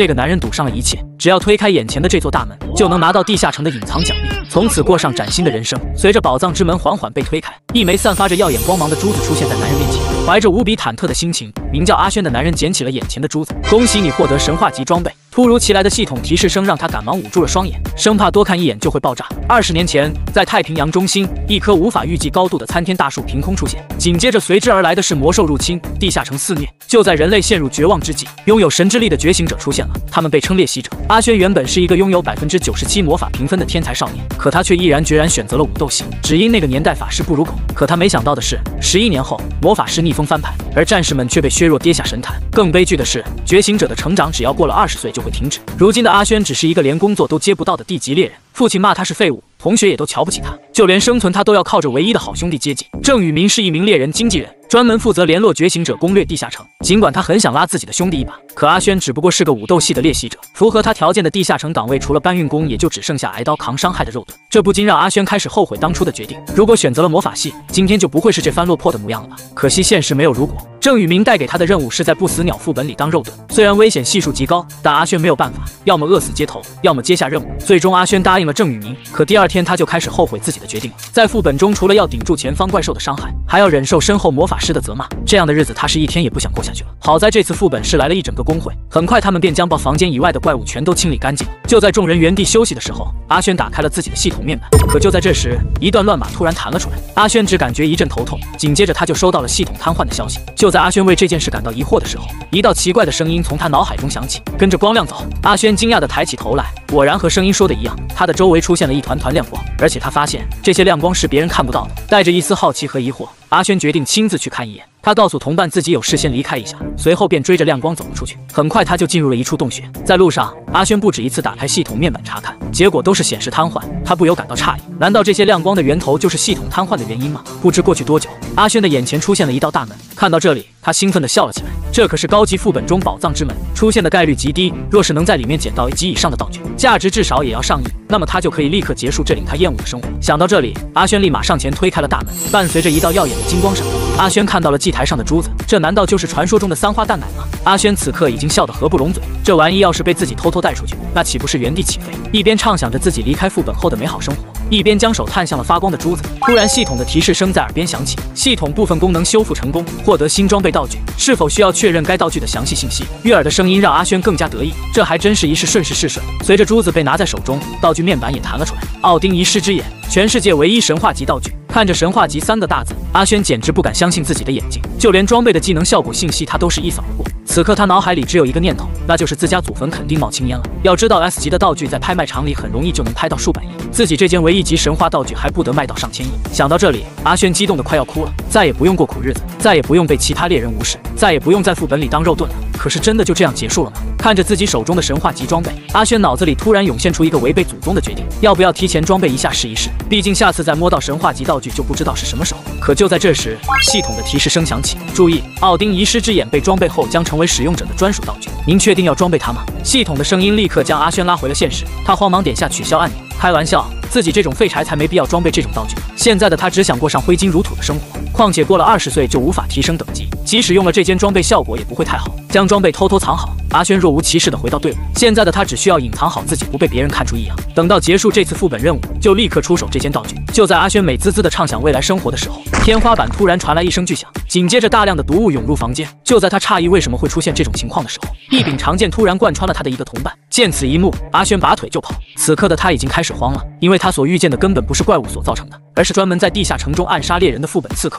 这个男人赌上了一切，只要推开眼前的这座大门，就能拿到地下城的隐藏奖励，从此过上崭新的人生。随着宝藏之门缓缓被推开，一枚散发着耀眼光芒的珠子出现在男人面前。怀着无比忐忑的心情，名叫阿轩的男人捡起了眼前的珠子。恭喜你获得神话级装备！突如其来的系统提示声让他赶忙捂住了双眼，生怕多看一眼就会爆炸。二十年前，在太平洋中心，一棵无法预计高度的参天大树凭空出现，紧接着随之而来的是魔兽入侵，地下城肆虐。就在人类陷入绝望之际，拥有神之力的觉醒者出现了。他们被称猎袭者。阿轩原本是一个拥有百分之九十七魔法评分的天才少年，可他却毅然决然选择了武斗系，只因那个年代法师不如狗。可他没想到的是，十一年后魔法师逆风翻盘，而战士们却被削弱跌下神坛。更悲剧的是，觉醒者的成长只要过了二十岁就会停止。如今的阿轩只是一个连工作都接不到的地级猎人。父亲骂他是废物，同学也都瞧不起他，就连生存他都要靠着唯一的好兄弟接济。郑宇明是一名猎人经纪人，专门负责联络觉醒者攻略地下城。尽管他很想拉自己的兄弟一把，可阿轩只不过是个武斗系的猎袭者，符合他条件的地下城岗位除了搬运工，也就只剩下挨刀扛伤害的肉盾。这不禁让阿轩开始后悔当初的决定。如果选择了魔法系，今天就不会是这番落魄的模样了吧？可惜现实没有如果。郑宇明带给他的任务是在不死鸟副本里当肉盾，虽然危险系数极高，但阿轩没有办法，要么饿死街头，要么接下任务。最终，阿轩答应了郑宇明。可第二天，他就开始后悔自己的决定了。在副本中，除了要顶住前方怪兽的伤害，还要忍受身后魔法师的责骂，这样的日子，他是一天也不想过下去了。好在这次副本是来了一整个工会，很快他们便将把房间以外的怪物全都清理干净就在众人原地休息的时候，阿轩打开了自己的系统面板，可就在这时，一段乱码突然弹了出来。阿轩只感觉一阵头痛，紧接着他就收到了系统瘫痪的消息。就就在阿轩为这件事感到疑惑的时候，一道奇怪的声音从他脑海中响起：“跟着光亮走。”阿轩惊讶地抬起头来，果然和声音说的一样，他的周围出现了一团团亮光，而且他发现这些亮光是别人看不到的。带着一丝好奇和疑惑，阿轩决定亲自去看一眼。他告诉同伴自己有事先离开一下，随后便追着亮光走了出去。很快他就进入了一处洞穴，在路上，阿轩不止一次打开系统面板查看，结果都是显示瘫痪。他不由感到诧异，难道这些亮光的源头就是系统瘫痪的原因吗？不知过去多久，阿轩的眼前出现了一道大门。看到这里，他兴奋地笑了起来。这可是高级副本中宝藏之门出现的概率极低，若是能在里面捡到一级以上的道具，价值至少也要上亿，那么他就可以立刻结束这令他厌恶的生活。想到这里，阿轩立马上前推开了大门，伴随着一道耀眼的金光闪过，阿轩看到了进。台上的珠子，这难道就是传说中的三花蛋奶吗？阿轩此刻已经笑得合不拢嘴，这玩意要是被自己偷偷带出去，那岂不是原地起飞？一边畅想着自己离开副本后的美好生活，一边将手探向了发光的珠子。突然，系统的提示声在耳边响起：系统部分功能修复成功，获得新装备道具，是否需要确认该道具的详细信息？悦耳的声音让阿轩更加得意，这还真是一试顺势试顺。随着珠子被拿在手中，道具面板也弹了出来：奥丁一失之眼。全世界唯一神话级道具，看着“神话级”三个大字，阿轩简直不敢相信自己的眼睛。就连装备的技能效果信息，他都是一扫而过。此刻他脑海里只有一个念头，那就是自家祖坟肯定冒青烟了。要知道 S 级的道具在拍卖场里很容易就能拍到数百亿，自己这件唯一级神话道具还不得卖到上千亿？想到这里，阿轩激动的快要哭了。再也不用过苦日子，再也不用被其他猎人无视，再也不用在副本里当肉盾了。可是真的就这样结束了吗？看着自己手中的神话级装备，阿轩脑子里突然涌现出一个违背祖宗的决定：要不要提前装备一下试一试？毕竟下次再摸到神话级道具就不知道是什么时候。可就在这时，系统的提示声响起：“注意，奥丁遗失之眼被装备后将成为使用者的专属道具。您确定要装备它吗？”系统的声音立刻将阿轩拉回了现实，他慌忙点下取消按钮。开玩笑。自己这种废柴才没必要装备这种道具。现在的他只想过上挥金如土的生活，况且过了二十岁就无法提升等级，即使用了这间装备效果也不会太好。将装备偷偷藏好，阿轩若无其事的回到队伍。现在的他只需要隐藏好自己，不被别人看出异样。等到结束这次副本任务，就立刻出手这间道具。就在阿轩美滋滋的畅想未来生活的时候，天花板突然传来一声巨响，紧接着大量的毒物涌入房间。就在他诧异为什么会出现这种情况的时候，一柄长剑突然贯穿了他的一个同伴。见此一幕，阿轩拔腿就跑。此刻的他已经开始慌了，因为。他所遇见的根本不是怪物所造成的，而是专门在地下城中暗杀猎人的副本刺客。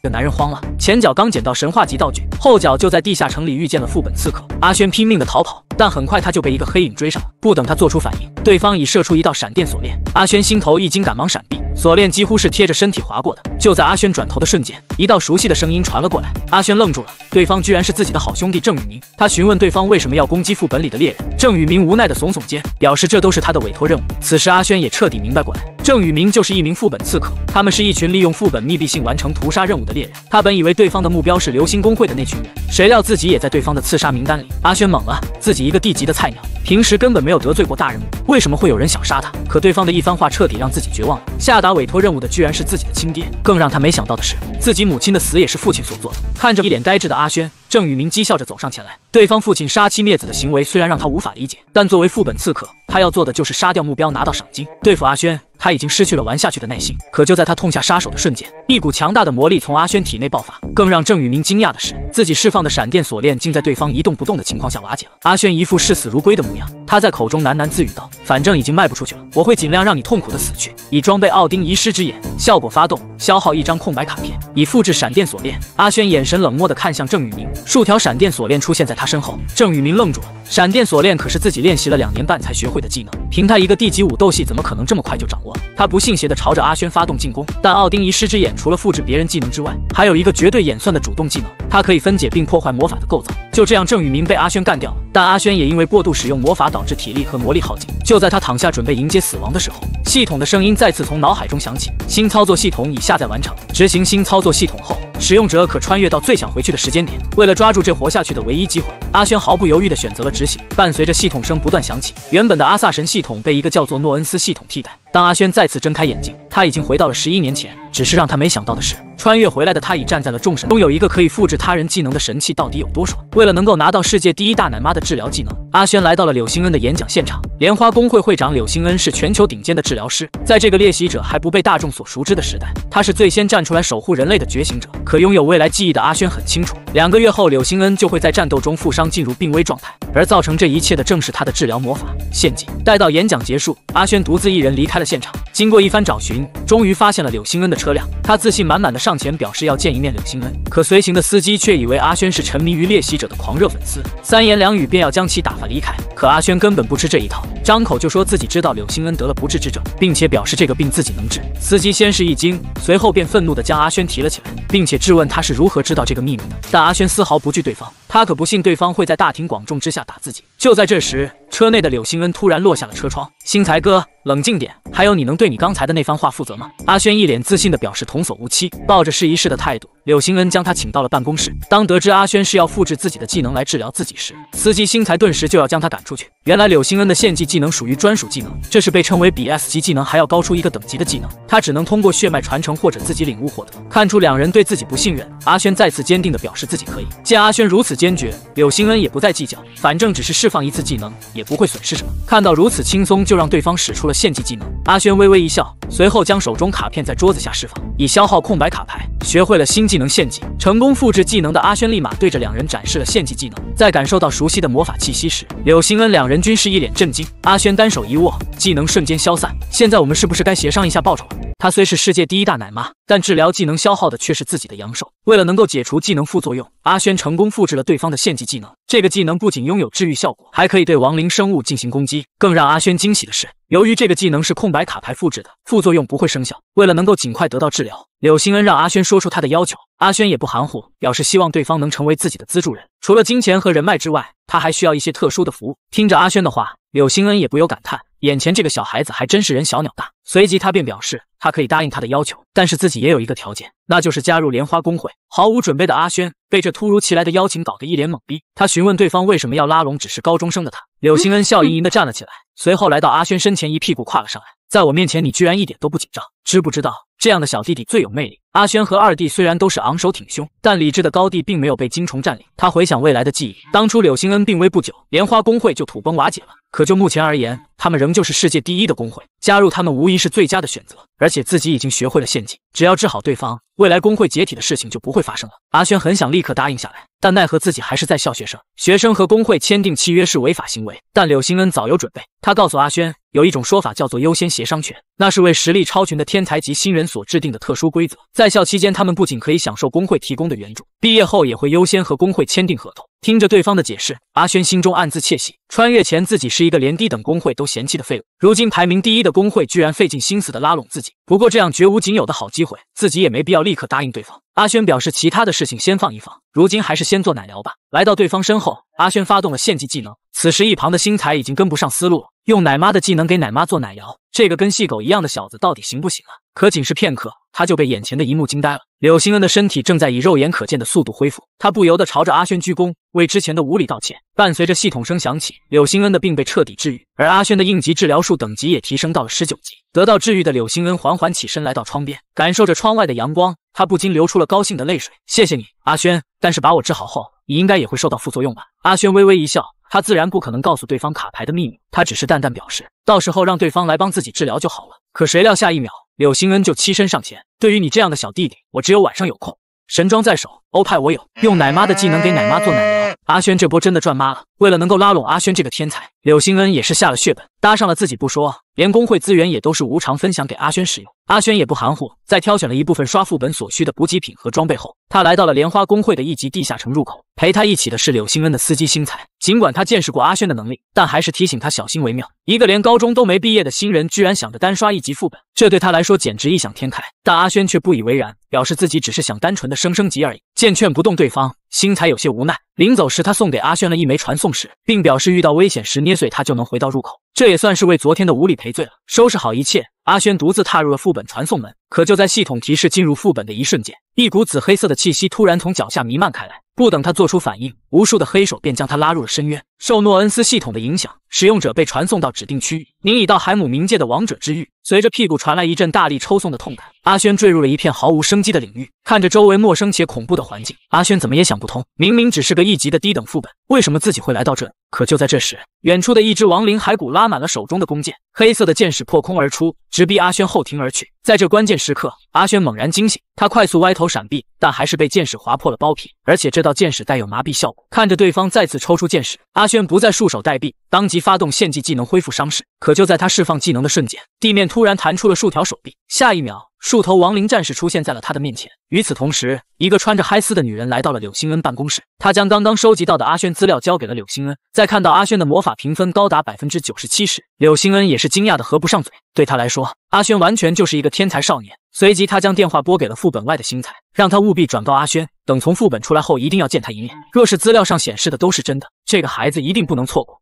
这男人慌了，前脚刚捡到神话级道具，后脚就在地下城里遇见了副本刺客阿轩，拼命的逃跑，但很快他就被一个黑影追上了。不等他做出反应，对方已射出一道闪电锁链。阿轩心头一惊，赶忙闪避，锁链几乎是贴着身体划过的。就在阿轩转头的瞬间，一道熟悉的声音传了过来。阿轩愣住了，对方居然是自己的好兄弟郑宇明。他询问对方为什么要攻击副本里的猎人。郑宇明无奈的耸耸肩，表示这都是他的委托任务。此时阿轩也彻底明白过来，郑宇明就是一名副本刺客，他们是一群利用副本密闭性完成屠杀任务。猎人，他本以为对方的目标是流星工会的那群人，谁料自己也在对方的刺杀名单里。阿轩懵了，自己一个地级的菜鸟，平时根本没有得罪过大人物，为什么会有人想杀他？可对方的一番话彻底让自己绝望了。下达委托任务的居然是自己的亲爹，更让他没想到的是，自己母亲的死也是父亲所做。的。看着一脸呆滞的阿轩。郑宇明讥笑着走上前来，对方父亲杀妻灭子的行为虽然让他无法理解，但作为副本刺客，他要做的就是杀掉目标拿到赏金。对付阿轩，他已经失去了玩下去的耐心。可就在他痛下杀手的瞬间，一股强大的魔力从阿轩体内爆发。更让郑宇明惊讶的是，自己释放的闪电锁链竟在对方一动不动的情况下瓦解了。阿轩一副视死如归的模样，他在口中喃喃自语道：“反正已经卖不出去了，我会尽量让你痛苦的死去。”以装备奥丁遗失之眼效果发动，消耗一张空白卡片，以复制闪电锁链。阿轩眼神冷漠的看向郑宇明。数条闪电锁链出现在他身后，郑宇明愣住了。闪电锁链可是自己练习了两年半才学会的技能，凭他一个地级武斗系，怎么可能这么快就掌握？他不信邪的朝着阿轩发动进攻，但奥丁遗失之眼除了复制别人技能之外，还有一个绝对演算的主动技能，它可以分解并破坏魔法的构造。就这样，郑宇明被阿轩干掉了。但阿轩也因为过度使用魔法导致体力和魔力耗尽，就在他躺下准备迎接死亡的时候，系统的声音再次从脑海中响起：新操作系统已下载完成，执行新操作系统后，使用者可穿越到最想回去的时间点。为为了抓住这活下去的唯一机会，阿轩毫不犹豫地选择了执行。伴随着系统声不断响起，原本的阿萨神系统被一个叫做诺恩斯系统替代。当阿轩再次睁开眼睛，他已经回到了十一年前。只是让他没想到的是。穿越回来的他已站在了众神拥有一个可以复制他人技能的神器，到底有多爽？为了能够拿到世界第一大奶妈的治疗技能，阿轩来到了柳星恩的演讲现场。莲花工会会长柳星恩是全球顶尖的治疗师，在这个猎袭者还不被大众所熟知的时代，他是最先站出来守护人类的觉醒者。可拥有未来记忆的阿轩很清楚，两个月后柳星恩就会在战斗中负伤，进入病危状态。而造成这一切的正是他的治疗魔法陷阱。待到演讲结束，阿轩独自一人离开了现场。经过一番找寻，终于发现了柳星恩的车辆。他自信满满的上。上前表示要见一面柳星恩，可随行的司机却以为阿轩是沉迷于猎袭者的狂热粉丝，三言两语便要将其打发离开。可阿轩根本不吃这一套，张口就说自己知道柳星恩得了不治之症，并且表示这个病自己能治。司机先是一惊，随后便愤怒地将阿轩提了起来，并且质问他是如何知道这个秘密的。但阿轩丝毫不惧对方，他可不信对方会在大庭广众之下打自己。就在这时，车内的柳星恩突然落下了车窗，新才哥。冷静点，还有你能对你刚才的那番话负责吗？阿轩一脸自信地表示童叟无欺，抱着试一试的态度，柳兴恩将他请到了办公室。当得知阿轩是要复制自己的技能来治疗自己时，司机新才顿时就要将他赶出去。原来柳兴恩的献祭技能属于专属技能，这是被称为比 S 级技能还要高出一个等级的技能，他只能通过血脉传承或者自己领悟获得。看出两人对自己不信任，阿轩再次坚定地表示自己可以。见阿轩如此坚决，柳兴恩也不再计较，反正只是释放一次技能也不会损失什么。看到如此轻松就让对方使出了。献祭技能，阿轩微微一笑，随后将手中卡片在桌子下释放，以消耗空白卡牌，学会了新技能献祭。成功复制技能的阿轩立马对着两人展示了献祭技能，在感受到熟悉的魔法气息时，柳兴恩两人均是一脸震惊。阿轩单手一握，技能瞬间消散。现在我们是不是该协商一下报酬？他虽是世界第一大奶妈，但治疗技能消耗的却是自己的阳寿。为了能够解除技能副作用，阿轩成功复制了对方的献祭技能。这个技能不仅拥有治愈效果，还可以对亡灵生物进行攻击。更让阿轩惊喜的是。由于这个技能是空白卡牌复制的，副作用不会生效。为了能够尽快得到治疗，柳星恩让阿轩说出他的要求。阿轩也不含糊，表示希望对方能成为自己的资助人。除了金钱和人脉之外，他还需要一些特殊的服务。听着阿轩的话，柳星恩也不由感叹：眼前这个小孩子还真是人小鸟大。随即他便表示，他可以答应他的要求，但是自己也有一个条件，那就是加入莲花公会。毫无准备的阿轩被这突如其来的邀请搞得一脸懵逼。他询问对方为什么要拉拢只是高中生的他。柳星恩笑盈盈地站了起来，随后来到阿轩身前，一屁股跨了上来。在我面前，你居然一点都不紧张，知不知道这样的小弟弟最有魅力？阿轩和二弟虽然都是昂首挺胸，但理智的高地并没有被金虫占领。他回想未来的记忆，当初柳星恩病危不久，莲花公会就土崩瓦解了。可就目前而言，他们仍旧是世界第一的工会，加入他们无疑是最佳的选择。而且自己已经学会了陷阱，只要治好对方，未来工会解体的事情就不会发生了。阿轩很想立刻答应下来，但奈何自己还是在校学生。学生和工会签订契约是违法行为，但柳兴恩早有准备。他告诉阿轩，有一种说法叫做优先协商权，那是为实力超群的天才级新人所制定的特殊规则。在校期间，他们不仅可以享受工会提供的援助，毕业后也会优先和工会签订合同。听着对方的解释，阿轩心中暗自窃喜。穿越前自己是一个连低等工会都嫌弃的废物，如今排名第一的工会居然费尽心思的拉拢自己。不过这样绝无仅有的好机会，自己也没必要立刻答应对方。阿轩表示，其他的事情先放一放，如今还是先做奶疗吧。来到对方身后，阿轩发动了献祭技能。此时，一旁的星彩已经跟不上思路用奶妈的技能给奶妈做奶摇。这个跟细狗一样的小子到底行不行啊？可仅是片刻，他就被眼前的一幕惊呆了。柳星恩的身体正在以肉眼可见的速度恢复，他不由得朝着阿轩鞠躬，为之前的无礼道歉。伴随着系统声响起，柳星恩的病被彻底治愈，而阿轩的应急治疗术等级也提升到了十九级。得到治愈的柳星恩缓缓起身，来到窗边，感受着窗外的阳光。他不禁流出了高兴的泪水，谢谢你，阿轩。但是把我治好后，你应该也会受到副作用吧？阿轩微微一笑，他自然不可能告诉对方卡牌的秘密，他只是淡淡表示，到时候让对方来帮自己治疗就好了。可谁料下一秒，柳兴恩就栖身上前，对于你这样的小弟弟，我只有晚上有空，神装在手。欧派我有用奶妈的技能给奶妈做奶疗，阿轩这波真的赚妈了。为了能够拉拢阿轩这个天才，柳星恩也是下了血本，搭上了自己不说，连工会资源也都是无偿分享给阿轩使用。阿轩也不含糊，在挑选了一部分刷副本所需的补给品和装备后，他来到了莲花工会的一级地下城入口。陪他一起的是柳星恩的司机星彩。尽管他见识过阿轩的能力，但还是提醒他小心为妙。一个连高中都没毕业的新人，居然想着单刷一级副本，这对他来说简直异想天开。但阿轩却不以为然，表示自己只是想单纯的升升级而已。见劝不动对方，星才有些无奈。临走时，他送给阿轩了一枚传送石，并表示遇到危险时捏碎它就能回到入口，这也算是为昨天的无礼赔罪了。收拾好一切。阿轩独自踏入了副本传送门，可就在系统提示进入副本的一瞬间，一股紫黑色的气息突然从脚下弥漫开来。不等他做出反应，无数的黑手便将他拉入了深渊。受诺恩斯系统的影响，使用者被传送到指定区域。您已到海姆冥界的王者之域。随着屁股传来一阵大力抽送的痛感，阿轩坠入了一片毫无生机的领域。看着周围陌生且恐怖的环境，阿轩怎么也想不通，明明只是个一级的低等副本，为什么自己会来到这里？可就在这时，远处的一只亡灵骸骨拉满了手中的弓箭，黑色的箭矢破空而出，直逼阿轩后庭而去。在这关键时刻，阿轩猛然惊醒，他快速歪头闪避，但还是被箭矢划破了包皮，而且这道箭矢带有麻痹效果。看着对方再次抽出箭矢，阿轩不再束手待毙，当即发动献祭技能恢复伤势。可就在他释放技能的瞬间，地面突然弹出了数条手臂，下一秒。数头亡灵战士出现在了他的面前。与此同时，一个穿着嗨丝的女人来到了柳星恩办公室，她将刚刚收集到的阿轩资料交给了柳星恩。在看到阿轩的魔法评分高达百分之九十七时，柳星恩也是惊讶的合不上嘴。对他来说，阿轩完全就是一个天才少年。随即，他将电话拨给了副本外的星彩，让他务必转告阿轩，等从副本出来后一定要见他一面。若是资料上显示的都是真的，这个孩子一定不能错过。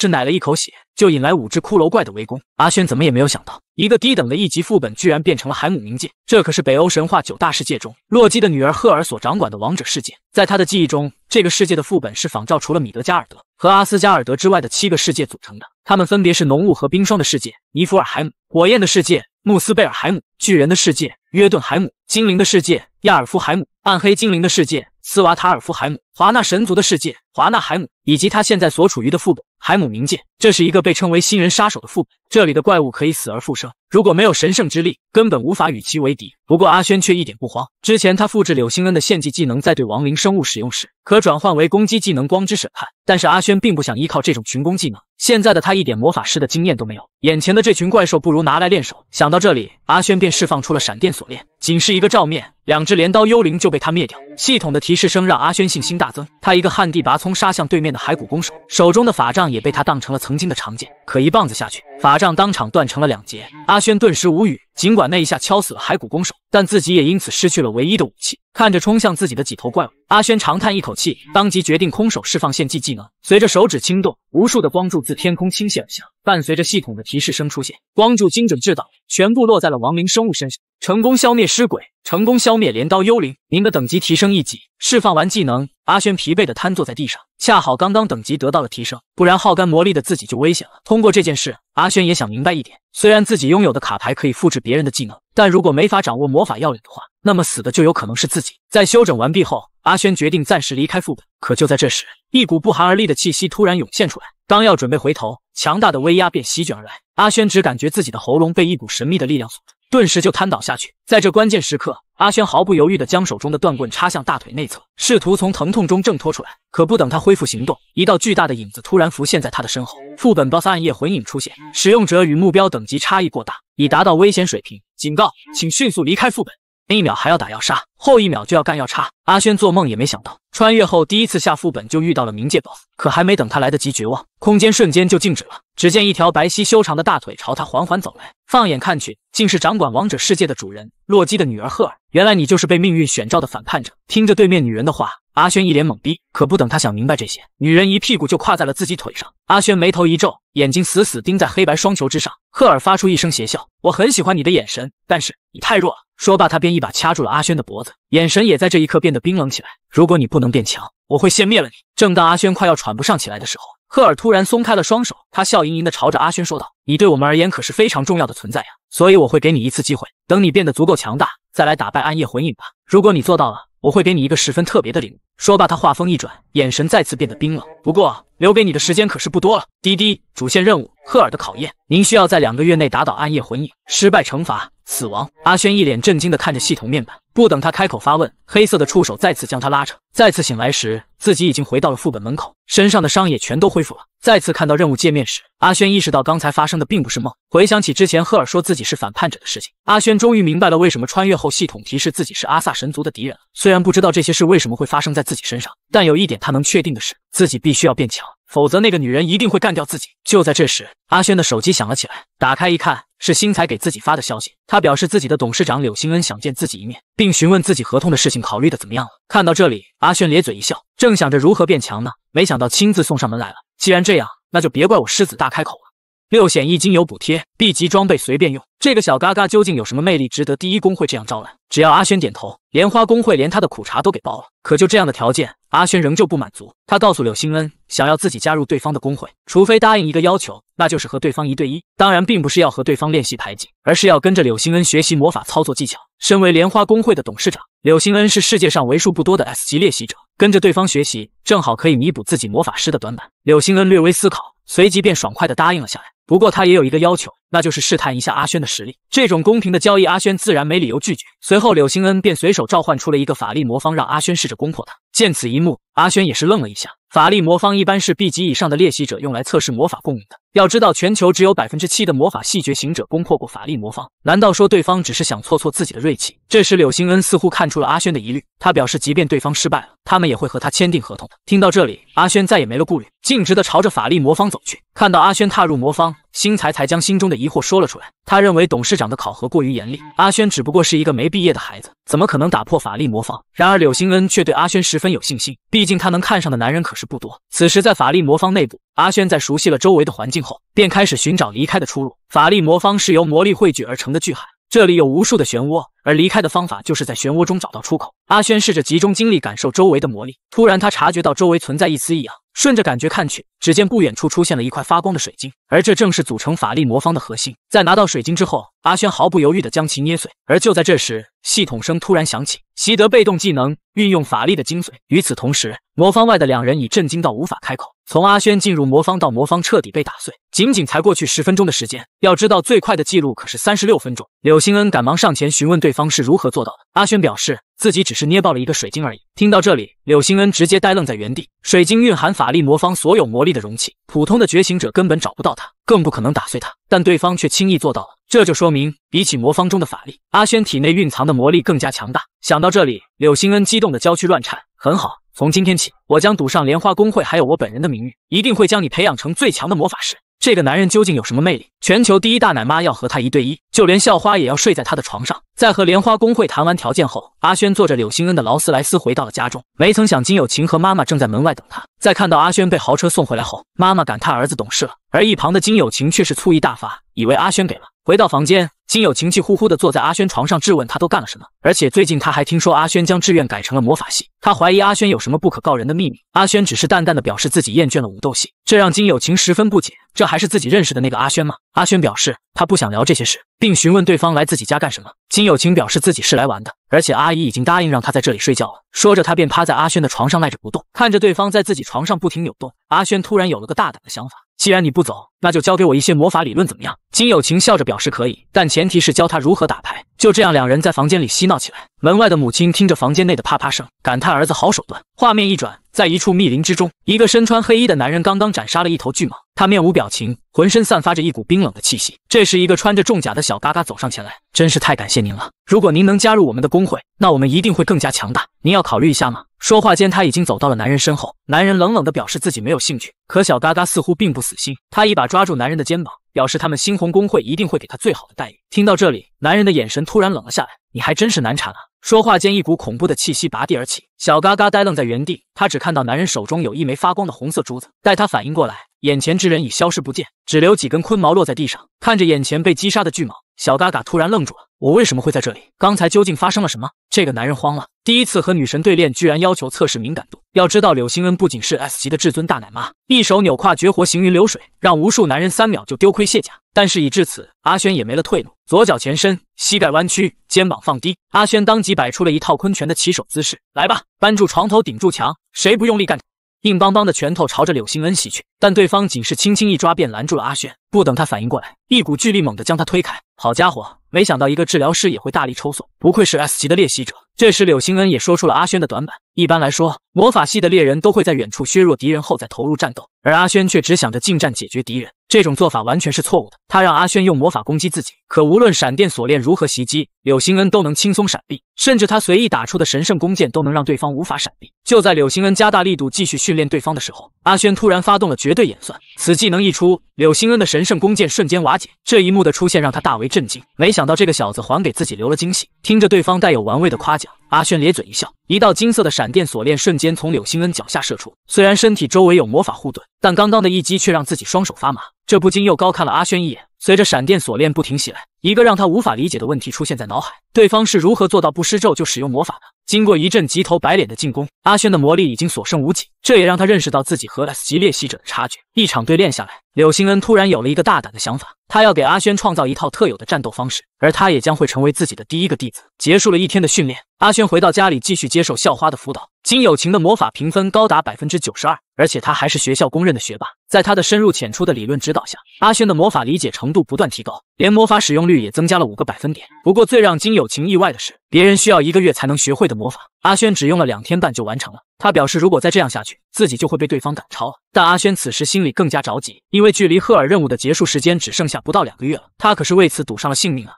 只奶了一口血，就引来五只骷髅怪的围攻。阿轩怎么也没有想到，一个低等的一级副本，居然变成了海姆冥界。这可是北欧神话九大世界中，洛基的女儿赫尔所掌管的王者世界。在他的记忆中，这个世界的副本是仿照除了米德加尔德和阿斯加尔德之外的七个世界组成的。他们分别是浓雾和冰霜的世界尼弗尔海姆，火焰的世界穆斯贝尔海姆，巨人的世界约顿海姆，精灵的世界亚尔夫海姆。暗黑精灵的世界，斯瓦塔尔夫海姆；华纳神族的世界，华纳海姆，以及他现在所处于的副本海姆冥界。这是一个被称为新人杀手的副本，这里的怪物可以死而复生，如果没有神圣之力，根本无法与其为敌。不过阿轩却一点不慌。之前他复制柳星恩的献祭技能，在对亡灵生物使用时，可转换为攻击技能光之审判。但是阿轩并不想依靠这种群攻技能。现在的他一点魔法师的经验都没有，眼前的这群怪兽不如拿来练手。想到这里，阿轩便释放出了闪电锁链。仅是一个照面，两只镰刀幽灵就被他灭掉。系统的提示声让阿轩信心大增，他一个旱地拔葱杀向对面的骸骨弓手，手中的法杖也被他当成了曾经的长剑。可一棒子下去，法杖当场断成了两截。阿轩顿时无语。尽管那一下敲死了骸骨弓手，但自己也因此失去了唯一的武器。看着冲向自己的几头怪物，阿轩长叹一口气，当即决定空手释放献祭技能。随着手指轻动，无数的光柱自天空倾泻而下，伴随着系统的提示声出现，光柱精准制导，全部落在了亡灵生物身上。成功消灭尸鬼，成功消灭镰刀幽灵，您的等级提升一级。释放完技能，阿轩疲惫的瘫坐在地上。恰好刚刚等级得到了提升，不然耗干魔力的自己就危险了。通过这件事，阿轩也想明白一点：虽然自己拥有的卡牌可以复制别人的技能，但如果没法掌握魔法要领的话，那么死的就有可能是自己。在休整完毕后，阿轩决定暂时离开副本。可就在这时，一股不寒而栗的气息突然涌现出来。刚要准备回头，强大的威压便席卷而来。阿轩只感觉自己的喉咙被一股神秘的力量锁住。顿时就瘫倒下去。在这关键时刻，阿轩毫不犹豫地将手中的断棍插向大腿内侧，试图从疼痛中挣脱出来。可不等他恢复行动，一道巨大的影子突然浮现在他的身后。副本 BOSS 暗夜魂影出现，使用者与目标等级差异过大，已达到危险水平，警告，请迅速离开副本。前一秒还要打要杀，后一秒就要干要叉。阿轩做梦也没想到，穿越后第一次下副本就遇到了冥界 boss。可还没等他来得及绝望，空间瞬间就静止了。只见一条白皙修长的大腿朝他缓缓走来，放眼看去，竟是掌管王者世界的主人洛基的女儿赫尔。原来你就是被命运选召的反叛者。听着对面女人的话。阿轩一脸懵逼，可不等他想明白这些，女人一屁股就跨在了自己腿上。阿轩眉头一皱，眼睛死死盯在黑白双球之上。赫尔发出一声邪笑：“我很喜欢你的眼神，但是你太弱了。”说罢，他便一把掐住了阿轩的脖子，眼神也在这一刻变得冰冷起来。如果你不能变强，我会先灭了你。正当阿轩快要喘不上起来的时候，赫尔突然松开了双手，他笑盈盈地朝着阿轩说道：“你对我们而言可是非常重要的存在呀，所以我会给你一次机会，等你变得足够强大，再来打败暗夜魂影吧。如果你做到了。”我会给你一个十分特别的礼物。说罢，他话锋一转，眼神再次变得冰冷。不过，留给你的时间可是不多了。滴滴，主线任务，赫尔的考验，您需要在两个月内打倒暗夜魂影。失败惩罚。死亡！阿轩一脸震惊地看着系统面板，不等他开口发问，黑色的触手再次将他拉扯。再次醒来时，自己已经回到了副本门口，身上的伤也全都恢复了。再次看到任务界面时，阿轩意识到刚才发生的并不是梦。回想起之前赫尔说自己是反叛者的事情，阿轩终于明白了为什么穿越后系统提示自己是阿萨神族的敌人了。虽然不知道这些事为什么会发生在自己身上，但有一点他能确定的是，自己必须要变强。否则，那个女人一定会干掉自己。就在这时，阿轩的手机响了起来，打开一看，是新才给自己发的消息。他表示自己的董事长柳兴恩想见自己一面，并询问自己合同的事情考虑的怎么样了。看到这里，阿轩咧嘴一笑，正想着如何变强呢，没想到亲自送上门来了。既然这样，那就别怪我狮子大开口了。六险一金有补贴，B 级装备随便用。这个小嘎嘎究竟有什么魅力，值得第一公会这样招揽？只要阿轩点头，莲花公会连他的苦茶都给包了。可就这样的条件，阿轩仍旧不满足。他告诉柳星恩，想要自己加入对方的公会，除非答应一个要求，那就是和对方一对一。当然，并不是要和对方练习排挤，而是要跟着柳星恩学习魔法操作技巧。身为莲花公会的董事长，柳星恩是世界上为数不多的 S 级练习者，跟着对方学习，正好可以弥补自己魔法师的短板。柳星恩略微思考，随即便爽快地答应了下来。不过他也有一个要求，那就是试探一下阿轩的实力。这种公平的交易，阿轩自然没理由拒绝。随后，柳星恩便随手召唤出了一个法力魔方，让阿轩试着攻破它。见此一幕，阿轩也是愣了一下。法力魔方一般是 B 级以上的练习者用来测试魔法共鸣的。要知道，全球只有百分之七的魔法系觉醒者攻破过法力魔方。难道说对方只是想挫挫自己的锐气？这时，柳星恩似乎看出了阿轩的疑虑，他表示，即便对方失败了，他们也会和他签订合同。听到这里，阿轩再也没了顾虑，径直的朝着法力魔方走去。看到阿轩踏入魔方，新才才将心中的疑惑说了出来。他认为董事长的考核过于严厉，阿轩只不过是一个没毕业的孩子，怎么可能打破法力魔方？然而，柳星恩却对阿轩十分有信心，毕竟他能看上的男人可是不多。此时，在法力魔方内部。阿轩在熟悉了周围的环境后，便开始寻找离开的出路。法力魔方是由魔力汇聚而成的巨海，这里有无数的漩涡，而离开的方法就是在漩涡中找到出口。阿轩试着集中精力感受周围的魔力，突然他察觉到周围存在一丝异样，顺着感觉看去，只见不远处出现了一块发光的水晶，而这正是组成法力魔方的核心。在拿到水晶之后，阿轩毫不犹豫的将其捏碎。而就在这时，系统声突然响起：“习得被动技能，运用法力的精髓。”与此同时，魔方外的两人已震惊到无法开口。从阿轩进入魔方到魔方彻底被打碎，仅仅才过去十分钟的时间。要知道，最快的记录可是三十六分钟。柳星恩赶忙上前询问对方是如何做到的。阿轩表示自己只是捏爆了一个水晶而已。听到这里，柳星恩直接呆愣在原地。水晶蕴含法力，魔方所有魔力的容器，普通的觉醒者根本找不到它，更不可能打碎它。但对方却轻易做到了。这就说明，比起魔方中的法力，阿轩体内蕴藏的魔力更加强大。想到这里，柳星恩激动的娇躯乱颤。很好，从今天起，我将赌上莲花公会还有我本人的名誉，一定会将你培养成最强的魔法师。这个男人究竟有什么魅力？全球第一大奶妈要和他一对一，就连校花也要睡在他的床上。在和莲花公会谈完条件后，阿轩坐着柳星恩的劳斯莱斯回到了家中。没曾想，金友情和妈妈正在门外等他。在看到阿轩被豪车送回来后，妈妈感叹儿子懂事了，而一旁的金友情却是醋意大发，以为阿轩给了。回到房间，金友情气呼呼地坐在阿轩床上质问他都干了什么，而且最近他还听说阿轩将志愿改成了魔法系，他怀疑阿轩有什么不可告人的秘密。阿轩只是淡淡地表示自己厌倦了武斗系，这让金友情十分不解，这还是自己认识的那个阿轩吗？阿轩表示他不想聊这些事，并询问对方来自己家干什么。金友情表示自己是来玩的，而且阿姨已经答应让他在这里睡觉了。说着，他便趴在阿轩的床上赖着不动，看着对方在自己床上不停扭动。阿轩突然有了个大胆的想法，既然你不走。那就教给我一些魔法理论怎么样？金友情笑着表示可以，但前提是教他如何打牌。就这样，两人在房间里嬉闹起来。门外的母亲听着房间内的啪啪声，感叹儿子好手段。画面一转，在一处密林之中，一个身穿黑衣的男人刚刚斩杀了一头巨蟒，他面无表情，浑身散发着一股冰冷的气息。这时，一个穿着重甲的小嘎嘎走上前来，真是太感谢您了。如果您能加入我们的工会，那我们一定会更加强大。您要考虑一下吗？说话间，他已经走到了男人身后。男人冷冷地表示自己没有兴趣，可小嘎嘎似乎并不死心，他一把。抓住男人的肩膀，表示他们猩红工会一定会给他最好的待遇。听到这里，男人的眼神突然冷了下来。你还真是难缠啊！说话间，一股恐怖的气息拔地而起，小嘎嘎呆愣在原地。他只看到男人手中有一枚发光的红色珠子。待他反应过来，眼前之人已消失不见，只留几根昆毛落在地上。看着眼前被击杀的巨蟒，小嘎嘎突然愣住了。我为什么会在这里？刚才究竟发生了什么？这个男人慌了。第一次和女神对练，居然要求测试敏感度。要知道，柳星恩不仅是 S 级的至尊大奶妈，一手扭胯绝活行云流水，让无数男人三秒就丢盔卸甲。但事已至此，阿轩也没了退路。左脚前伸，膝盖弯曲，肩膀放低。阿轩当即摆出了一套昆拳的起手姿势。来吧，搬住床头，顶住墙，谁不用力干？硬邦邦的拳头朝着柳星恩袭去，但对方仅是轻轻一抓便拦住了阿轩。不等他反应过来，一股巨力猛地将他推开。好家伙，没想到一个治疗师也会大力抽送，不愧是 S 级的猎袭者。这时，柳星恩也说出了阿轩的短板。一般来说，魔法系的猎人都会在远处削弱敌人后再投入战斗，而阿轩却只想着近战解决敌人。这种做法完全是错误的。他让阿轩用魔法攻击自己，可无论闪电锁链如何袭击，柳星恩都能轻松闪避，甚至他随意打出的神圣弓箭都能让对方无法闪避。就在柳星恩加大力度继续训练对方的时候，阿轩突然发动了绝对演算。此技能一出，柳星恩的神圣弓箭瞬间瓦解。这一幕的出现让他大为震惊，没想到这个小子还给自己留了惊喜。听着对方带有玩味的夸奖。阿轩咧嘴一笑，一道金色的闪电锁链瞬间从柳星恩脚下射出。虽然身体周围有魔法护盾，但刚刚的一击却让自己双手发麻。这不禁又高看了阿轩一眼。随着闪电锁链不停袭来，一个让他无法理解的问题出现在脑海：对方是如何做到不施咒就使用魔法的？经过一阵急头白脸的进攻，阿轩的魔力已经所剩无几，这也让他认识到自己和 S 级猎袭者的差距。一场对练下来。柳星恩突然有了一个大胆的想法，他要给阿轩创造一套特有的战斗方式，而他也将会成为自己的第一个弟子。结束了一天的训练，阿轩回到家里继续接受校花的辅导。金友情的魔法评分高达百分之九十二，而且他还是学校公认的学霸。在他的深入浅出的理论指导下，阿轩的魔法理解程度不断提高，连魔法使用率也增加了五个百分点。不过，最让金友情意外的是，别人需要一个月才能学会的魔法，阿轩只用了两天半就完成了。他表示，如果再这样下去，自己就会被对方赶超了。但阿轩此时心里更加着急，因为距离赫尔任务的结束时间只剩下不到两个月了，他可是为此赌上了性命啊！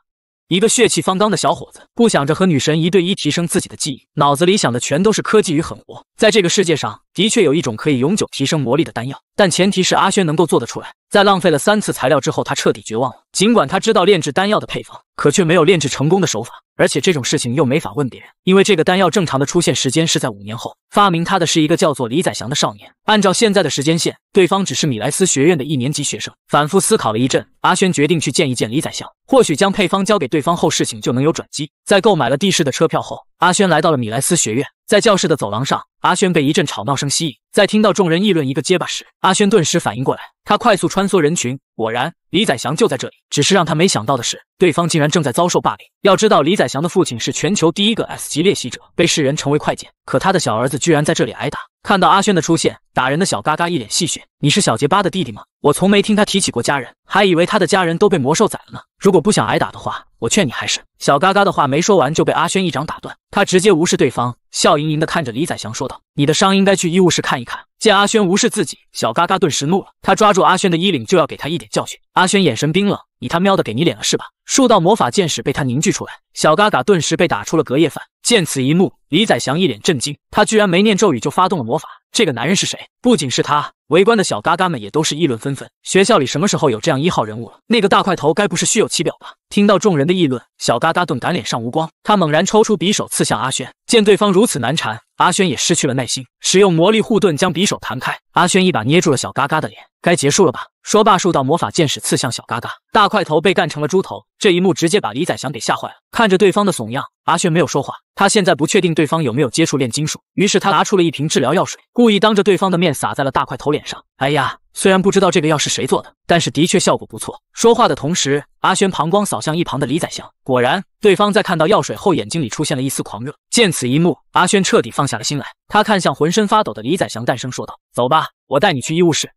一个血气方刚的小伙子，不想着和女神一对一提升自己的技艺，脑子里想的全都是科技与狠活。在这个世界上，的确有一种可以永久提升魔力的丹药，但前提是阿轩能够做得出来。在浪费了三次材料之后，他彻底绝望了。尽管他知道炼制丹药的配方，可却没有炼制成功的手法。而且这种事情又没法问别人，因为这个丹药正常的出现时间是在五年后。发明它的是一个叫做李宰祥的少年。按照现在的时间线，对方只是米莱斯学院的一年级学生。反复思考了一阵，阿轩决定去见一见李宰祥，或许将配方交给对方后，事情就能有转机。在购买了地市的车票后，阿轩来到了米莱斯学院。在教室的走廊上，阿轩被一阵吵闹声吸引，在听到众人议论一个结巴时，阿轩顿时反应过来，他快速穿梭人群。果然，李宰祥就在这里。只是让他没想到的是，对方竟然正在遭受霸凌。要知道，李宰祥的父亲是全球第一个 S 级猎袭者，被世人称为快剑，可他的小儿子居然在这里挨打。看到阿轩的出现，打人的小嘎嘎一脸戏谑：“你是小杰巴的弟弟吗？我从没听他提起过家人，还以为他的家人都被魔兽宰了呢。如果不想挨打的话，我劝你还是……”小嘎嘎的话没说完就被阿轩一掌打断，他直接无视对方，笑盈盈的看着李宰祥说道：“你的伤应该去医务室看一看。”见阿轩无视自己，小嘎嘎顿时怒了，他抓住阿轩的衣领就要给他一点教训。阿轩眼神冰冷。你他喵的给你脸了是吧？数道魔法剑矢被他凝聚出来，小嘎嘎顿时被打出了隔夜饭。见此一幕，李宰祥一脸震惊，他居然没念咒语就发动了魔法。这个男人是谁？不仅是他，围观的小嘎嘎们也都是议论纷纷。学校里什么时候有这样一号人物了？那个大块头该不是虚有其表吧？听到众人的议论，小嘎嘎顿感脸上无光，他猛然抽出匕首刺向阿轩。见对方如此难缠，阿轩也失去了耐心，使用魔力护盾将匕首弹开。阿轩一把捏住了小嘎嘎的脸，该结束了吧。说罢，数道魔法剑矢刺向小嘎嘎，大块头被干成了猪头。这一幕直接把李宰祥给吓坏了，看着对方的怂样，阿轩没有说话。他现在不确定对方有没有接触炼金术，于是他拿出了一瓶治疗药水，故意当着对方的面撒在了大块头脸上。哎呀，虽然不知道这个药是谁做的，但是的确效果不错。说话的同时，阿轩膀光扫向一旁的李宰祥，果然，对方在看到药水后，眼睛里出现了一丝狂热。见此一幕，阿轩彻底放下了心来。他看向浑身发抖的李宰祥，淡声说道：“走吧，我带你去医务室。”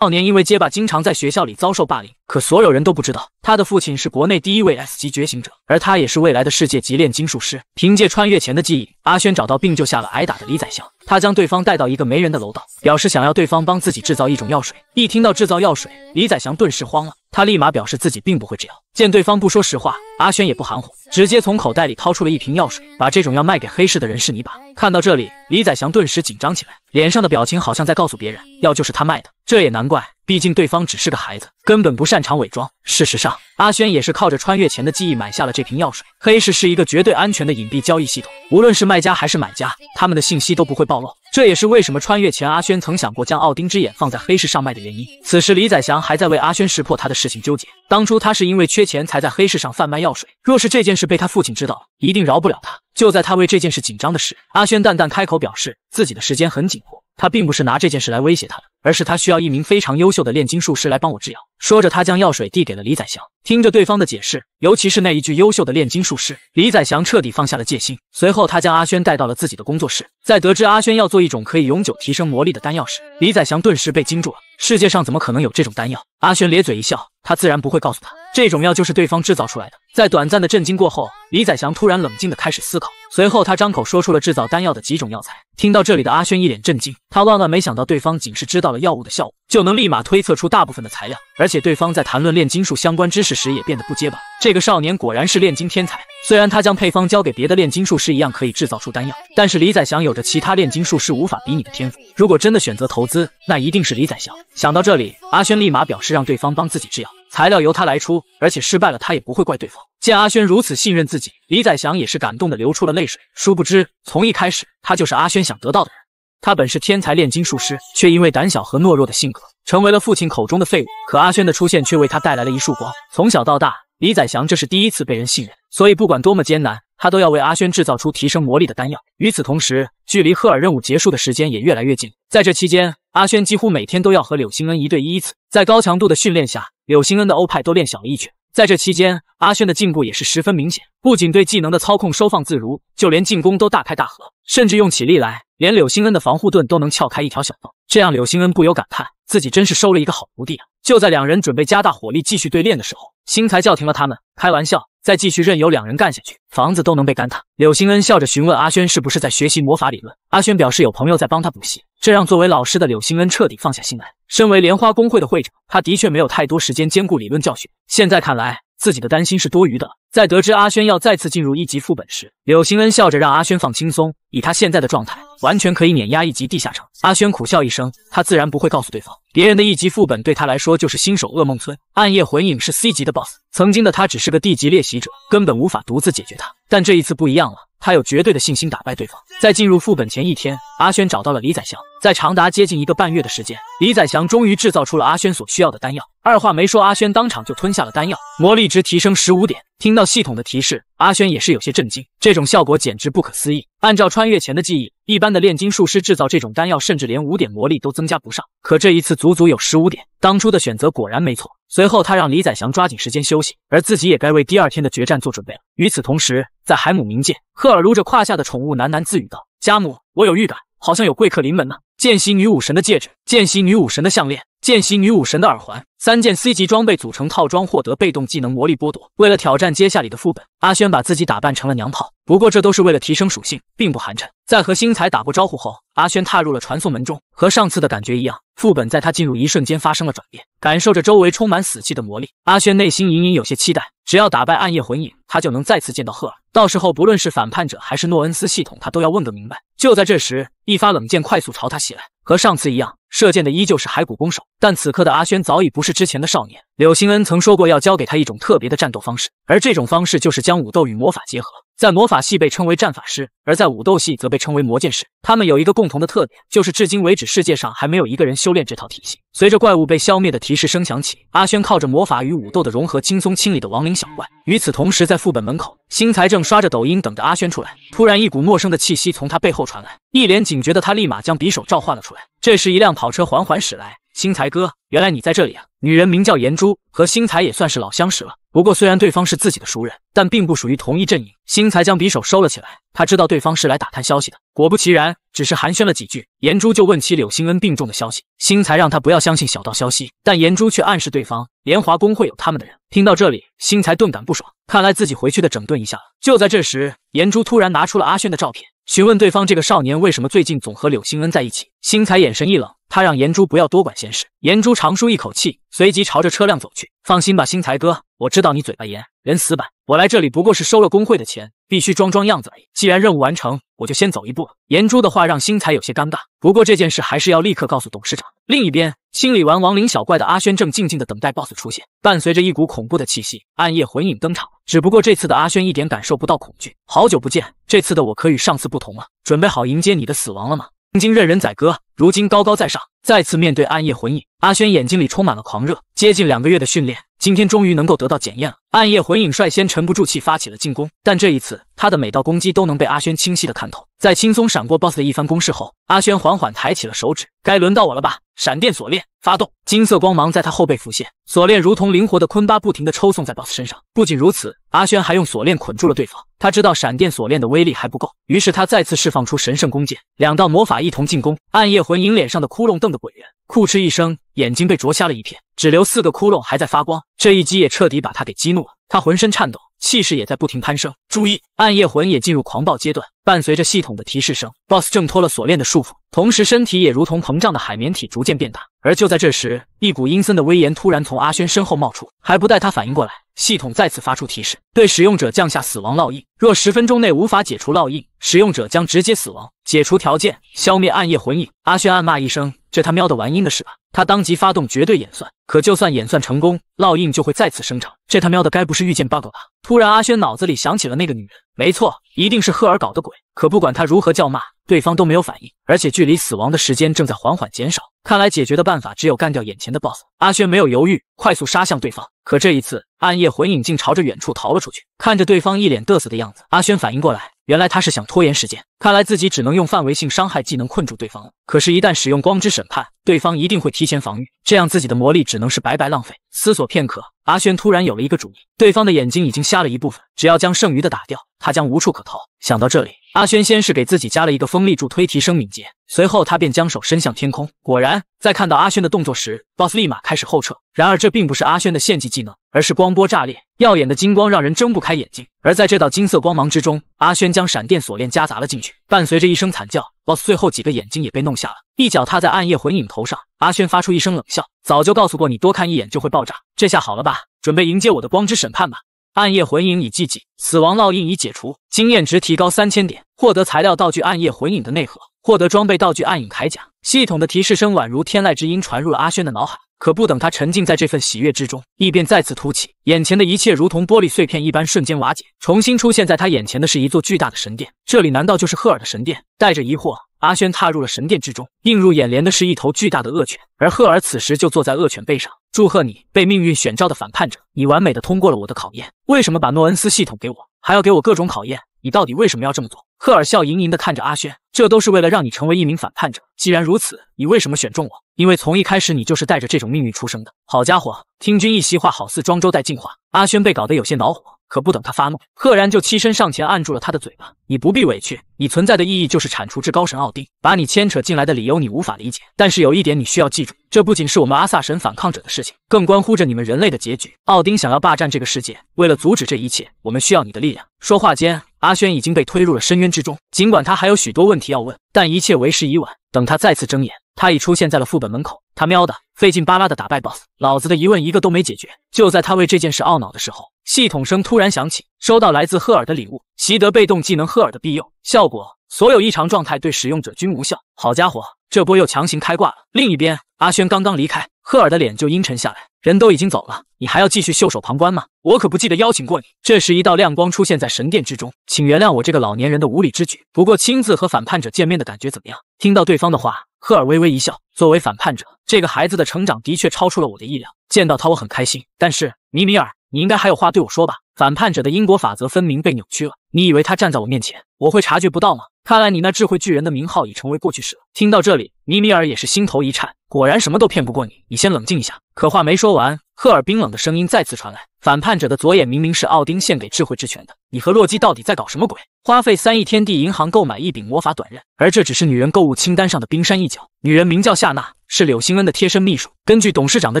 少年因为结巴，经常在学校里遭受霸凌。可所有人都不知道，他的父亲是国内第一位 S 级觉醒者，而他也是未来的世界级炼金术师。凭借穿越前的记忆，阿轩找到并救下了挨打的李宰相。他将对方带到一个没人的楼道，表示想要对方帮自己制造一种药水。一听到制造药水，李宰祥顿时慌了，他立马表示自己并不会制药。见对方不说实话，阿轩也不含糊，直接从口袋里掏出了一瓶药水，把这种药卖给黑市的人是你吧？看到这里，李宰祥顿时紧张起来，脸上的表情好像在告诉别人，药就是他卖的。这也难怪。毕竟对方只是个孩子，根本不擅长伪装。事实上，阿轩也是靠着穿越前的记忆买下了这瓶药水。黑市是一个绝对安全的隐蔽交易系统，无论是卖家还是买家，他们的信息都不会暴露。这也是为什么穿越前阿轩曾想过将奥丁之眼放在黑市上卖的原因。此时李宰祥还在为阿轩识破他的事情纠结，当初他是因为缺钱才在黑市上贩卖药水，若是这件事被他父亲知道了，一定饶不了他。就在他为这件事紧张的时，阿轩淡淡开口表示自己的时间很紧迫。他并不是拿这件事来威胁他的，而是他需要一名非常优秀的炼金术师来帮我制药。说着，他将药水递给了李宰祥。听着对方的解释，尤其是那一句“优秀的炼金术师”，李宰祥彻底放下了戒心。随后，他将阿轩带到了自己的工作室，在得知阿轩要做一种可以永久提升魔力的丹药时，李宰祥顿时被惊住了。世界上怎么可能有这种丹药？阿轩咧嘴一笑，他自然不会告诉他，这种药就是对方制造出来的。在短暂的震惊过后，李宰祥突然冷静地开始思考，随后他张口说出了制造丹药的几种药材。听到这里的阿轩一脸震惊，他万万没想到对方仅是知道了药物的效果，就能立马推测出大部分的材料，而且对方在谈论炼金术相关知识时也变得不结巴。这个少年果然是炼金天才。虽然他将配方交给别的炼金术师一样可以制造出丹药，但是李宰祥有着其他炼金术师无法比拟的天赋。如果真的选择投资，那一定是李宰祥。想到这里，阿轩立马表示让对方帮自己制药，材料由他来出，而且失败了他也不会怪对方。见阿轩如此信任自己，李宰祥也是感动的流出了泪水。殊不知，从一开始他就是阿轩想得到的人。他本是天才炼金术师，却因为胆小和懦弱的性格，成为了父亲口中的废物。可阿轩的出现却为他带来了一束光。从小到大。李宰祥这是第一次被人信任，所以不管多么艰难，他都要为阿轩制造出提升魔力的丹药。与此同时，距离赫尔任务结束的时间也越来越近。在这期间，阿轩几乎每天都要和柳星恩一对一。一次。在高强度的训练下，柳星恩的欧派都练小了一圈。在这期间，阿轩的进步也是十分明显，不仅对技能的操控收放自如，就连进攻都大开大合，甚至用起力来，连柳星恩的防护盾都能撬开一条小缝。这让柳星恩不由感叹，自己真是收了一个好徒弟啊！就在两人准备加大火力继续对练的时候，星才叫停了他们，开玩笑，再继续任由两人干下去，房子都能被干塌。柳星恩笑着询问阿轩，是不是在学习魔法理论？阿轩表示有朋友在帮他补习。这让作为老师的柳兴恩彻底放下心来。身为莲花公会的会长，他的确没有太多时间兼顾理论教学。现在看来，自己的担心是多余的。在得知阿轩要再次进入一级副本时，柳兴恩笑着让阿轩放轻松，以他现在的状态，完全可以碾压一级地下城。阿轩苦笑一声，他自然不会告诉对方，别人的一级副本对他来说就是新手噩梦村。暗夜魂影是 C 级的 BOSS，曾经的他只是个 D 级猎袭者，根本无法独自解决他。但这一次不一样了。他有绝对的信心打败对方。在进入副本前一天，阿轩找到了李宰祥。在长达接近一个半月的时间，李宰祥终于制造出了阿轩所需要的丹药。二话没说，阿轩当场就吞下了丹药，魔力值提升十五点。听到系统的提示，阿轩也是有些震惊，这种效果简直不可思议。按照穿越前的记忆，一般的炼金术师制造这种丹药，甚至连五点魔力都增加不上。可这一次，足足有十五点。当初的选择果然没错。随后，他让李宰祥抓紧时间休息，而自己也该为第二天的决战做准备了。与此同时，在海姆冥界，赫尔撸着胯下的宠物，喃喃自语道：“家母，我有预感，好像有贵客临门呢。”见习女武神的戒指，见习女武神的项链。见习女武神的耳环，三件 C 级装备组成套装，获得被动技能魔力剥夺。为了挑战接下来的副本，阿轩把自己打扮成了娘炮。不过这都是为了提升属性，并不寒碜。在和星彩打过招呼后，阿轩踏入了传送门中。和上次的感觉一样，副本在他进入一瞬间发生了转变。感受着周围充满死气的魔力，阿轩内心隐隐有些期待。只要打败暗夜魂影，他就能再次见到赫尔。到时候，不论是反叛者还是诺恩斯系统，他都要问个明白。就在这时，一发冷箭快速朝他袭来，和上次一样。射箭的依旧是骸骨弓手，但此刻的阿轩早已不是之前的少年。柳星恩曾说过要教给他一种特别的战斗方式，而这种方式就是将武斗与魔法结合。在魔法系被称为战法师，而在武斗系则被称为魔剑士。他们有一个共同的特点，就是至今为止世界上还没有一个人修炼这套体系。随着怪物被消灭的提示声响起，阿轩靠着魔法与武斗的融合，轻松清理的亡灵小怪。与此同时，在副本门口，新才正刷着抖音，等着阿轩出来。突然，一股陌生的气息从他背后传来，一脸警觉的他立马将匕首召唤了出来。这时，一辆跑车缓缓驶来。星才哥，原来你在这里啊！女人名叫颜珠，和星才也算是老相识了。不过虽然对方是自己的熟人，但并不属于同一阵营。星才将匕首收了起来，他知道对方是来打探消息的。果不其然，只是寒暄了几句，颜珠就问起柳星恩病重的消息。星才让他不要相信小道消息，但颜珠却暗示对方莲华公会有他们的人。听到这里，星才顿感不爽，看来自己回去得整顿一下了。就在这时，颜珠突然拿出了阿轩的照片，询问对方这个少年为什么最近总和柳星恩在一起。星才眼神一冷。他让颜珠不要多管闲事，颜珠长舒一口气，随即朝着车辆走去。放心吧，星才哥，我知道你嘴巴严，人死板，我来这里不过是收了工会的钱，必须装装样子而已。既然任务完成，我就先走一步了。颜珠的话让星才有些尴尬，不过这件事还是要立刻告诉董事长。另一边，清理完亡灵小怪的阿轩正静静的等待 BOSS 出现，伴随着一股恐怖的气息，暗夜魂影登场。只不过这次的阿轩一点感受不到恐惧。好久不见，这次的我可与上次不同了，准备好迎接你的死亡了吗？曾经任人宰割，如今高高在上。再次面对暗夜魂影，阿轩眼睛里充满了狂热。接近两个月的训练，今天终于能够得到检验了。暗夜魂影率先沉不住气，发起了进攻。但这一次，他的每道攻击都能被阿轩清晰的看透。在轻松闪过 BOSS 的一番攻势后，阿轩缓缓抬起了手指：“该轮到我了吧？”闪电锁链发动，金色光芒在他后背浮现，锁链如同灵活的昆巴，不停地抽送在 BOSS 身上。不仅如此，阿轩还用锁链捆住了对方。他知道闪电锁链的威力还不够，于是他再次释放出神圣弓箭，两道魔法一同进攻。暗夜魂影脸上的窟窿瞪得滚圆，酷哧一声，眼睛被灼瞎了一片，只留四个窟窿还在发光。这一击也彻底把他给激怒了，他浑身颤抖，气势也在不停攀升。注意，暗夜魂也进入狂暴阶段。伴随着系统的提示声，BOSS 挣脱了锁链的束缚，同时身体也如同膨胀的海绵体逐渐变大。而就在这时，一股阴森的威严突然从阿轩身后冒出，还不待他反应过来，系统再次发出提示，对使用者降下死亡烙印，若十分钟内无法解除烙印，使用者将直接死亡。解除条件：消灭暗夜魂影。阿轩暗骂一声：“这他喵的玩阴的，是吧？”他当即发动绝对演算，可就算演算成功，烙印就会再次生成。这他喵的该不是遇见 bug 吧？突然，阿轩脑子里想起了那个女人，没错，一定是赫尔搞的鬼。可不管他如何叫骂，对方都没有反应，而且距离死亡的时间正在缓缓减少。看来解决的办法只有干掉眼前的 BOSS。阿轩没有犹豫，快速杀向对方。可这一次，暗夜魂影竟朝着远处逃了出去。看着对方一脸得瑟的样子，阿轩反应过来，原来他是想拖延时间。看来自己只能用范围性伤害技能困住对方。可是，一旦使用光之审判，对方一定会提前防御，这样自己的魔力只能是白白浪费。思索片刻，阿轩突然有了一个主意。对方的眼睛已经瞎了一部分，只要将剩余的打掉，他将无处可逃。想到这里。阿轩先是给自己加了一个风力助推，提升敏捷。随后他便将手伸向天空，果然，在看到阿轩的动作时，BOSS 立马开始后撤。然而这并不是阿轩的献祭技能，而是光波炸裂，耀眼的金光让人睁不开眼睛。而在这道金色光芒之中，阿轩将闪电锁链夹杂了进去，伴随着一声惨叫，BOSS 最后几个眼睛也被弄瞎了。一脚踏在暗夜魂影头上，阿轩发出一声冷笑：“早就告诉过你，多看一眼就会爆炸，这下好了吧？准备迎接我的光之审判吧！”暗夜魂影已寂寂，死亡烙印已解除，经验值提高三千点，获得材料道具暗夜魂影的内核，获得装备道具暗影铠甲。系统的提示声宛如天籁之音，传入了阿轩的脑海。可不等他沉浸在这份喜悦之中，异变再次突起，眼前的一切如同玻璃碎片一般瞬间瓦解，重新出现在他眼前的是一座巨大的神殿。这里难道就是赫尔的神殿？带着疑惑。阿轩踏入了神殿之中，映入眼帘的是一头巨大的恶犬，而赫尔此时就坐在恶犬背上。祝贺你，被命运选召的反叛者，你完美的通过了我的考验。为什么把诺恩斯系统给我，还要给我各种考验？你到底为什么要这么做？赫尔笑盈盈的看着阿轩，这都是为了让你成为一名反叛者。既然如此，你为什么选中我？因为从一开始你就是带着这种命运出生的。好家伙，听君一席话，好似庄周在进化。阿轩被搞得有些恼火。可不等他发怒，赫然就栖身上前按住了他的嘴巴。你不必委屈，你存在的意义就是铲除至高神奥丁。把你牵扯进来的理由你无法理解，但是有一点你需要记住，这不仅是我们阿萨神反抗者的事情，更关乎着你们人类的结局。奥丁想要霸占这个世界，为了阻止这一切，我们需要你的力量。说话间，阿轩已经被推入了深渊之中。尽管他还有许多问题要问，但一切为时已晚。等他再次睁眼，他已出现在了副本门口。他喵的，费劲巴拉的打败 BOSS，老子的疑问一个都没解决。就在他为这件事懊恼的时候，系统声突然响起，收到来自赫尔的礼物。习得被动技能赫尔的庇佑效果，所有异常状态对使用者均无效。好家伙，这波又强行开挂了。另一边，阿轩刚刚离开，赫尔的脸就阴沉下来。人都已经走了，你还要继续袖手旁观吗？我可不记得邀请过你。这时，一道亮光出现在神殿之中，请原谅我这个老年人的无理之举。不过，亲自和反叛者见面的感觉怎么样？听到对方的话。赫尔微微一笑，作为反叛者，这个孩子的成长的确超出了我的意料。见到他，我很开心。但是，米米尔，你应该还有话对我说吧？反叛者的因果法则分明被扭曲了。你以为他站在我面前，我会察觉不到吗？看来你那智慧巨人的名号已成为过去式了。听到这里，米米尔也是心头一颤。果然，什么都骗不过你。你先冷静一下。可话没说完，赫尔冰冷的声音再次传来。反叛者的左眼明明是奥丁献给智慧之泉的，你和洛基到底在搞什么鬼？花费三亿天地银行购买一柄魔法短刃，而这只是女人购物清单上的冰山一角。女人名叫夏娜，是柳星恩的贴身秘书。根据董事长的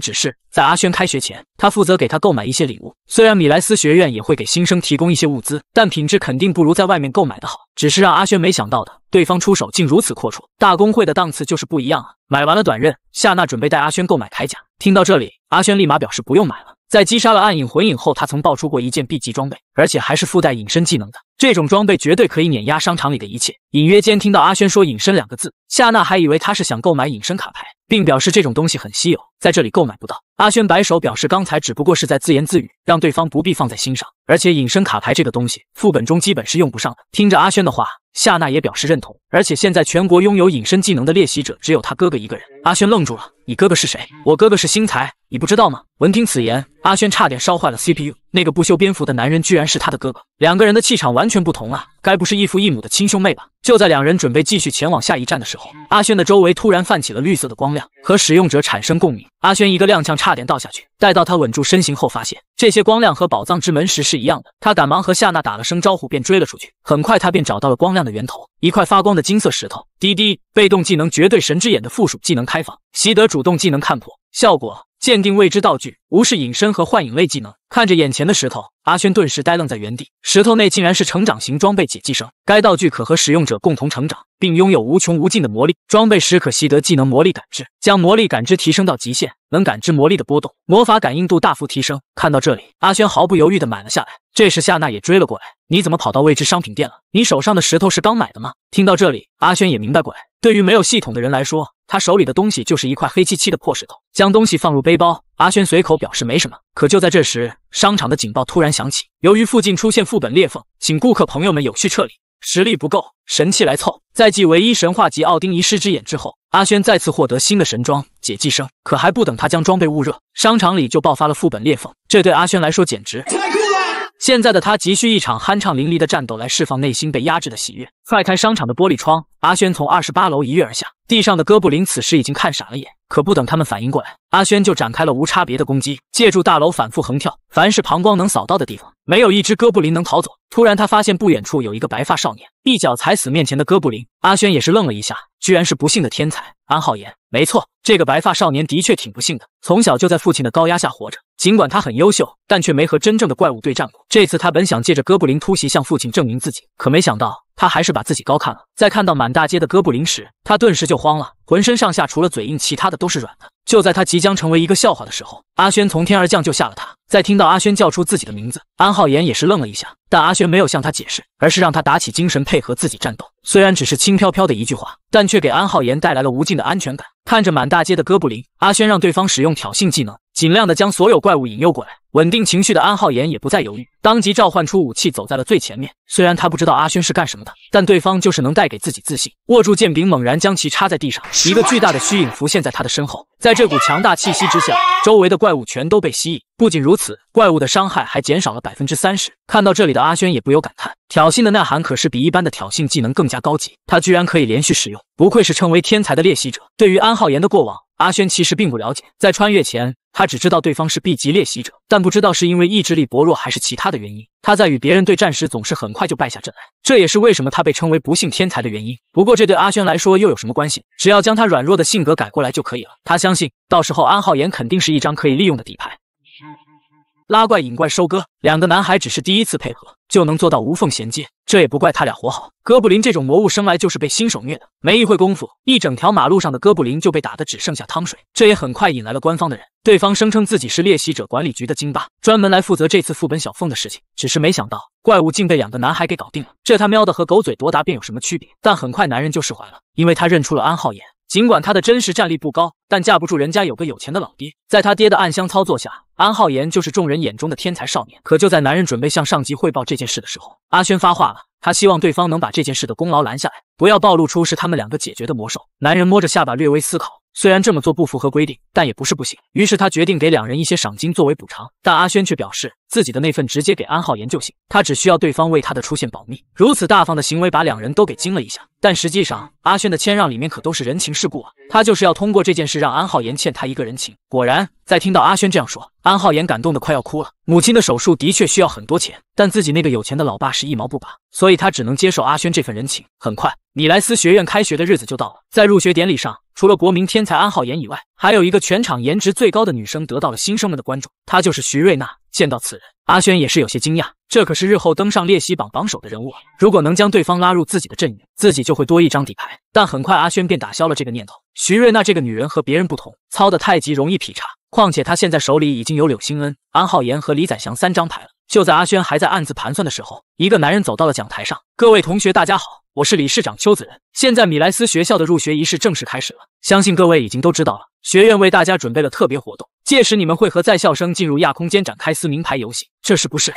指示，在阿轩开学前，她负责给他购买一些礼物。虽然米莱斯学院也会给新生提供一些物资，但品质肯定不如在外面购买的好。只是让阿轩没想到的，对方出手竟如此阔绰。大公会的档次就是不一样啊！买完了短刃，夏娜准备带阿轩购买铠甲。听到这里，阿轩立马表示不用买了。在击杀了暗影魂影后，他曾爆出过一件 B 级装备，而且还是附带隐身技能的。这种装备绝对可以碾压商场里的一切。隐约间听到阿轩说“隐身”两个字，夏娜还以为他是想购买隐身卡牌，并表示这种东西很稀有，在这里购买不到。阿轩摆手表示，刚才只不过是在自言自语，让对方不必放在心上。而且隐身卡牌这个东西，副本中基本是用不上的。听着阿轩的话，夏娜也表示认同。而且现在全国拥有隐身技能的猎袭者只有他哥哥一个人。阿轩愣住了：“你哥哥是谁？”“我哥哥是星才。”你不知道吗？闻听此言，阿轩差点烧坏了 CPU。那个不修边幅的男人居然是他的哥哥，两个人的气场完全不同啊，该不是异父异母的亲兄妹吧？就在两人准备继续前往下一站的时候，阿轩的周围突然泛起了绿色的光亮，和使用者产生共鸣。阿轩一个踉跄，差点倒下去。待到他稳住身形后，发现这些光亮和宝藏之门石是一样的。他赶忙和夏娜打了声招呼，便追了出去。很快，他便找到了光亮的源头，一块发光的金色石头。滴滴，被动技能绝对神之眼的附属技能开放，习得主动技能看破，效果。鉴定未知道具，无视隐身和幻影类技能。看着眼前的石头，阿轩顿时呆愣在原地。石头内竟然是成长型装备解寄生，该道具可和使用者共同成长，并拥有无穷无尽的魔力。装备时可习得技能魔力感知，将魔力感知提升到极限，能感知魔力的波动，魔法感应度大幅提升。看到这里，阿轩毫不犹豫的买了下来。这时夏娜也追了过来：“你怎么跑到未知商品店了？你手上的石头是刚买的吗？”听到这里，阿轩也明白过来，对于没有系统的人来说。他手里的东西就是一块黑漆漆的破石头，将东西放入背包。阿轩随口表示没什么，可就在这时，商场的警报突然响起。由于附近出现副本裂缝，请顾客朋友们有序撤离。实力不够，神器来凑。在继唯一神话级奥丁遗失之眼之后，阿轩再次获得新的神装解寄生。可还不等他将装备焐热，商场里就爆发了副本裂缝。这对阿轩来说简直……现在的他急需一场酣畅淋漓的战斗来释放内心被压制的喜悦，踹开商场的玻璃窗，阿轩从二十八楼一跃而下，地上的哥布林此时已经看傻了眼。可不等他们反应过来，阿轩就展开了无差别的攻击，借助大楼反复横跳，凡是膀胱能扫到的地方，没有一只哥布林能逃走。突然，他发现不远处有一个白发少年，一脚踩死面前的哥布林。阿轩也是愣了一下，居然是不幸的天才安浩言。没错，这个白发少年的确挺不幸的，从小就在父亲的高压下活着。尽管他很优秀，但却没和真正的怪物对战过。这次他本想借着哥布林突袭向父亲证明自己，可没想到。他还是把自己高看了，在看到满大街的哥布林时，他顿时就慌了，浑身上下除了嘴硬，其他的都是软的。就在他即将成为一个笑话的时候，阿轩从天而降救下了他。在听到阿轩叫出自己的名字，安浩言也是愣了一下，但阿轩没有向他解释，而是让他打起精神配合自己战斗。虽然只是轻飘飘的一句话，但却给安浩言带来了无尽的安全感。看着满大街的哥布林，阿轩让对方使用挑衅技能，尽量的将所有怪物引诱过来。稳定情绪的安浩言也不再犹豫，当即召唤出武器，走在了最前面。虽然他不知道阿轩是干什么的，但对方就是能带给自己自信。握住剑柄，猛然将其插在地上，一个巨大的虚影浮现在他的身后。在这股强大气息之下，周围的怪物全都被吸引。不仅如此，怪物的伤害还减少了百分之三十。看到这里的阿轩也不由感叹：挑衅的呐喊可是比一般的挑衅技能更加高级，他居然可以连续使用，不愧是称为天才的猎袭者。对于安浩言的过往，阿轩其实并不了解。在穿越前，他只知道对方是 B 级猎袭者，但。但不知道是因为意志力薄弱还是其他的原因，他在与别人对战时总是很快就败下阵来，这也是为什么他被称为不幸天才的原因。不过这对阿轩来说又有什么关系？只要将他软弱的性格改过来就可以了。他相信到时候安浩言肯定是一张可以利用的底牌。拉怪引怪收割，两个男孩只是第一次配合就能做到无缝衔接，这也不怪他俩活好。哥布林这种魔物生来就是被新手虐的。没一会功夫，一整条马路上的哥布林就被打得只剩下汤水。这也很快引来了官方的人，对方声称自己是猎袭者管理局的金巴，专门来负责这次副本小凤的事情。只是没想到怪物竟被两个男孩给搞定了，这他喵的和狗嘴夺达便有什么区别？但很快男人就释怀了，因为他认出了安浩言。尽管他的真实战力不高，但架不住人家有个有钱的老爹。在他爹的暗箱操作下，安浩言就是众人眼中的天才少年。可就在男人准备向上级汇报这件事的时候，阿轩发话了，他希望对方能把这件事的功劳拦下来，不要暴露出是他们两个解决的魔兽。男人摸着下巴略微思考，虽然这么做不符合规定，但也不是不行。于是他决定给两人一些赏金作为补偿，但阿轩却表示。自己的那份直接给安浩言就行，他只需要对方为他的出现保密。如此大方的行为把两人都给惊了一下，但实际上阿轩的谦让里面可都是人情世故啊，他就是要通过这件事让安浩言欠他一个人情。果然，在听到阿轩这样说，安浩言感动的快要哭了。母亲的手术的确需要很多钱，但自己那个有钱的老爸是一毛不拔，所以他只能接受阿轩这份人情。很快，米莱斯学院开学的日子就到了，在入学典礼上，除了国民天才安浩言以外，还有一个全场颜值最高的女生得到了新生们的关注，她就是徐瑞娜。见到此人，阿轩也是有些惊讶，这可是日后登上练习榜榜首的人物啊！如果能将对方拉入自己的阵营，自己就会多一张底牌。但很快，阿轩便打消了这个念头。徐瑞娜这个女人和别人不同，操得太急容易劈叉。况且她现在手里已经有柳星恩、安浩言和李宰祥三张牌了。就在阿轩还在暗自盘算的时候，一个男人走到了讲台上。各位同学，大家好，我是理事长邱子仁。现在米莱斯学校的入学仪式正式开始了，相信各位已经都知道了，学院为大家准备了特别活动。届时你们会和在校生进入亚空间展开撕名牌游戏，这是不是？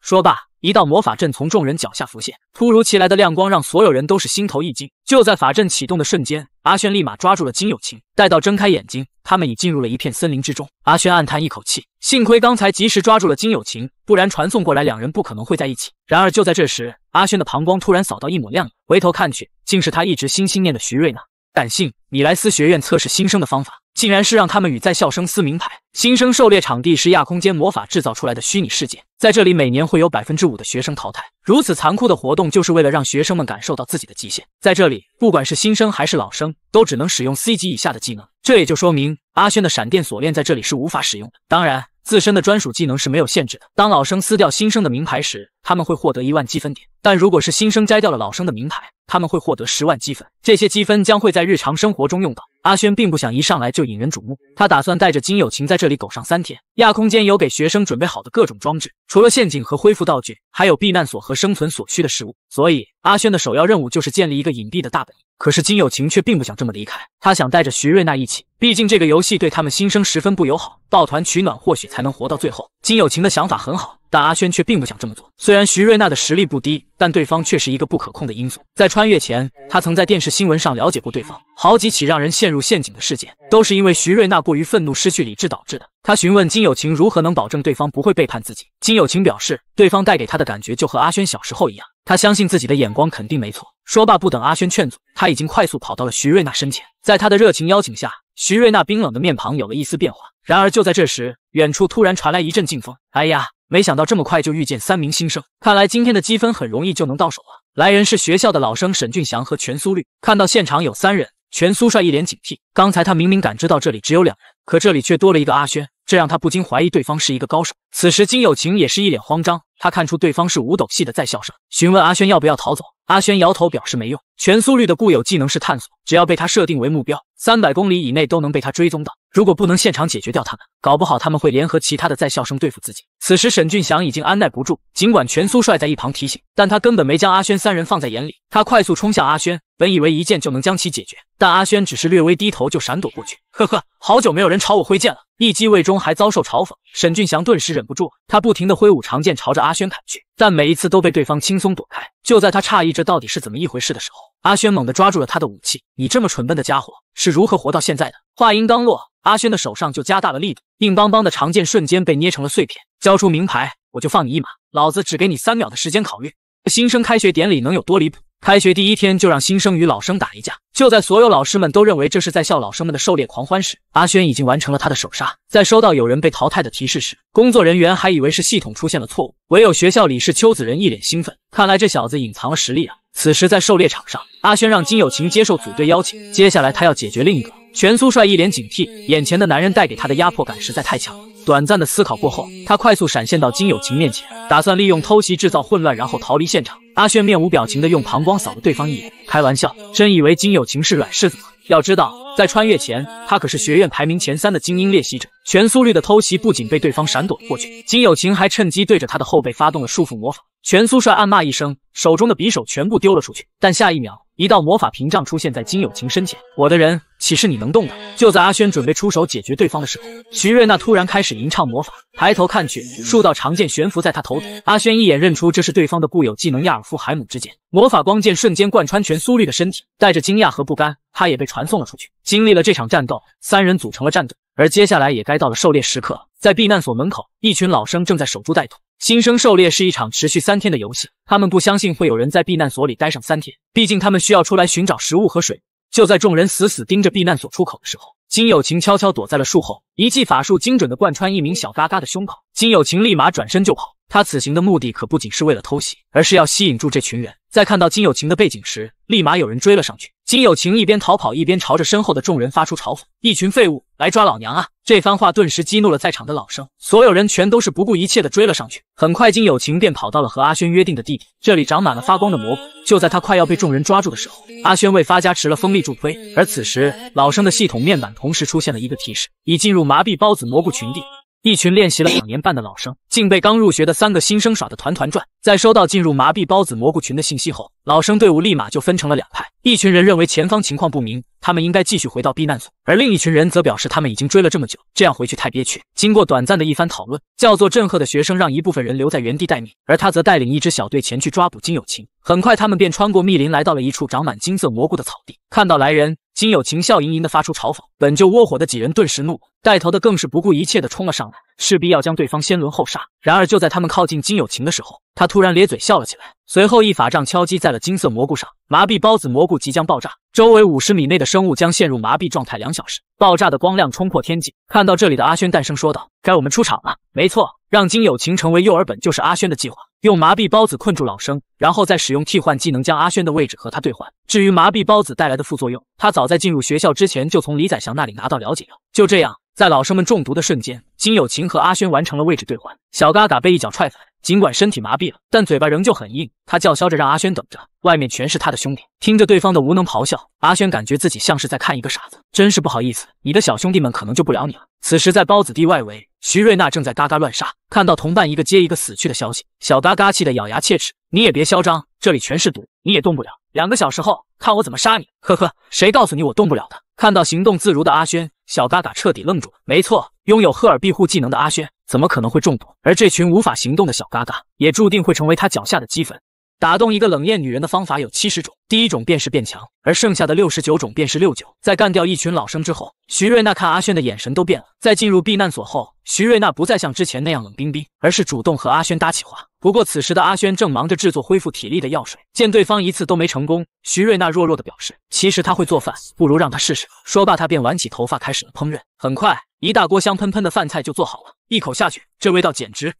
说罢，一道魔法阵从众人脚下浮现，突如其来的亮光让所有人都是心头一惊。就在法阵启动的瞬间，阿轩立马抓住了金友情。待到睁开眼睛，他们已进入了一片森林之中。阿轩暗叹一口气，幸亏刚才及时抓住了金友情，不然传送过来两人不可能会在一起。然而就在这时，阿轩的旁光突然扫到一抹亮影，回头看去，竟是他一直心心念的徐瑞娜。感性米莱斯学院测试新生的方法。竟然是让他们与在校生撕名牌。新生狩猎场地是亚空间魔法制造出来的虚拟世界，在这里每年会有百分之五的学生淘汰。如此残酷的活动，就是为了让学生们感受到自己的极限。在这里，不管是新生还是老生，都只能使用 C 级以下的技能。这也就说明，阿轩的闪电锁链在这里是无法使用的。当然，自身的专属技能是没有限制的。当老生撕掉新生的名牌时，他们会获得一万积分点，但如果是新生摘掉了老生的名牌，他们会获得十万积分。这些积分将会在日常生活中用到。阿轩并不想一上来就引人瞩目，他打算带着金友情在这里苟上三天。亚空间有给学生准备好的各种装置，除了陷阱和恢复道具，还有避难所和生存所需的食物。所以阿轩的首要任务就是建立一个隐蔽的大本营。可是金友情却并不想这么离开，他想带着徐瑞娜一起，毕竟这个游戏对他们新生十分不友好，抱团取暖或许才能活到最后。金友情的想法很好。但阿轩却并不想这么做。虽然徐瑞娜的实力不低，但对方却是一个不可控的因素。在穿越前，他曾在电视新闻上了解过对方，好几起让人陷入陷阱的事件，都是因为徐瑞娜过于愤怒失去理智导致的。他询问金友情如何能保证对方不会背叛自己，金友情表示，对方带给他的感觉就和阿轩小时候一样，他相信自己的眼光肯定没错。说罢，不等阿轩劝阻，他已经快速跑到了徐瑞娜身前，在他的热情邀请下，徐瑞娜冰冷的面庞有了一丝变化。然而就在这时，远处突然传来一阵劲风，哎呀！没想到这么快就遇见三名新生，看来今天的积分很容易就能到手了。来人是学校的老生沈俊祥和全苏律。看到现场有三人，全苏帅一脸警惕。刚才他明明感知到这里只有两人，可这里却多了一个阿轩，这让他不禁怀疑对方是一个高手。此时金有情也是一脸慌张，他看出对方是五斗系的在校生，询问阿轩要不要逃走。阿轩摇头表示没用。全苏律的固有技能是探索，只要被他设定为目标，三百公里以内都能被他追踪到。如果不能现场解决掉他们，搞不好他们会联合其他的在校生对付自己。此时，沈俊祥已经按耐不住，尽管全苏帅在一旁提醒，但他根本没将阿轩三人放在眼里。他快速冲向阿轩。本以为一剑就能将其解决，但阿轩只是略微低头就闪躲过去。呵呵，好久没有人朝我挥剑了。一击未中还遭受嘲讽，沈俊祥顿时忍不住他不停地挥舞长剑朝着阿轩砍去，但每一次都被对方轻松躲开。就在他诧异这到底是怎么一回事的时候，阿轩猛地抓住了他的武器。你这么蠢笨的家伙是如何活到现在的？话音刚落，阿轩的手上就加大了力度，硬邦邦的长剑瞬间被捏成了碎片。交出名牌，我就放你一马。老子只给你三秒的时间考虑。新生开学典礼能有多离谱？开学第一天就让新生与老生打一架，就在所有老师们都认为这是在校老生们的狩猎狂欢时，阿轩已经完成了他的首杀。在收到有人被淘汰的提示时，工作人员还以为是系统出现了错误，唯有学校理事邱子仁一脸兴奋，看来这小子隐藏了实力啊。此时在狩猎场上，阿轩让金友情接受组队邀请，接下来他要解决另一个。全苏帅一脸警惕，眼前的男人带给他的压迫感实在太强。短暂的思考过后，他快速闪现到金友情面前，打算利用偷袭制造混乱，然后逃离现场。阿炫面无表情地用旁光扫了对方一眼，开玩笑，真以为金友情是软柿子吗？要知道，在穿越前，他可是学院排名前三的精英猎袭者。全苏绿的偷袭不仅被对方闪躲了过去，金友情还趁机对着他的后背发动了束缚魔法。全苏帅暗骂一声，手中的匕首全部丢了出去。但下一秒，一道魔法屏障出现在金友情身前。我的人岂是你能动的？就在阿轩准备出手解决对方的时候，徐瑞娜突然开始吟唱魔法。抬头看去，数道长剑悬浮在他头顶。阿轩一眼认出这是对方的固有技能——亚尔夫海姆之剑。魔法光剑瞬间贯穿全苏律的身体，带着惊讶和不甘，他也被传送了出去。经历了这场战斗，三人组成了战队，而接下来也该到了狩猎时刻了。在避难所门口，一群老生正在守株待兔。新生狩猎是一场持续三天的游戏，他们不相信会有人在避难所里待上三天，毕竟他们需要出来寻找食物和水。就在众人死死盯着避难所出口的时候，金友情悄悄躲在了树后，一记法术精准的贯穿一名小嘎嘎的胸口。金友情立马转身就跑，他此行的目的可不仅是为了偷袭，而是要吸引住这群人。在看到金友情的背景时，立马有人追了上去。金有情一边逃跑，一边朝着身后的众人发出嘲讽：“一群废物，来抓老娘啊！”这番话顿时激怒了在场的老生，所有人全都是不顾一切的追了上去。很快，金有情便跑到了和阿轩约定的地点，这里长满了发光的蘑菇。就在他快要被众人抓住的时候，阿轩为发家持了锋利助推，而此时老生的系统面板同时出现了一个提示：已进入麻痹孢子蘑菇群地。一群练习了两年半的老生，竟被刚入学的三个新生耍得团团转。在收到进入麻痹孢子蘑菇群的信息后，老生队伍立马就分成了两派。一群人认为前方情况不明，他们应该继续回到避难所；而另一群人则表示他们已经追了这么久，这样回去太憋屈。经过短暂的一番讨论，叫做郑赫的学生让一部分人留在原地待命，而他则带领一支小队前去抓捕金有情。很快，他们便穿过密林，来到了一处长满金色蘑菇的草地。看到来人，金有情笑盈盈的发出嘲讽。本就窝火的几人顿时怒火。带头的更是不顾一切地冲了上来，势必要将对方先轮后杀。然而就在他们靠近金有情的时候，他突然咧嘴笑了起来，随后一法杖敲击在了金色蘑菇上，麻痹孢子蘑菇即将爆炸，周围五十米内的生物将陷入麻痹状态两小时。爆炸的光亮冲破天际，看到这里的阿轩淡声说道：“该我们出场了。”没错，让金有情成为诱饵本就是阿轩的计划，用麻痹孢子困住老生，然后再使用替换技能将阿轩的位置和他兑换。至于麻痹孢子带来的副作用，他早在进入学校之前就从李宰祥那里拿到了解药。就这样，在老生们中毒的瞬间，金友琴和阿轩完成了位置兑换。小嘎嘎被一脚踹翻，尽管身体麻痹了，但嘴巴仍旧很硬。他叫嚣着让阿轩等着，外面全是他的兄弟。听着对方的无能咆哮，阿轩感觉自己像是在看一个傻子，真是不好意思。你的小兄弟们可能救不了你了。此时，在包子地外围，徐瑞娜正在嘎嘎乱杀。看到同伴一个接一个死去的消息，小嘎嘎气得咬牙切齿。你也别嚣张，这里全是毒，你也动不了。两个小时后，看我怎么杀你！呵呵，谁告诉你我动不了的？看到行动自如的阿轩，小嘎嘎彻底愣住了。没错，拥有赫尔庇护技能的阿轩，怎么可能会中毒？而这群无法行动的小嘎嘎，也注定会成为他脚下的鸡粉。打动一个冷艳女人的方法有七十种，第一种便是变强，而剩下的六十九种便是六九。在干掉一群老生之后，徐瑞娜看阿轩的眼神都变了。在进入避难所后，徐瑞娜不再像之前那样冷冰冰，而是主动和阿轩搭起话。不过此时的阿轩正忙着制作恢复体力的药水，见对方一次都没成功，徐瑞娜弱弱的表示：“其实他会做饭，不如让他试试。”说罢，他便挽起头发开始了烹饪。很快，一大锅香喷喷的饭菜就做好了，一口下去，这味道简直。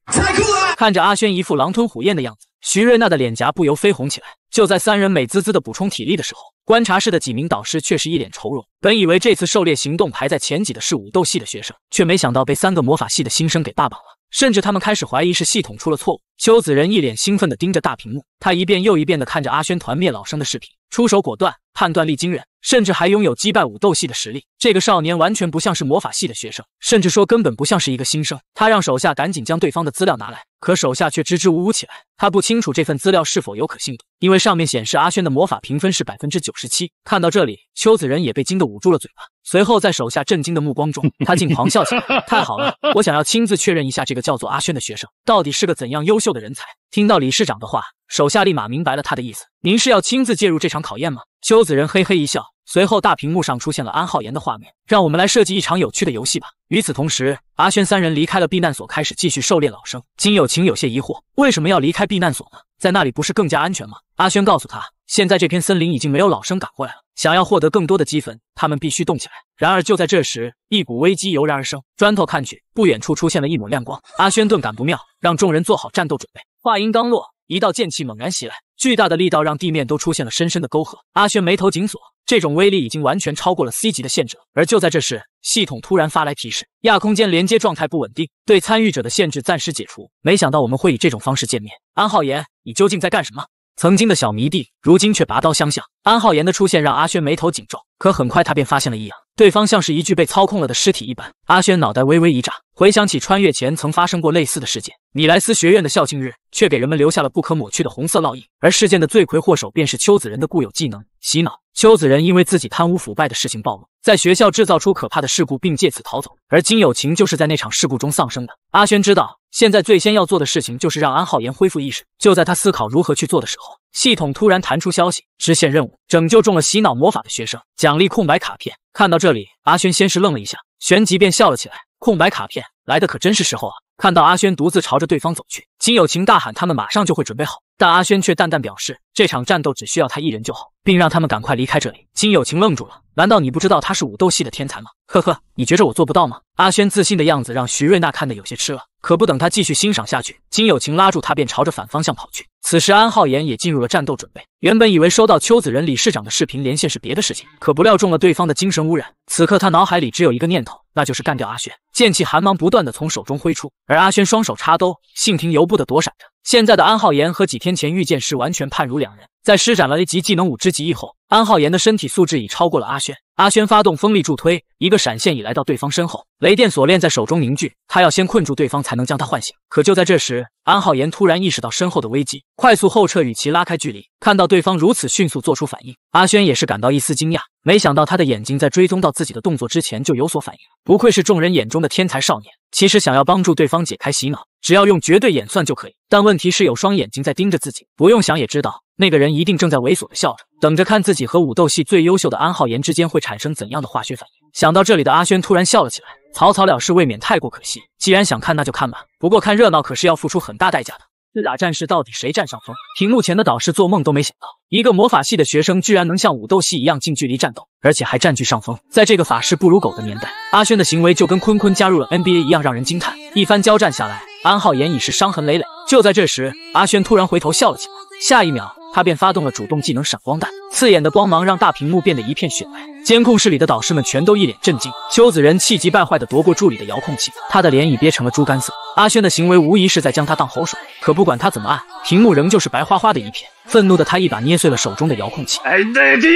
看着阿轩一副狼吞虎咽的样子。徐瑞娜的脸颊不由绯红起来。就在三人美滋滋的补充体力的时候，观察室的几名导师却是一脸愁容。本以为这次狩猎行动排在前几的是武斗系的学生，却没想到被三个魔法系的新生给霸榜了。甚至他们开始怀疑是系统出了错误。邱子仁一脸兴奋地盯着大屏幕，他一遍又一遍地看着阿轩团灭老生的视频，出手果断，判断力惊人，甚至还拥有击败武斗系的实力。这个少年完全不像是魔法系的学生，甚至说根本不像是一个新生。他让手下赶紧将对方的资料拿来。可手下却支支吾吾起来，他不清楚这份资料是否有可信度，因为上面显示阿轩的魔法评分是百分之九十七。看到这里，邱子仁也被惊得捂住了嘴巴。随后，在手下震惊的目光中，他竟狂笑起来：“太好了，我想要亲自确认一下这个叫做阿轩的学生到底是个怎样优秀的人才。”听到理事长的话，手下立马明白了他的意思：“您是要亲自介入这场考验吗？”邱子仁嘿嘿一笑。随后，大屏幕上出现了安浩言的画面。让我们来设计一场有趣的游戏吧。与此同时，阿轩三人离开了避难所，开始继续狩猎老生。金有情有些疑惑，为什么要离开避难所呢？在那里不是更加安全吗？阿轩告诉他，现在这片森林已经没有老生赶过来了，想要获得更多的积分，他们必须动起来。然而，就在这时，一股危机油然而生。砖头看去，不远处出现了一抹亮光。阿轩顿感不妙，让众人做好战斗准备。话音刚落，一道剑气猛然袭来。巨大的力道让地面都出现了深深的沟壑，阿轩眉头紧锁，这种威力已经完全超过了 C 级的限制。而就在这时，系统突然发来提示：亚空间连接状态不稳定，对参与者的限制暂时解除。没想到我们会以这种方式见面，安浩言，你究竟在干什么？曾经的小迷弟，如今却拔刀相向。安浩言的出现让阿轩眉头紧皱，可很快他便发现了异样，对方像是一具被操控了的尸体一般。阿轩脑袋微微一炸。回想起穿越前曾发生过类似的事件，米莱斯学院的校庆日却给人们留下了不可抹去的红色烙印。而事件的罪魁祸首便是邱子仁的固有技能洗脑。邱子仁因为自己贪污腐败的事情暴露，在学校制造出可怕的事故，并借此逃走。而金有情就是在那场事故中丧生的。阿轩知道，现在最先要做的事情就是让安浩言恢复意识。就在他思考如何去做的时候，系统突然弹出消息：支线任务，拯救中了洗脑魔法的学生，奖励空白卡片。看到这里，阿轩先是愣了一下，旋即便笑了起来。空白卡片来的可真是时候啊！看到阿轩独自朝着对方走去，金友情大喊：“他们马上就会准备好。”但阿轩却淡淡表示：“这场战斗只需要他一人就好，并让他们赶快离开这里。”金友情愣住了：“难道你不知道他是武斗系的天才吗？”“呵呵，你觉着我做不到吗？”阿轩自信的样子让徐瑞娜看得有些吃了。可不等他继续欣赏下去，金友情拉住他便朝着反方向跑去。此时安浩言也进入了战斗准备。原本以为收到邱子仁理事长的视频连线是别的事情，可不料中了对方的精神污染。此刻他脑海里只有一个念头。那就是干掉阿轩，剑气寒芒不断的从手中挥出，而阿轩双手插兜，幸停犹步的躲闪着。现在的安浩言和几天前遇见时完全判如两人，在施展了 A 级技能五之极意后，安浩言的身体素质已超过了阿轩。阿轩发动风力助推，一个闪现已来到对方身后，雷电锁链在手中凝聚，他要先困住对方才能将他唤醒。可就在这时，安浩言突然意识到身后的危机，快速后撤，与其拉开距离。看到对方如此迅速做出反应，阿轩也是感到一丝惊讶。没想到他的眼睛在追踪到自己的动作之前就有所反应，不愧是众人眼中的天才少年。其实想要帮助对方解开洗脑，只要用绝对演算就可以。但问题是有双眼睛在盯着自己，不用想也知道，那个人一定正在猥琐的笑着，等着看自己和武斗系最优秀的安浩岩之间会产生怎样的化学反应。想到这里的阿轩突然笑了起来，草草了事未免太过可惜。既然想看，那就看吧。不过看热闹可是要付出很大代价的。自打战士到底谁占上风？屏幕前的导师做梦都没想到，一个魔法系的学生居然能像武斗系一样近距离战斗，而且还占据上风。在这个法师不如狗的年代，阿轩的行为就跟坤坤加入了 NBA 一样让人惊叹。一番交战下来，安浩言已是伤痕累累。就在这时，阿轩突然回头笑了起来，下一秒。他便发动了主动技能闪光弹，刺眼的光芒让大屏幕变得一片雪白。监控室里的导师们全都一脸震惊。邱子仁气急败坏地夺过助理的遥控器，他的脸已憋成了猪肝色。阿轩的行为无疑是在将他当猴耍，可不管他怎么按，屏幕仍旧是白花花的一片。愤怒的他一把捏碎了手中的遥控器。阿南弟，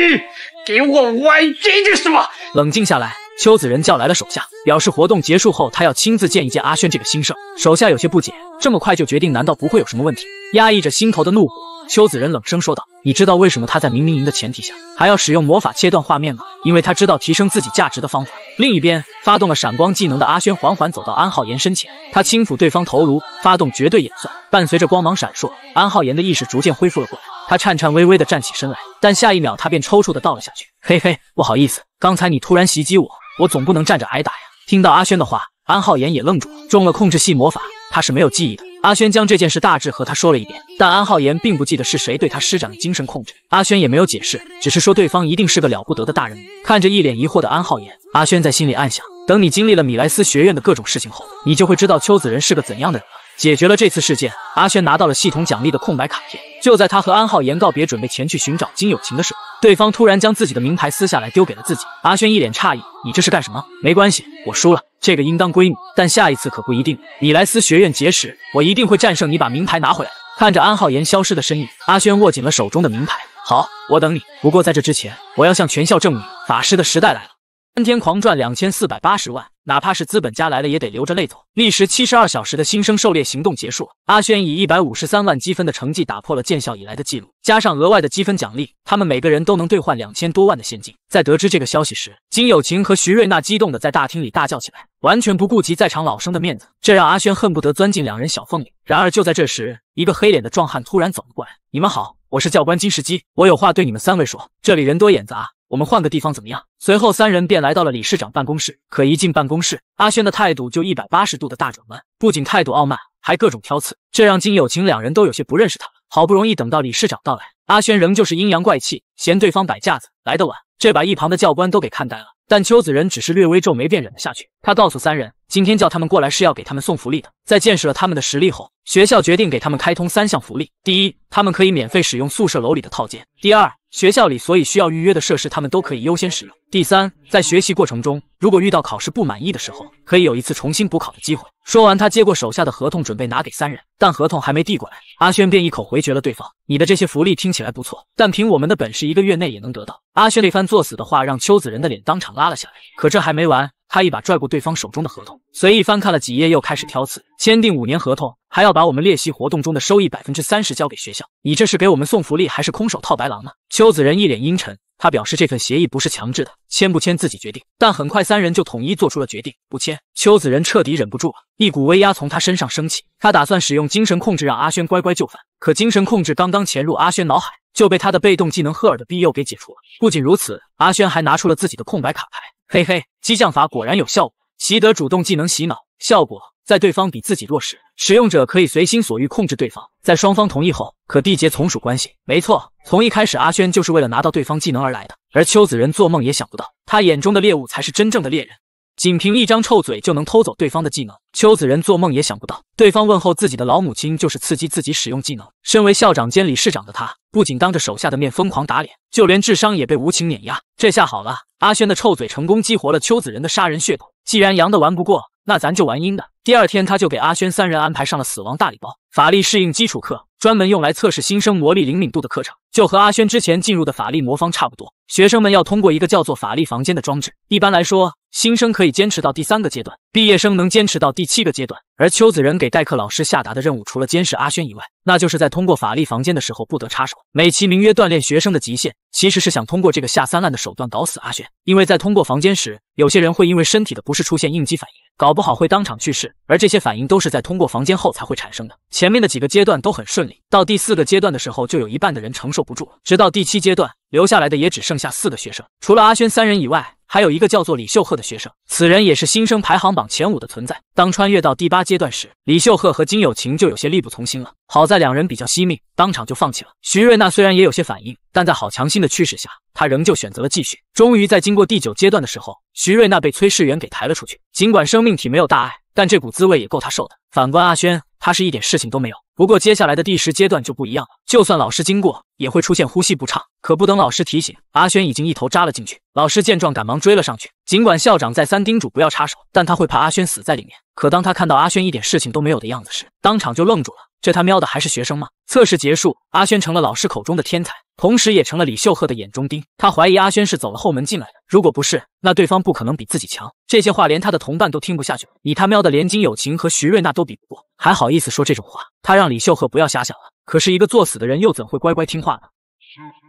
给我关机，是嘛！冷静下来。邱子仁叫来了手下，表示活动结束后他要亲自见一见阿轩这个新生。手下有些不解，这么快就决定，难道不会有什么问题？压抑着心头的怒火，邱子仁冷声说道：“你知道为什么他在明明赢的前提下还要使用魔法切断画面吗？因为他知道提升自己价值的方法。”另一边，发动了闪光技能的阿轩缓缓走到安浩言身前，他轻抚对方头颅，发动绝对演算。伴随着光芒闪烁，安浩言的意识逐渐恢复了过来。他颤颤巍巍地站起身来，但下一秒他便抽搐的倒了下去。嘿嘿，不好意思，刚才你突然袭击我。我总不能站着挨打呀！听到阿轩的话，安浩言也愣住了。中了控制系魔法，他是没有记忆的。阿轩将这件事大致和他说了一遍，但安浩言并不记得是谁对他施展了精神控制。阿轩也没有解释，只是说对方一定是个了不得的大人物。看着一脸疑惑的安浩言，阿轩在心里暗想：等你经历了米莱斯学院的各种事情后，你就会知道邱子仁是个怎样的人了。解决了这次事件，阿轩拿到了系统奖励的空白卡片。就在他和安浩言告别，准备前去寻找金友情的时候，对方突然将自己的名牌撕下来丢给了自己。阿轩一脸诧异：“你这是干什么？没关系，我输了，这个应当归你。但下一次可不一定。米莱斯学院结识，我一定会战胜你，把名牌拿回来。”看着安浩言消失的身影，阿轩握紧了手中的名牌。好，我等你。不过在这之前，我要向全校证明，法师的时代来了。三天狂赚两千四百八十万。哪怕是资本家来了，也得流着泪走。历时七十二小时的新生狩猎行动结束了，阿轩以一百五十三万积分的成绩打破了建校以来的记录，加上额外的积分奖励，他们每个人都能兑换两千多万的现金。在得知这个消息时，金友晴和徐瑞娜激动地在大厅里大叫起来，完全不顾及在场老生的面子，这让阿轩恨不得钻进两人小缝里。然而就在这时，一个黑脸的壮汉突然走了过来：“你们好，我是教官金石基，我有话对你们三位说。这里人多眼杂。”我们换个地方怎么样？随后三人便来到了理事长办公室。可一进办公室，阿轩的态度就一百八十度的大转弯，不仅态度傲慢，还各种挑刺，这让金友情两人都有些不认识他了。好不容易等到理事长到来，阿轩仍旧是阴阳怪气，嫌对方摆架子，来得晚。这把一旁的教官都给看呆了。但邱子仁只是略微皱眉，便忍了下去。他告诉三人，今天叫他们过来是要给他们送福利的。在见识了他们的实力后，学校决定给他们开通三项福利：第一，他们可以免费使用宿舍楼里的套间；第二，学校里，所以需要预约的设施，他们都可以优先使用。第三，在学习过程中，如果遇到考试不满意的时候，可以有一次重新补考的机会。说完，他接过手下的合同，准备拿给三人，但合同还没递过来，阿轩便一口回绝了对方：“你的这些福利听起来不错，但凭我们的本事，一个月内也能得到。”阿轩这番作死的话，让邱子仁的脸当场拉了下来。可这还没完。他一把拽过对方手中的合同，随意翻看了几页，又开始挑刺。签订五年合同，还要把我们列席活动中的收益百分之三十交给学校，你这是给我们送福利还是空手套白狼呢？邱子仁一脸阴沉，他表示这份协议不是强制的，签不签自己决定。但很快三人就统一做出了决定，不签。邱子仁彻底忍不住了，一股威压从他身上升起，他打算使用精神控制让阿轩乖乖就范。可精神控制刚刚潜入阿轩脑海，就被他的被动技能赫尔的庇佑给解除了。不仅如此，阿轩还拿出了自己的空白卡牌。嘿嘿，激将法果然有效果。习得主动技能洗脑效果，在对方比自己弱势，使用者可以随心所欲控制对方。在双方同意后，可缔结从属关系。没错，从一开始阿轩就是为了拿到对方技能而来的，而邱子仁做梦也想不到，他眼中的猎物才是真正的猎人。仅凭一张臭嘴就能偷走对方的技能，邱子仁做梦也想不到，对方问候自己的老母亲就是刺激自己使用技能。身为校长兼理事长的他，不仅当着手下的面疯狂打脸，就连智商也被无情碾压。这下好了，阿轩的臭嘴成功激活了邱子仁的杀人血统。既然阳的玩不过，那咱就玩阴的。第二天，他就给阿轩三人安排上了死亡大礼包——法力适应基础课，专门用来测试新生魔力灵敏度的课程，就和阿轩之前进入的法力魔方差不多。学生们要通过一个叫做法力房间的装置。一般来说，新生可以坚持到第三个阶段，毕业生能坚持到第七个阶段。而邱子仁给代课老师下达的任务，除了监视阿轩以外，那就是在通过法力房间的时候不得插手，美其名曰锻炼学生的极限，其实是想通过这个下三滥的手段搞死阿轩。因为在通过房间时，有些人会因为身体的不适出现应激反应，搞不好会当场去世。而这些反应都是在通过房间后才会产生的。前面的几个阶段都很顺利，到第四个阶段的时候，就有一半的人承受不住了。直到第七阶段。留下来的也只剩下四个学生，除了阿轩三人以外，还有一个叫做李秀赫的学生，此人也是新生排行榜前五的存在。当穿越到第八阶段时，李秀赫和金有情就有些力不从心了，好在两人比较惜命，当场就放弃了。徐瑞娜虽然也有些反应，但在好强心的驱使下，她仍旧选择了继续。终于在经过第九阶段的时候，徐瑞娜被崔世元给抬了出去。尽管生命体没有大碍，但这股滋味也够她受的。反观阿轩。他是一点事情都没有，不过接下来的第十阶段就不一样了，就算老师经过也会出现呼吸不畅。可不等老师提醒，阿轩已经一头扎了进去。老师见状，赶忙追了上去。尽管校长再三叮嘱不要插手，但他会怕阿轩死在里面。可当他看到阿轩一点事情都没有的样子时，当场就愣住了。这他喵的还是学生吗？测试结束，阿轩成了老师口中的天才，同时也成了李秀赫的眼中钉。他怀疑阿轩是走了后门进来的。如果不是，那对方不可能比自己强。这些话连他的同伴都听不下去了。你他喵的连金友情和徐瑞娜都比不过，还好意思说这种话？他让李秀赫不要瞎想了。可是，一个作死的人又怎会乖乖听话呢？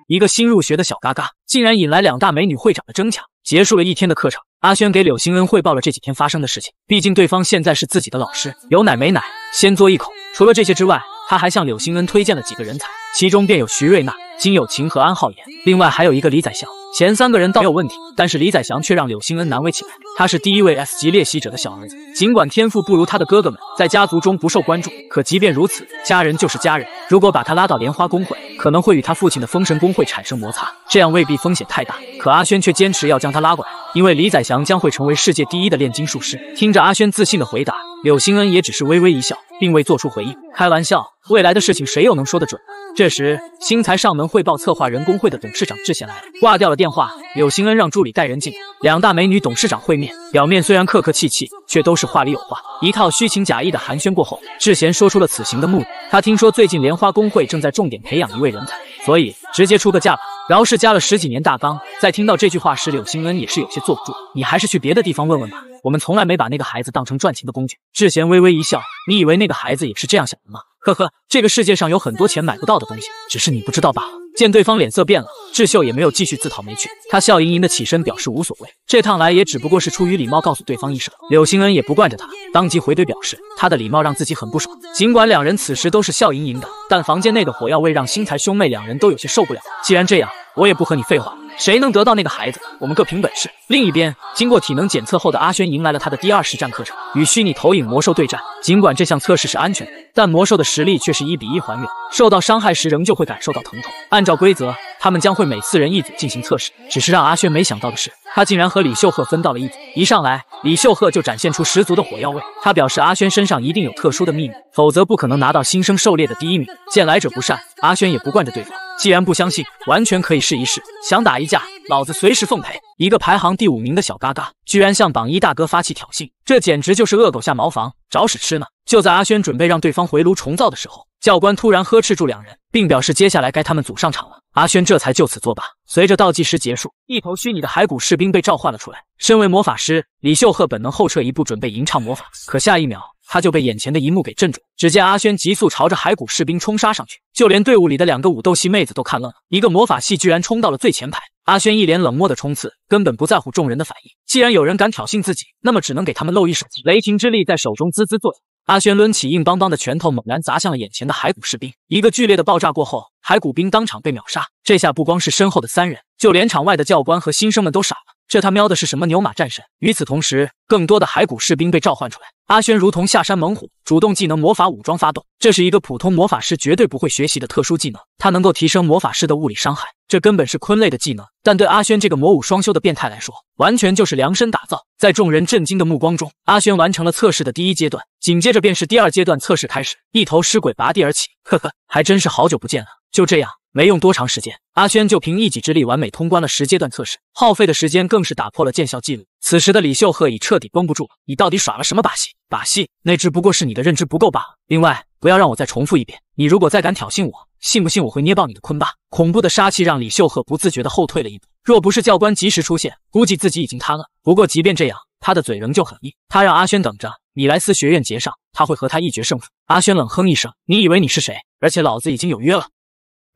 一个新入学的小嘎嘎，竟然引来两大美女会长的争抢。结束了一天的课程，阿轩给柳星恩汇报了这几天发生的事情。毕竟对方现在是自己的老师，有奶没奶先嘬一口。除了这些之外，他还向柳星恩推荐了几个人才，其中便有徐瑞娜、金有琴和安浩妍，另外还有一个李宰相。前三个人倒没有问题，但是李宰祥却让柳星恩难为起来。他是第一位 S 级猎袭者的小儿子，尽管天赋不如他的哥哥们，在家族中不受关注。可即便如此，家人就是家人。如果把他拉到莲花公会，可能会与他父亲的封神公会产生摩擦，这样未必风险太大。可阿轩却坚持要将他拉过来，因为李宰祥将会成为世界第一的炼金术师。听着阿轩自信的回答，柳星恩也只是微微一笑，并未做出回应。开玩笑。未来的事情谁又能说得准呢？这时，新财上门汇报策划人工会的董事长智贤来了，挂掉了电话。柳星恩让助理带人进，两大美女董事长会面，表面虽然客客气气，却都是话里有话。一套虚情假意的寒暄过后，智贤说出了此行的目的。他听说最近莲花工会正在重点培养一位人才，所以直接出个价吧。饶是加了十几年大纲，在听到这句话时，柳星恩也是有些坐不住。你还是去别的地方问问吧，我们从来没把那个孩子当成赚钱的工具。智贤微微一笑，你以为那个孩子也是这样想的吗？呵呵，这个世界上有很多钱买不到的东西，只是你不知道罢了。见对方脸色变了，智秀也没有继续自讨没趣，他笑盈盈的起身表示无所谓。这趟来也只不过是出于礼貌，告诉对方一声。柳星恩也不惯着他，当即回怼表示他的礼貌让自己很不爽。尽管两人此时都是笑盈盈的，但房间内的火药味让星才兄妹两人都有些受不了。既然这样，我也不和你废话。了。谁能得到那个孩子，我们各凭本事。另一边，经过体能检测后的阿轩迎来了他的第二实战课程——与虚拟投影魔兽对战。尽管这项测试是安全的，但魔兽的实力却是一比一还原，受到伤害时仍旧会感受到疼痛。按照规则。他们将会每四人一组进行测试。只是让阿轩没想到的是，他竟然和李秀赫分到了一组。一上来，李秀赫就展现出十足的火药味。他表示，阿轩身上一定有特殊的秘密，否则不可能拿到新生狩猎的第一名。见来者不善，阿轩也不惯着对方。既然不相信，完全可以试一试。想打一架。老子随时奉陪。一个排行第五名的小嘎嘎，居然向榜一大哥发起挑衅，这简直就是恶狗下茅房找屎吃呢！就在阿轩准备让对方回炉重造的时候，教官突然呵斥住两人，并表示接下来该他们组上场了。阿轩这才就此作罢。随着倒计时结束，一头虚拟的骸骨士兵被召唤了出来。身为魔法师，李秀赫本能后撤一步，准备吟唱魔法，可下一秒，他就被眼前的一幕给震住了。只见阿轩急速朝着骸骨士兵冲杀上去，就连队伍里的两个武斗系妹子都看愣了。一个魔法系居然冲到了最前排。阿轩一脸冷漠的冲刺，根本不在乎众人的反应。既然有人敢挑衅自己，那么只能给他们露一手。雷霆之力在手中滋滋作响，阿轩抡起硬邦邦的拳头，猛然砸向了眼前的骸骨士兵。一个剧烈的爆炸过后，骸骨兵当场被秒杀。这下不光是身后的三人，就连场外的教官和新生们都傻了。这他喵的是什么牛马战神？与此同时，更多的骸骨士兵被召唤出来。阿轩如同下山猛虎，主动技能魔法武装发动。这是一个普通魔法师绝对不会学习的特殊技能，它能够提升魔法师的物理伤害。这根本是昆类的技能，但对阿轩这个魔武双修的变态来说，完全就是量身打造。在众人震惊的目光中，阿轩完成了测试的第一阶段。紧接着便是第二阶段测试开始。一头尸鬼拔地而起，呵呵，还真是好久不见了。就这样。没用多长时间，阿轩就凭一己之力完美通关了十阶段测试，耗费的时间更是打破了见效记录。此时的李秀赫已彻底绷不住了：“你到底耍了什么把戏？把戏？那只不过是你的认知不够罢了。另外，不要让我再重复一遍，你如果再敢挑衅我，信不信我会捏爆你的坤巴？”恐怖的杀气让李秀赫不自觉地后退了一步，若不是教官及时出现，估计自己已经瘫了。不过即便这样，他的嘴仍旧很硬。他让阿轩等着，米莱斯学院结上，他会和他一决胜负。阿轩冷哼一声：“你以为你是谁？而且老子已经有约了。”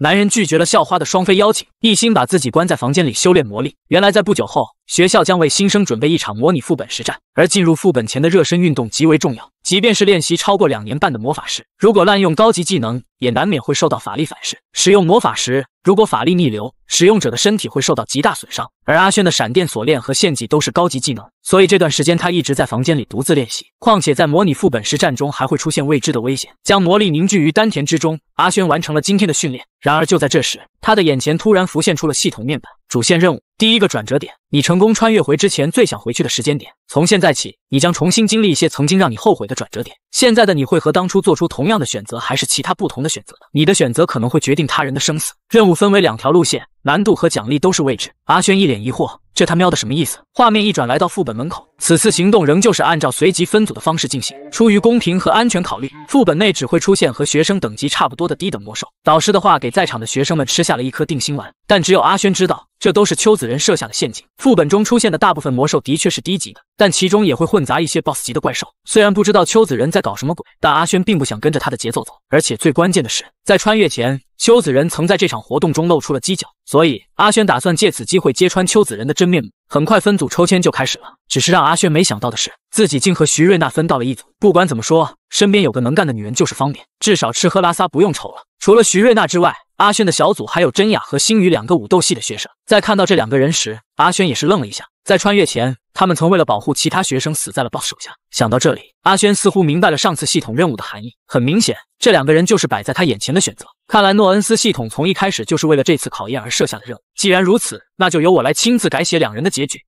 男人拒绝了校花的双飞邀请，一心把自己关在房间里修炼魔力。原来，在不久后，学校将为新生准备一场模拟副本实战，而进入副本前的热身运动极为重要。即便是练习超过两年半的魔法师，如果滥用高级技能，也难免会受到法力反噬。使用魔法时，如果法力逆流，使用者的身体会受到极大损伤。而阿轩的闪电锁链和献祭都是高级技能，所以这段时间他一直在房间里独自练习。况且，在模拟副本实战中还会出现未知的危险，将魔力凝聚于丹田之中。阿轩完成了今天的训练，然而就在这时，他的眼前突然浮现出了系统面板。主线任务第一个转折点：你成功穿越回之前最想回去的时间点。从现在起，你将重新经历一些曾经让你后悔的转折点。现在的你会和当初做出同样的选择，还是其他不同的选择？你的选择可能会决定他人的生死。任务分为两条路线，难度和奖励都是未知。阿轩一脸疑惑。这他喵的什么意思？画面一转，来到副本门口。此次行动仍旧是按照随机分组的方式进行。出于公平和安全考虑，副本内只会出现和学生等级差不多的低等魔兽。导师的话给在场的学生们吃下了一颗定心丸。但只有阿轩知道，这都是秋子人设下的陷阱。副本中出现的大部分魔兽的确是低级的，但其中也会混杂一些 boss 级的怪兽。虽然不知道秋子人在搞什么鬼，但阿轩并不想跟着他的节奏走。而且最关键的是，在穿越前，秋子人曾在这场活动中露出了犄角，所以阿轩打算借此机会揭穿秋子人的。真面目很快分组抽签就开始了，只是让阿轩没想到的是，自己竟和徐瑞娜分到了一组。不管怎么说，身边有个能干的女人就是方便，至少吃喝拉撒不用愁了。除了徐瑞娜之外，阿轩的小组还有真雅和星宇两个武斗系的学生，在看到这两个人时，阿轩也是愣了一下。在穿越前，他们曾为了保护其他学生死在了 BOSS 手下。想到这里，阿轩似乎明白了上次系统任务的含义。很明显，这两个人就是摆在他眼前的选择。看来诺恩斯系统从一开始就是为了这次考验而设下的任务。既然如此，那就由我来亲自改写两人的结局。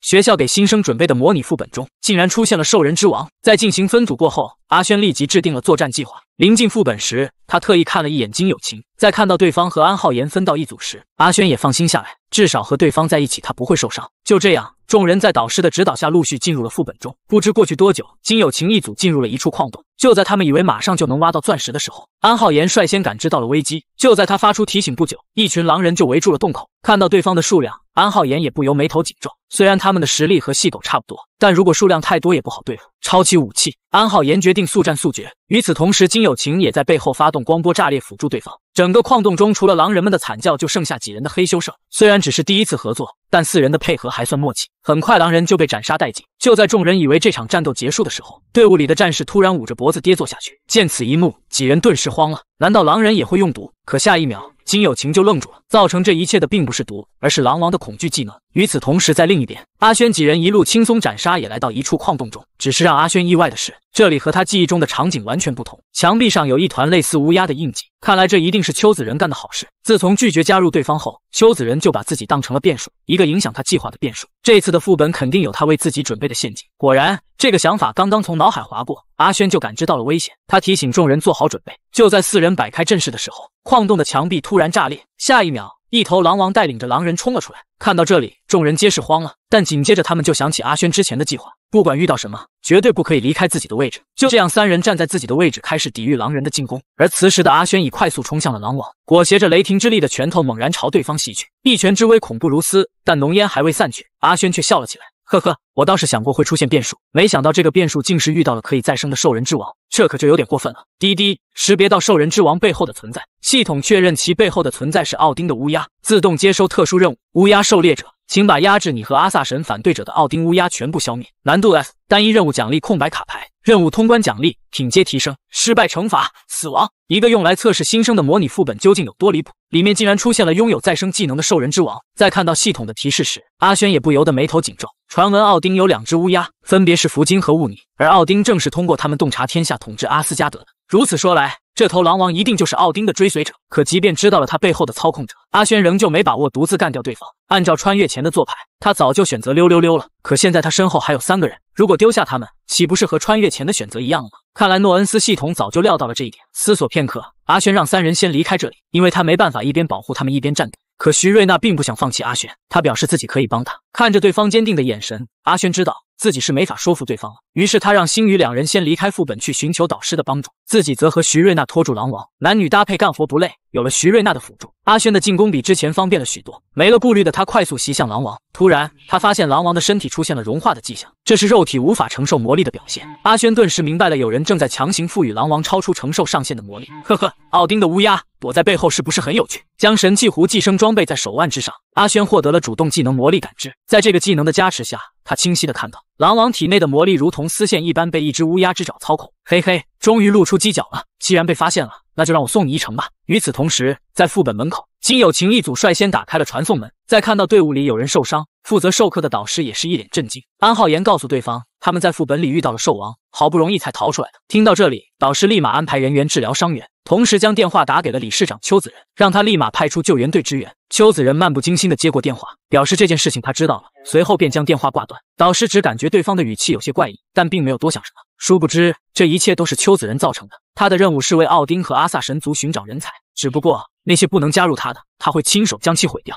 学校给新生准备的模拟副本中，竟然出现了兽人之王。在进行分组过后。阿轩立即制定了作战计划。临近副本时，他特意看了一眼金友情，在看到对方和安浩言分到一组时，阿轩也放心下来，至少和对方在一起，他不会受伤。就这样，众人在导师的指导下，陆续进入了副本中。不知过去多久，金友情一组进入了一处矿洞。就在他们以为马上就能挖到钻石的时候，安浩言率先感知到了危机。就在他发出提醒不久，一群狼人就围住了洞口。看到对方的数量，安浩言也不由眉头紧皱。虽然他们的实力和细狗差不多，但如果数量太多，也不好对付。抄起武器，安浩言决定速战速决。与此同时，金有情也在背后发动光波炸裂，辅助对方。整个矿洞中，除了狼人们的惨叫，就剩下几人的黑修圣。虽然只是第一次合作，但四人的配合还算默契。很快，狼人就被斩杀殆尽。就在众人以为这场战斗结束的时候，队伍里的战士突然捂着脖子跌坐下去。见此一幕，几人顿时慌了：难道狼人也会用毒？可下一秒，金有情就愣住了。造成这一切的并不是毒，而是狼王的恐惧技能。与此同时，在另一边，阿轩几人一路轻松斩杀，也来到一处矿洞中。只是让阿轩意外的是，这里和他记忆中的场景完全不同。墙壁上有一团类似乌鸦的印记，看来这一定是秋子仁干的好事。自从拒绝加入对方后，秋子仁就把自己当成了变数，一个影响他计划的变数。这次的副本肯定有他为自己准备的陷阱。果然，这个想法刚刚从脑海划过，阿轩就感知到了危险。他提醒众人做好准备。就在四人摆开阵势的时候，矿洞的墙壁突然炸裂，下一秒。一头狼王带领着狼人冲了出来，看到这里，众人皆是慌了。但紧接着，他们就想起阿轩之前的计划，不管遇到什么，绝对不可以离开自己的位置。就这样，三人站在自己的位置，开始抵御狼人的进攻。而此时的阿轩已快速冲向了狼王，裹挟着雷霆之力的拳头猛然朝对方袭去，一拳之威恐怖如斯。但浓烟还未散去，阿轩却笑了起来。呵呵，我倒是想过会出现变数，没想到这个变数竟是遇到了可以再生的兽人之王，这可就有点过分了。滴滴，识别到兽人之王背后的存在，系统确认其背后的存在是奥丁的乌鸦，自动接收特殊任务，乌鸦狩猎者。请把压制你和阿萨神反对者的奥丁乌鸦全部消灭。难度 S，单一任务奖励空白卡牌，任务通关奖励品阶提升，失败惩罚死亡。一个用来测试新生的模拟副本究竟有多离谱？里面竟然出现了拥有再生技能的兽人之王。在看到系统的提示时，阿轩也不由得眉头紧皱。传闻奥丁有两只乌鸦，分别是弗金和雾尼，而奥丁正是通过他们洞察天下，统治阿斯加德的。如此说来，这头狼王一定就是奥丁的追随者。可即便知道了他背后的操控者，阿轩仍旧没把握独自干掉对方。按照穿越前的做派，他早就选择溜溜溜了。可现在他身后还有三个人，如果丢下他们，岂不是和穿越前的选择一样了吗？看来诺恩斯系统早就料到了这一点。思索片刻，阿轩让三人先离开这里，因为他没办法一边保护他们一边战斗。可徐瑞娜并不想放弃阿轩，他表示自己可以帮他。看着对方坚定的眼神，阿轩知道自己是没法说服对方了。于是他让星宇两人先离开副本去寻求导师的帮助。自己则和徐瑞娜拖住狼王，男女搭配干活不累。有了徐瑞娜的辅助，阿轩的进攻比之前方便了许多。没了顾虑的他，快速袭向狼王。突然，他发现狼王的身体出现了融化的迹象，这是肉体无法承受魔力的表现。阿轩顿时明白了，有人正在强行赋予狼王超出承受上限的魔力。呵呵，奥丁的乌鸦躲在背后是不是很有趣？将神器壶寄生装备在手腕之上，阿轩获得了主动技能魔力感知。在这个技能的加持下，他清晰的看到。狼王体内的魔力如同丝线一般被一只乌鸦之爪操控，嘿嘿，终于露出犄角了。既然被发现了，那就让我送你一程吧。与此同时，在副本门口，金友情一组率先打开了传送门。在看到队伍里有人受伤，负责授课的导师也是一脸震惊。安浩言告诉对方。他们在副本里遇到了兽王，好不容易才逃出来的。听到这里，导师立马安排人员治疗伤员，同时将电话打给了理事长邱子仁，让他立马派出救援队支援。邱子仁漫不经心的接过电话，表示这件事情他知道了，随后便将电话挂断。导师只感觉对方的语气有些怪异，但并没有多想什么。殊不知，这一切都是邱子仁造成的。他的任务是为奥丁和阿萨神族寻找人才，只不过那些不能加入他的，他会亲手将其毁掉。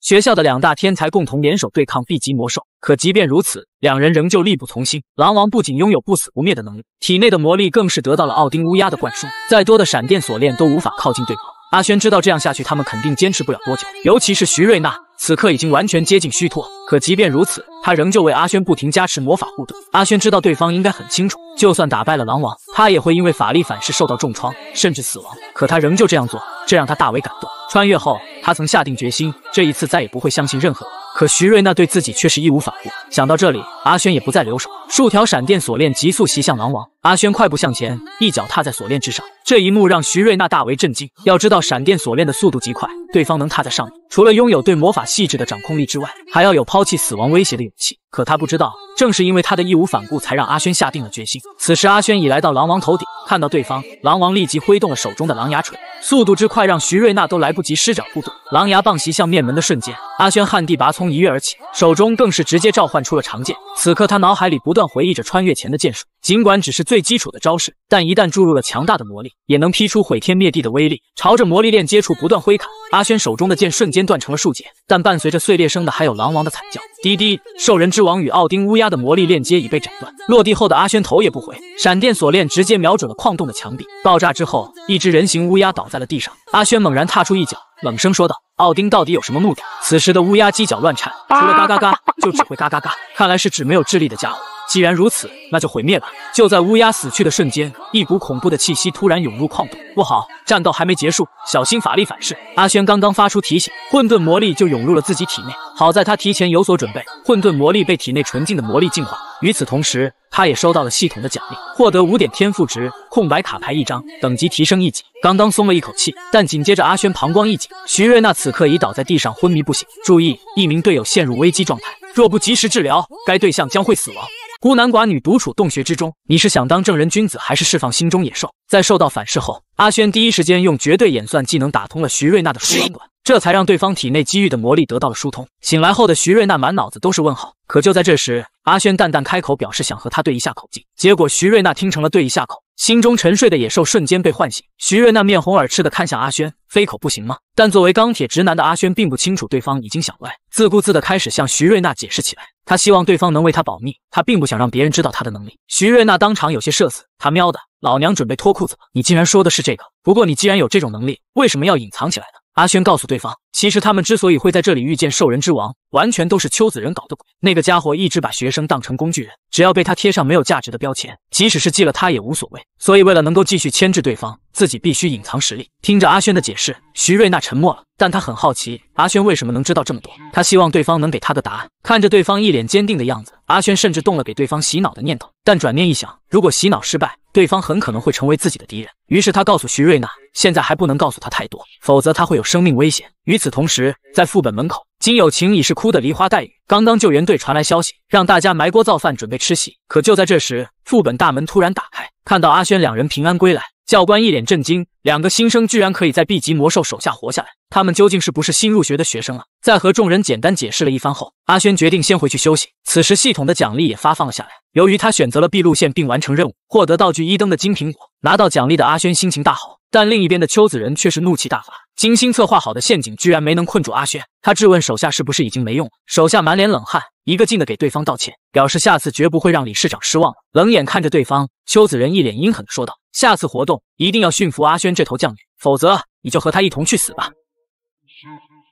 学校的两大天才共同联手对抗 B 级魔兽，可即便如此，两人仍旧力不从心。狼王不仅拥有不死不灭的能力，体内的魔力更是得到了奥丁乌鸦的灌输，再多的闪电锁链都无法靠近对方。阿轩知道这样下去，他们肯定坚持不了多久，尤其是徐瑞娜，此刻已经完全接近虚脱。可即便如此，他仍旧为阿轩不停加持魔法护盾。阿轩知道对方应该很清楚，就算打败了狼王，他也会因为法力反噬受到重创，甚至死亡。可他仍旧这样做，这让他大为感动。穿越后，他曾下定决心，这一次再也不会相信任何。人。可徐瑞娜对自己却是义无反顾。想到这里，阿轩也不再留手，数条闪电锁链急速袭向狼王。阿轩快步向前，一脚踏在锁链之上。这一幕让徐瑞娜大为震惊。要知道，闪电锁链的速度极快，对方能踏在上面，除了拥有对魔法细致的掌控力之外，还要有抛弃死亡威胁的勇气。可他不知道，正是因为他的义无反顾，才让阿轩下定了决心。此时，阿轩已来到狼王头顶，看到对方，狼王立即挥动了手中的狼牙锤，速度之快让徐瑞娜都来不及施展护盾。狼牙棒袭向面门的瞬间，阿轩旱地拔葱一跃而起，手中更是直接召唤出了长剑。此刻，他脑海里不断回忆着穿越前的剑术。尽管只是最基础的招式，但一旦注入了强大的魔力，也能劈出毁天灭地的威力。朝着魔力链接处不断挥砍，阿轩手中的剑瞬间断成了数节。但伴随着碎裂声的，还有狼王的惨叫。滴滴，兽人之王与奥丁乌鸦的魔力链接已被斩断。落地后的阿轩头也不回，闪电锁链直接瞄准了矿洞的墙壁。爆炸之后，一只人形乌鸦倒在了地上。阿轩猛然踏出一脚，冷声说道：“奥丁到底有什么目的？”此时的乌鸦犄角乱颤，除了嘎嘎嘎，就只会嘎嘎嘎。看来是只没有智力的家伙。既然如此，那就毁灭吧！就在乌鸦死去的瞬间，一股恐怖的气息突然涌入矿洞。不好，战斗还没结束，小心法力反噬！阿轩刚刚发出提醒，混沌魔力就涌入了自己体内。好在他提前有所准备，混沌魔力被体内纯净的魔力净化。与此同时，他也收到了系统的奖励，获得五点天赋值，空白卡牌一张，等级提升一级。刚刚松了一口气，但紧接着阿轩膀胱一紧，徐瑞娜此刻已倒在地上昏迷不醒。注意，一名队友陷入危机状态，若不及时治疗，该对象将会死亡。孤男寡女独处洞穴之中，你是想当正人君子，还是释放心中野兽？在受到反噬后，阿轩第一时间用绝对演算技能打通了徐瑞娜的输卵管，这才让对方体内积郁的魔力得到了疏通。醒来后的徐瑞娜满脑子都是问号。可就在这时，阿轩淡淡开口，表示想和他对一下口径。结果徐瑞娜听成了对一下口，心中沉睡的野兽瞬间被唤醒。徐瑞娜面红耳赤的看向阿轩，飞口不行吗？但作为钢铁直男的阿轩并不清楚对方已经想歪，自顾自的开始向徐瑞娜解释起来。他希望对方能为他保密，他并不想让别人知道他的能力。徐瑞娜当场有些社死，他喵的，老娘准备脱裤子了！你竟然说的是这个？不过你既然有这种能力，为什么要隐藏起来呢？阿轩告诉对方，其实他们之所以会在这里遇见兽人之王，完全都是邱子仁搞的鬼。那个家伙一直把学生当成工具人，只要被他贴上没有价值的标签，即使是记了他也无所谓。所以为了能够继续牵制对方，自己必须隐藏实力。听着阿轩的解释，徐瑞娜沉默了，但她很好奇阿轩为什么能知道这么多。她希望对方能给她个答案。看着对方一脸坚定的样子，阿轩甚至动了给对方洗脑的念头。但转念一想，如果洗脑失败，对方很可能会成为自己的敌人。于是他告诉徐瑞娜，现在还不能告诉他太多，否则他会有生命危险。与此同时，在副本门口，金友情已是哭得梨花带雨。刚刚救援队传来消息，让大家埋锅造饭，准备吃席。可就在这时，副本大门突然打开，看到阿轩两人平安归来。教官一脸震惊，两个新生居然可以在 B 级魔兽手下活下来，他们究竟是不是新入学的学生啊？在和众人简单解释了一番后，阿轩决定先回去休息。此时系统的奖励也发放了下来，由于他选择了 B 路线并完成任务，获得道具一灯的金苹果。拿到奖励的阿轩心情大好，但另一边的邱子人却是怒气大发，精心策划好的陷阱居然没能困住阿轩，他质问手下是不是已经没用了，手下满脸冷汗。一个劲的给对方道歉，表示下次绝不会让理事长失望了。冷眼看着对方，邱子仁一脸阴狠的说道：“下次活动一定要驯服阿轩这头犟驴，否则你就和他一同去死吧。”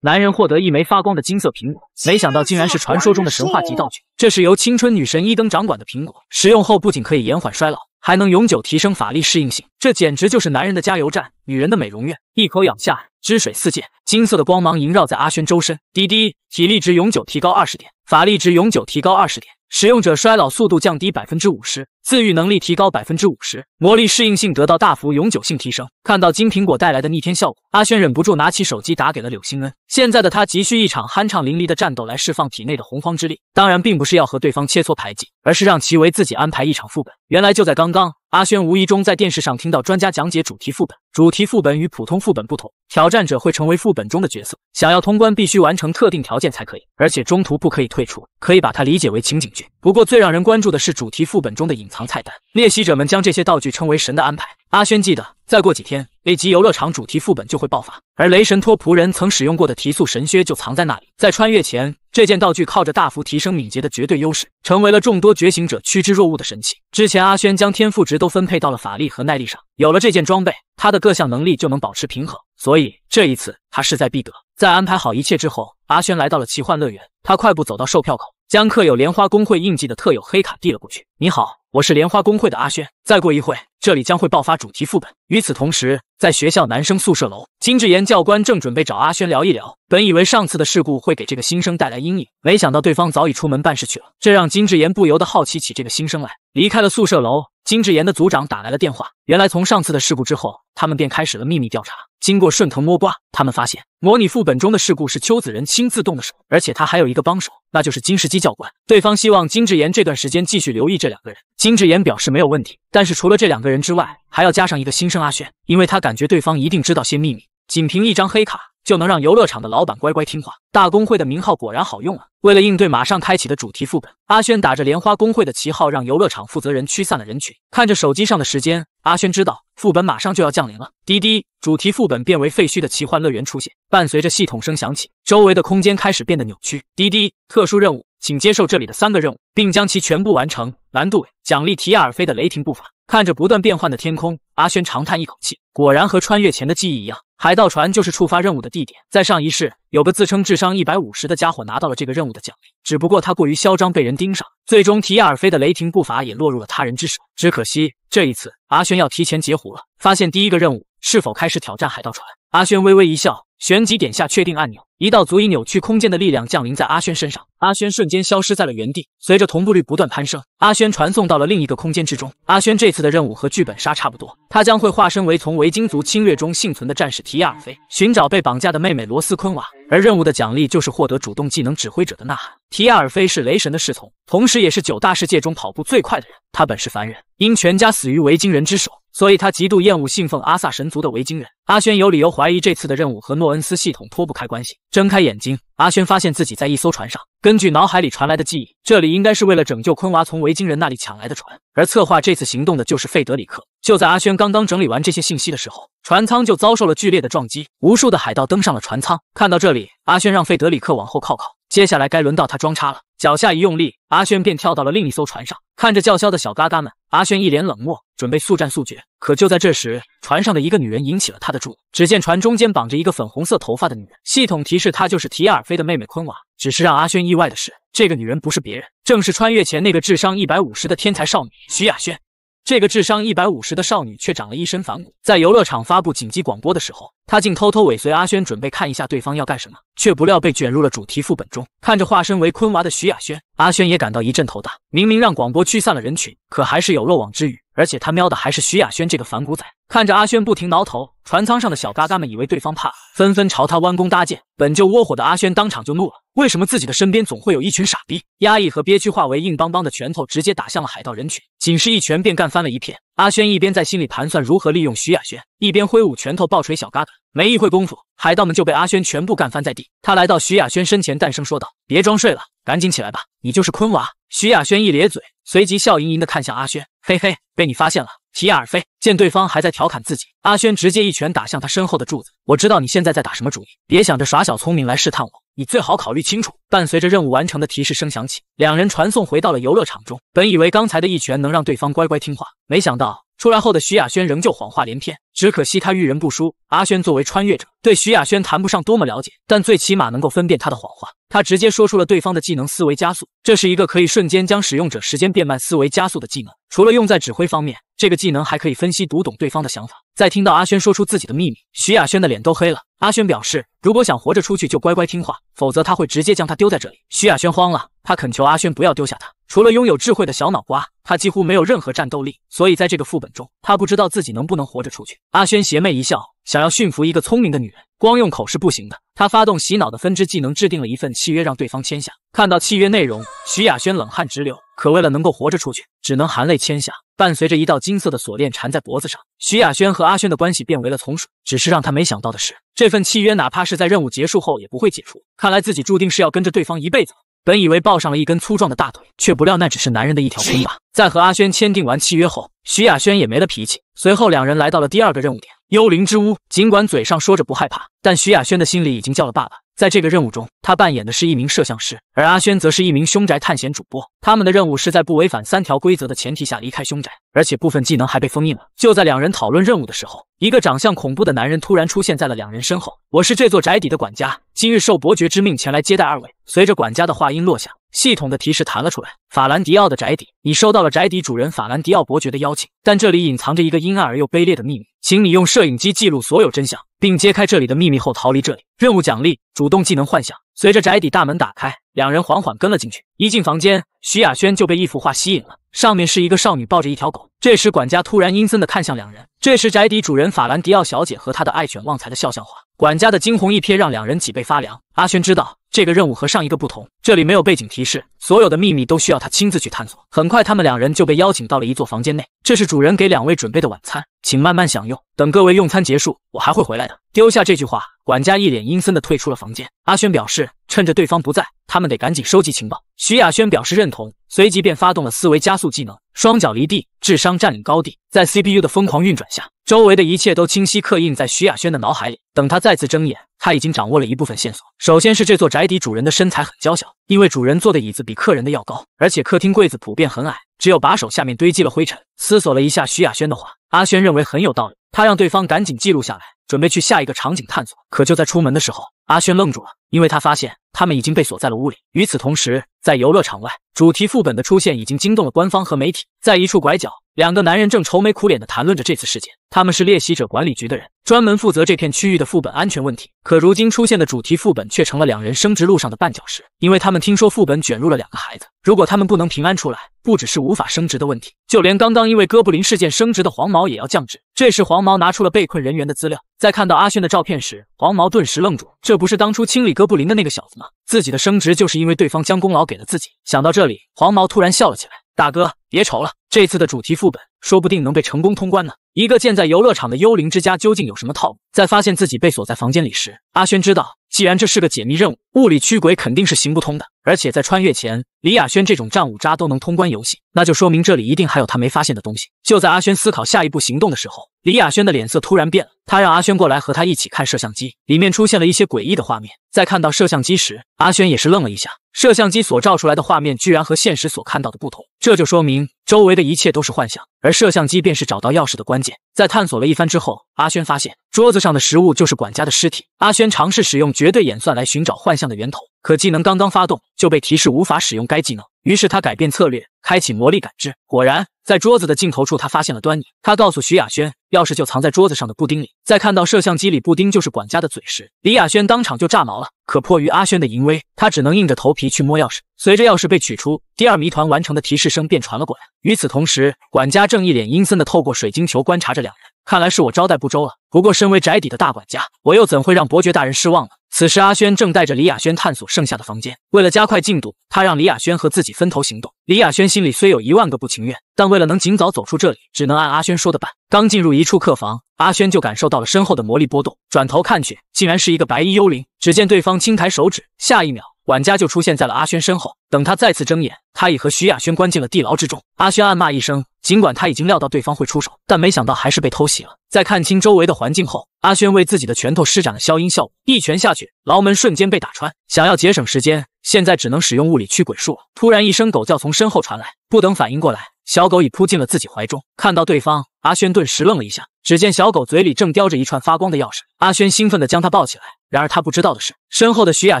男人获得一枚发光的金色苹果，没想到竟然是传说中的神话级道具。这是由青春女神伊登掌管的苹果，食用后不仅可以延缓衰老，还能永久提升法力适应性。这简直就是男人的加油站，女人的美容院。一口咬下。汁水四溅，金色的光芒萦绕在阿轩周身。滴滴，体力值永久提高二十点，法力值永久提高二十点，使用者衰老速度降低百分之五十，自愈能力提高百分之五十，魔力适应性得到大幅永久性提升。看到金苹果带来的逆天效果，阿轩忍不住拿起手机打给了柳星恩。现在的他急需一场酣畅淋漓的战斗来释放体内的洪荒之力，当然，并不是要和对方切磋牌技，而是让其为自己安排一场副本。原来就在刚刚。阿轩无意中在电视上听到专家讲解主题副本。主题副本与普通副本不同，挑战者会成为副本中的角色，想要通关必须完成特定条件才可以，而且中途不可以退出。可以把它理解为情景剧。不过最让人关注的是主题副本中的隐藏菜单，练习者们将这些道具称为“神的安排”。阿轩记得，再过几天，A 级游乐场主题副本就会爆发，而雷神托仆人曾使用过的提速神靴就藏在那里。在穿越前，这件道具靠着大幅提升敏捷的绝对优势，成为了众多觉醒者趋之若鹜的神器。之前，阿轩将天赋值都分配到了法力和耐力上，有了这件装备，他的各项能力就能保持平衡。所以这一次，他势在必得。在安排好一切之后，阿轩来到了奇幻乐园，他快步走到售票口。将刻有莲花工会印记的特有黑卡递了过去。你好，我是莲花工会的阿轩。再过一会，这里将会爆发主题副本。与此同时，在学校男生宿舍楼，金智妍教官正准备找阿轩聊一聊。本以为上次的事故会给这个新生带来阴影，没想到对方早已出门办事去了，这让金智妍不由得好奇起这个新生来。离开了宿舍楼。金智妍的组长打来了电话。原来从上次的事故之后，他们便开始了秘密调查。经过顺藤摸瓜，他们发现模拟副本中的事故是邱子仁亲自动的手，而且他还有一个帮手，那就是金世基教官。对方希望金智妍这段时间继续留意这两个人。金智妍表示没有问题，但是除了这两个人之外，还要加上一个新生阿轩，因为他感觉对方一定知道些秘密。仅凭一张黑卡。就能让游乐场的老板乖乖听话。大公会的名号果然好用啊！为了应对马上开启的主题副本，阿轩打着莲花公会的旗号，让游乐场负责人驱散了人群。看着手机上的时间，阿轩知道副本马上就要降临了。滴滴，主题副本变为废墟的奇幻乐园出现，伴随着系统声响起，周围的空间开始变得扭曲。滴滴，特殊任务。请接受这里的三个任务，并将其全部完成。蓝度奖励提亚尔菲的雷霆步伐。看着不断变幻的天空，阿轩长叹一口气。果然和穿越前的记忆一样，海盗船就是触发任务的地点。在上一世，有个自称智商一百五十的家伙拿到了这个任务的奖励，只不过他过于嚣张，被人盯上，最终提亚尔菲的雷霆步伐也落入了他人之手。只可惜这一次，阿轩要提前截胡了。发现第一个任务是否开始挑战海盗船？阿轩微微一笑。旋即点下确定按钮，一道足以扭曲空间的力量降临在阿轩身上，阿轩瞬间消失在了原地。随着同步率不断攀升，阿轩传送到了另一个空间之中。阿轩这次的任务和剧本杀差不多，他将会化身为从维京族侵略中幸存的战士提亚尔菲，寻找被绑架的妹妹罗斯昆瓦。而任务的奖励就是获得主动技能“指挥者的呐喊”。提亚尔菲是雷神的侍从，同时也是九大世界中跑步最快的人。他本是凡人，因全家死于维京人之手。所以他极度厌恶信奉阿萨神族的维京人。阿轩有理由怀疑这次的任务和诺恩斯系统脱不开关系。睁开眼睛，阿轩发现自己在一艘船上。根据脑海里传来的记忆，这里应该是为了拯救坤娃从维京人那里抢来的船，而策划这次行动的就是费德里克。就在阿轩刚刚整理完这些信息的时候，船舱就遭受了剧烈的撞击，无数的海盗登上了船舱。看到这里，阿轩让费德里克往后靠靠。接下来该轮到他装叉了，脚下一用力，阿轩便跳到了另一艘船上。看着叫嚣的小嘎嘎们，阿轩一脸冷漠，准备速战速决。可就在这时，船上的一个女人引起了他的注意。只见船中间绑着一个粉红色头发的女人，系统提示她就是提尔菲的妹妹昆娃。只是让阿轩意外的是，这个女人不是别人，正是穿越前那个智商一百五十的天才少女徐亚轩。这个智商一百五十的少女却长了一身反骨，在游乐场发布紧急广播的时候，她竟偷偷尾随阿轩，准备看一下对方要干什么，却不料被卷入了主题副本中。看着化身为坤娃的徐亚轩，阿轩也感到一阵头大。明明让广播驱散了人群，可还是有漏网之鱼。而且他喵的还是徐亚轩这个反骨仔，看着阿轩不停挠头，船舱上的小嘎嘎们以为对方怕，纷纷朝他弯弓搭箭。本就窝火的阿轩当场就怒了，为什么自己的身边总会有一群傻逼？压抑和憋屈化为硬邦邦的拳头，直接打向了海盗人群，仅是一拳便干翻了一片。阿轩一边在心里盘算如何利用徐亚轩，一边挥舞拳头暴捶小嘎嘎。没一会功夫，海盗们就被阿轩全部干翻在地。他来到徐亚轩身前，淡声说道：“别装睡了。”赶紧起来吧，你就是坤娃。徐亚轩一咧嘴，随即笑盈盈的看向阿轩，嘿嘿，被你发现了。提亚尔菲见对方还在调侃自己，阿轩直接一拳打向他身后的柱子。我知道你现在在打什么主意，别想着耍小聪明来试探我，你最好考虑清楚。伴随着任务完成的提示声响起，两人传送回到了游乐场中。本以为刚才的一拳能让对方乖乖听话，没想到。出来后的徐亚轩仍旧谎话连篇，只可惜他遇人不淑。阿轩作为穿越者，对徐亚轩谈不上多么了解，但最起码能够分辨他的谎话。他直接说出了对方的技能“思维加速”，这是一个可以瞬间将使用者时间变慢、思维加速的技能。除了用在指挥方面，这个技能还可以分析读懂对方的想法。在听到阿轩说出自己的秘密，徐亚轩的脸都黑了。阿轩表示，如果想活着出去，就乖乖听话，否则他会直接将他丢在这里。徐亚轩慌了，他恳求阿轩不要丢下他。除了拥有智慧的小脑瓜，他几乎没有任何战斗力，所以在这个副本中，他不知道自己能不能活着出去。阿轩邪魅一笑，想要驯服一个聪明的女人，光用口是不行的。他发动洗脑的分支技能，制定了一份契约，让对方签下。看到契约内容，徐雅轩冷汗直流。可为了能够活着出去，只能含泪签下。伴随着一道金色的锁链缠在脖子上，徐雅轩和阿轩的关系变为了从属。只是让他没想到的是，这份契约哪怕是在任务结束后也不会解除。看来自己注定是要跟着对方一辈子。本以为抱上了一根粗壮的大腿，却不料那只是男人的一条空吧。在和阿轩签订完契约后，徐雅轩也没了脾气。随后两人来到了第二个任务点。幽灵之屋。尽管嘴上说着不害怕，但徐亚轩的心里已经叫了爸爸。在这个任务中，他扮演的是一名摄像师，而阿轩则是一名凶宅探险主播。他们的任务是在不违反三条规则的前提下离开凶宅，而且部分技能还被封印了。就在两人讨论任务的时候，一个长相恐怖的男人突然出现在了两人身后。我是这座宅邸的管家，今日受伯爵之命前来接待二位。随着管家的话音落下。系统的提示弹了出来：法兰迪奥的宅邸，你收到了宅邸主人法兰迪奥伯爵的邀请，但这里隐藏着一个阴暗而又卑劣的秘密，请你用摄影机记录所有真相，并揭开这里的秘密后逃离这里。任务奖励：主动技能幻想。随着宅邸大门打开，两人缓缓跟了进去。一进房间，徐亚轩就被一幅画吸引了，上面是一个少女抱着一条狗。这时，管家突然阴森地看向两人。这时，宅邸主人法兰迪奥小姐和她的爱犬旺财的肖像画。管家的惊鸿一瞥让两人脊背发凉。阿轩知道这个任务和上一个不同，这里没有背景提示，所有的秘密都需要他亲自去探索。很快，他们两人就被邀请到了一座房间内，这是主人给两位准备的晚餐，请慢慢享用。等各位用餐结束，我还会回来的。丢下这句话，管家一脸阴森的退出了房间。阿轩表示，趁着对方不在，他们得赶紧收集情报。徐亚轩表示认同，随即便发动了思维加速技能。双脚离地，智商占领高地。在 CPU 的疯狂运转下，周围的一切都清晰刻印在徐亚轩的脑海里。等他再次睁眼，他已经掌握了一部分线索。首先是这座宅邸主人的身材很娇小，因为主人坐的椅子比客人的要高，而且客厅柜子普遍很矮，只有把手下面堆积了灰尘。思索了一下徐亚轩的话，阿轩认为很有道理。他让对方赶紧记录下来，准备去下一个场景探索。可就在出门的时候，阿轩愣住了，因为他发现他们已经被锁在了屋里。与此同时，在游乐场外，主题副本的出现已经惊动了官方和媒体。在一处拐角，两个男人正愁眉苦脸地谈论着这次事件。他们是猎袭者管理局的人，专门负责这片区域的副本安全问题。可如今出现的主题副本却成了两人升职路上的绊脚石，因为他们听说副本卷入了两个孩子。如果他们不能平安出来，不只是无法升职的问题，就连刚刚因为哥布林事件升职的黄毛也要降职。这时，黄毛拿出了被困人员的资料，在看到阿轩的照片时。黄毛顿时愣住，这不是当初清理哥布林的那个小子吗？自己的升职就是因为对方将功劳给了自己。想到这里，黄毛突然笑了起来：“大哥，别愁了，这次的主题副本说不定能被成功通关呢。一个建在游乐场的幽灵之家究竟有什么套路？”在发现自己被锁在房间里时，阿轩知道，既然这是个解密任务，物理驱鬼肯定是行不通的。而且在穿越前，李亚轩这种战五渣都能通关游戏，那就说明这里一定还有他没发现的东西。就在阿轩思考下一步行动的时候，李亚轩的脸色突然变了。他让阿轩过来和他一起看摄像机，里面出现了一些诡异的画面。在看到摄像机时，阿轩也是愣了一下。摄像机所照出来的画面居然和现实所看到的不同，这就说明周围的一切都是幻象，而摄像机便是找到钥匙的关键。在探索了一番之后，阿轩发现桌子上的食物就是管家的尸体。阿轩尝试使用绝对演算来寻找幻象的源头，可技能刚刚发动就被提示无法使用该技能。于是他改变策略，开启魔力感知。果然，在桌子的尽头处，他发现了端倪。他告诉徐亚轩。钥匙就藏在桌子上的布丁里，在看到摄像机里布丁就是管家的嘴时，李亚轩当场就炸毛了。可迫于阿轩的淫威，他只能硬着头皮去摸钥匙。随着钥匙被取出，第二谜团完成的提示声便传了过来。与此同时，管家正一脸阴森的透过水晶球观察着两人。看来是我招待不周了，不过身为宅邸的大管家，我又怎会让伯爵大人失望呢？此时，阿轩正带着李亚轩探索剩下的房间。为了加快进度，他让李亚轩和自己分头行动。李亚轩心里虽有一万个不情愿。但为了能尽早走出这里，只能按阿轩说的办。刚进入一处客房，阿轩就感受到了身后的魔力波动，转头看去，竟然是一个白衣幽灵。只见对方轻抬手指，下一秒，管家就出现在了阿轩身后。等他再次睁眼，他已和徐亚轩关进了地牢之中。阿轩暗骂一声，尽管他已经料到对方会出手，但没想到还是被偷袭了。在看清周围的环境后，阿轩为自己的拳头施展了消音效果，一拳下去，牢门瞬间被打穿。想要节省时间，现在只能使用物理驱鬼术了。突然，一声狗叫从身后传来，不等反应过来。小狗已扑进了自己怀中，看到对方，阿轩顿时愣了一下。只见小狗嘴里正叼着一串发光的钥匙，阿轩兴奋地将它抱起来。然而他不知道的是，身后的徐亚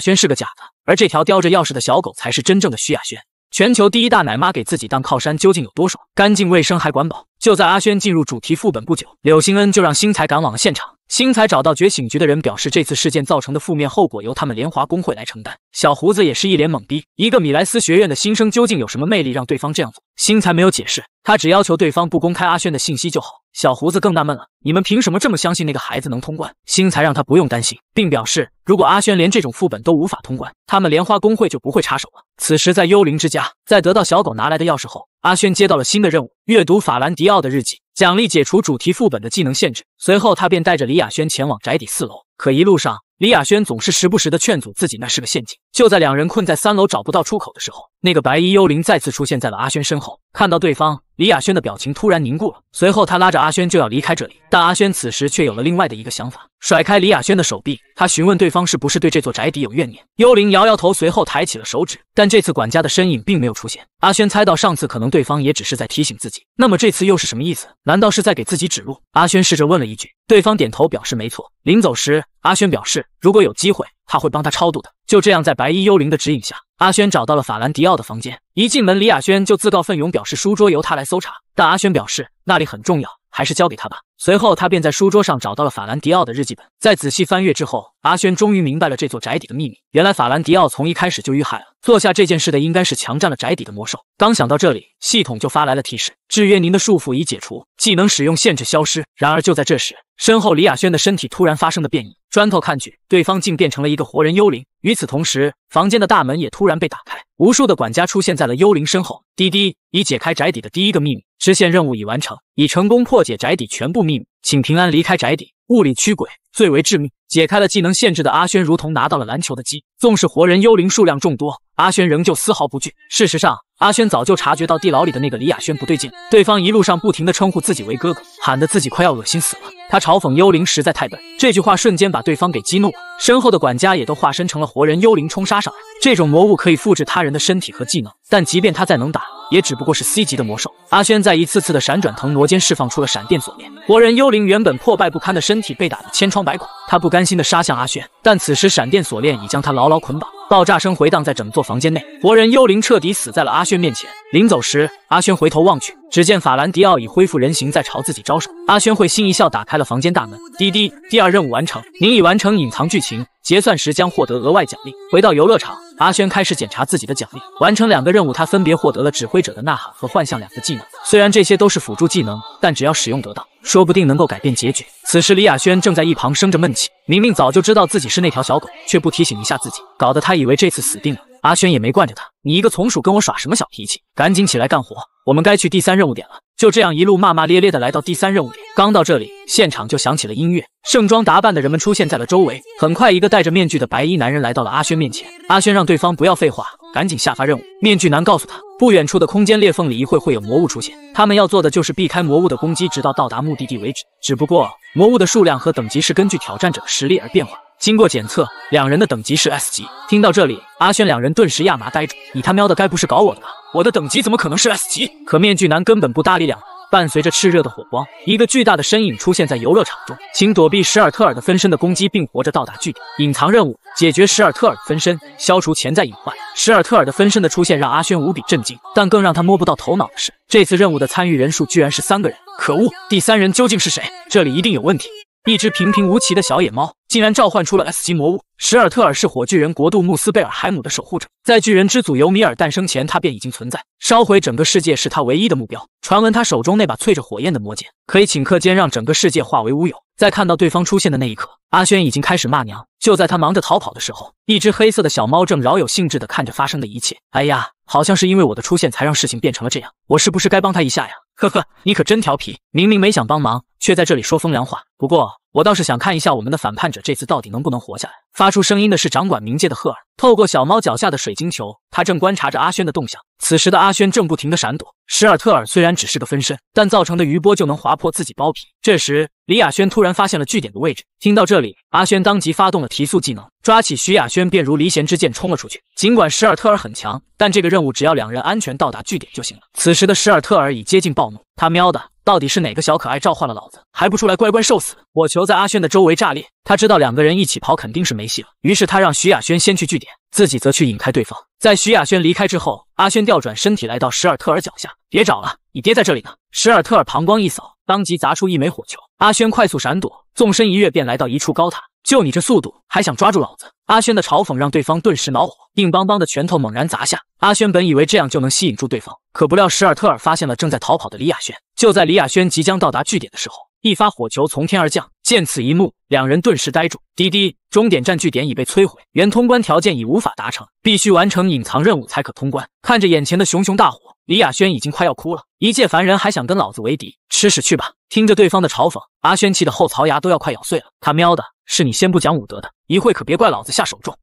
轩是个假的，而这条叼着钥匙的小狗才是真正的徐亚轩。全球第一大奶妈给自己当靠山，究竟有多爽？干净卫生还管饱。就在阿轩进入主题副本不久，柳星恩就让星才赶往了现场。星才找到觉醒局的人，表示这次事件造成的负面后果由他们联华工会来承担。小胡子也是一脸懵逼，一个米莱斯学院的新生究竟有什么魅力，让对方这样做？星才没有解释。他只要求对方不公开阿轩的信息就好。小胡子更纳闷了，你们凭什么这么相信那个孩子能通关？星才让他不用担心，并表示如果阿轩连这种副本都无法通关，他们莲花公会就不会插手了。此时，在幽灵之家，在得到小狗拿来的钥匙后，阿轩接到了新的任务：阅读法兰迪奥的日记，奖励解除主题副本的技能限制。随后，他便带着李亚轩前往宅邸四楼。可一路上，李雅轩总是时不时的劝阻自己，那是个陷阱。就在两人困在三楼找不到出口的时候，那个白衣幽灵再次出现在了阿轩身后。看到对方，李雅轩的表情突然凝固了。随后，他拉着阿轩就要离开这里，但阿轩此时却有了另外的一个想法，甩开李雅轩的手臂，他询问对方是不是对这座宅邸有怨念。幽灵摇摇头，随后抬起了手指，但这次管家的身影并没有出现。阿轩猜到上次可能对方也只是在提醒自己，那么这次又是什么意思？难道是在给自己指路？阿轩试着问了一句。对方点头表示没错，临走时，阿轩表示如果有机会。他会帮他超度的。就这样，在白衣幽灵的指引下，阿轩找到了法兰迪奥的房间。一进门，李亚轩就自告奋勇，表示书桌由他来搜查。但阿轩表示那里很重要，还是交给他吧。随后，他便在书桌上找到了法兰迪奥的日记本。在仔细翻阅之后，阿轩终于明白了这座宅邸的秘密。原来，法兰迪奥从一开始就遇害了。做下这件事的应该是强占了宅邸的魔兽。刚想到这里，系统就发来了提示：制约您的束缚已解除，技能使用限制消失。然而，就在这时，身后李亚轩的身体突然发生了变异。砖头看去，对方竟变成了一个活人幽灵。与此同时，房间的大门也突然被打开，无数的管家出现在了幽灵身后。滴滴，已解开宅邸的第一个秘密，支线任务已完成，已成功破解宅邸全部秘密，请平安离开宅邸。物理驱鬼最为致命，解开了技能限制的阿轩如同拿到了篮球的鸡，纵使活人幽灵数量众多，阿轩仍旧丝毫不惧。事实上，阿轩早就察觉到地牢里的那个李雅轩不对劲，对方一路上不停的称呼自己为哥哥，喊得自己快要恶心死了。他嘲讽幽灵实在太笨，这句话瞬间把对方给激怒了，身后的管家也都化身成了活人幽灵冲杀上来。这种魔物可以复制他人的身体和技能，但即便他再能打，也只不过是 C 级的魔兽。阿轩在一次次的闪转腾挪间释放出了闪电锁链，活人幽灵原本破败不堪的身体被打得千疮百孔。他不甘心的杀向阿轩，但此时闪电锁链已将他牢牢捆绑。爆炸声回荡在整座房间内，活人幽灵彻底死在了阿轩面前。临走时，阿轩回头望去。只见法兰迪奥已恢复人形，在朝自己招手。阿轩会心一笑，打开了房间大门。滴滴，第二任务完成，您已完成隐藏剧情，结算时将获得额外奖励。回到游乐场，阿轩开始检查自己的奖励。完成两个任务，他分别获得了指挥者的呐喊和幻象两个技能。虽然这些都是辅助技能，但只要使用得当，说不定能够改变结局。此时李亚轩正在一旁生着闷气，明明早就知道自己是那条小狗，却不提醒一下自己，搞得他以为这次死定了。阿轩也没惯着他，你一个从属跟我耍什么小脾气？赶紧起来干活！我们该去第三任务点了。就这样一路骂骂咧咧的来到第三任务点，刚到这里，现场就响起了音乐，盛装打扮的人们出现在了周围。很快，一个戴着面具的白衣男人来到了阿轩面前。阿轩让对方不要废话，赶紧下发任务。面具男告诉他，不远处的空间裂缝里一会会有魔物出现，他们要做的就是避开魔物的攻击，直到到达目的地为止。只不过魔物的数量和等级是根据挑战者的实力而变化。经过检测，两人的等级是 S 级。听到这里，阿轩两人顿时亚麻呆住：“你他喵的，该不是搞我的吧？”我的等级怎么可能是 S 级？可面具男根本不搭理两人。伴随着炽热的火光，一个巨大的身影出现在游乐场中，请躲避史尔特尔的分身的攻击，并活着到达据点。隐藏任务：解决史尔特尔分身，消除潜在隐患。史尔特尔的分身的出现让阿轩无比震惊，但更让他摸不到头脑的是，这次任务的参与人数居然是三个人。可恶，第三人究竟是谁？这里一定有问题。一只平平无奇的小野猫，竟然召唤出了 S 级魔物——史尔特尔，是火巨人国度穆斯贝尔海姆的守护者。在巨人之祖尤米尔诞生前，他便已经存在。烧毁整个世界是他唯一的目标。传闻他手中那把淬着火焰的魔剑，可以顷刻间让整个世界化为乌有。在看到对方出现的那一刻，阿轩已经开始骂娘。就在他忙着逃跑的时候，一只黑色的小猫正饶有兴致地看着发生的一切。哎呀，好像是因为我的出现才让事情变成了这样。我是不是该帮他一下呀？呵呵，你可真调皮！明明没想帮忙，却在这里说风凉话。不过，我倒是想看一下我们的反叛者这次到底能不能活下来。发出声音的是掌管冥界的赫尔，透过小猫脚下的水晶球，他正观察着阿轩的动向。此时的阿轩正不停的闪躲，史尔特尔虽然只是个分身，但造成的余波就能划破自己包皮。这时，李雅轩突然发现了据点的位置，听到这里，阿轩当即发动了提速技能，抓起徐亚轩便如离弦之箭冲了出去。尽管施尔特尔很强，但这个任务只要两人安全到达据点就行了。此时的施尔特尔已接近暴怒，他喵的，到底是哪个小可爱召唤了老子，还不出来乖乖受死？我球在阿轩的周围炸裂！他知道两个人一起跑肯定是没戏了，于是他让徐亚轩先去据点，自己则去引开对方。在徐亚轩离开之后，阿轩调转身体来到史尔特尔脚下，别找了。你爹在这里呢！史尔特尔膀胱一扫，当即砸出一枚火球。阿轩快速闪躲，纵身一跃便来到一处高塔。就你这速度，还想抓住老子？阿轩的嘲讽让对方顿时恼火，硬邦邦的拳头猛然砸下。阿轩本以为这样就能吸引住对方，可不料史尔特尔发现了正在逃跑的李雅轩。就在李雅轩即将到达据点的时候，一发火球从天而降。见此一幕，两人顿时呆住。滴滴，终点站据点已被摧毁，原通关条件已无法达成，必须完成隐藏任务才可通关。看着眼前的熊熊大火。李亚轩已经快要哭了，一介凡人还想跟老子为敌，吃屎去吧！听着对方的嘲讽，阿轩气得后槽牙都要快咬碎了，他喵的是你先不讲武德的，一会可别怪老子下手重！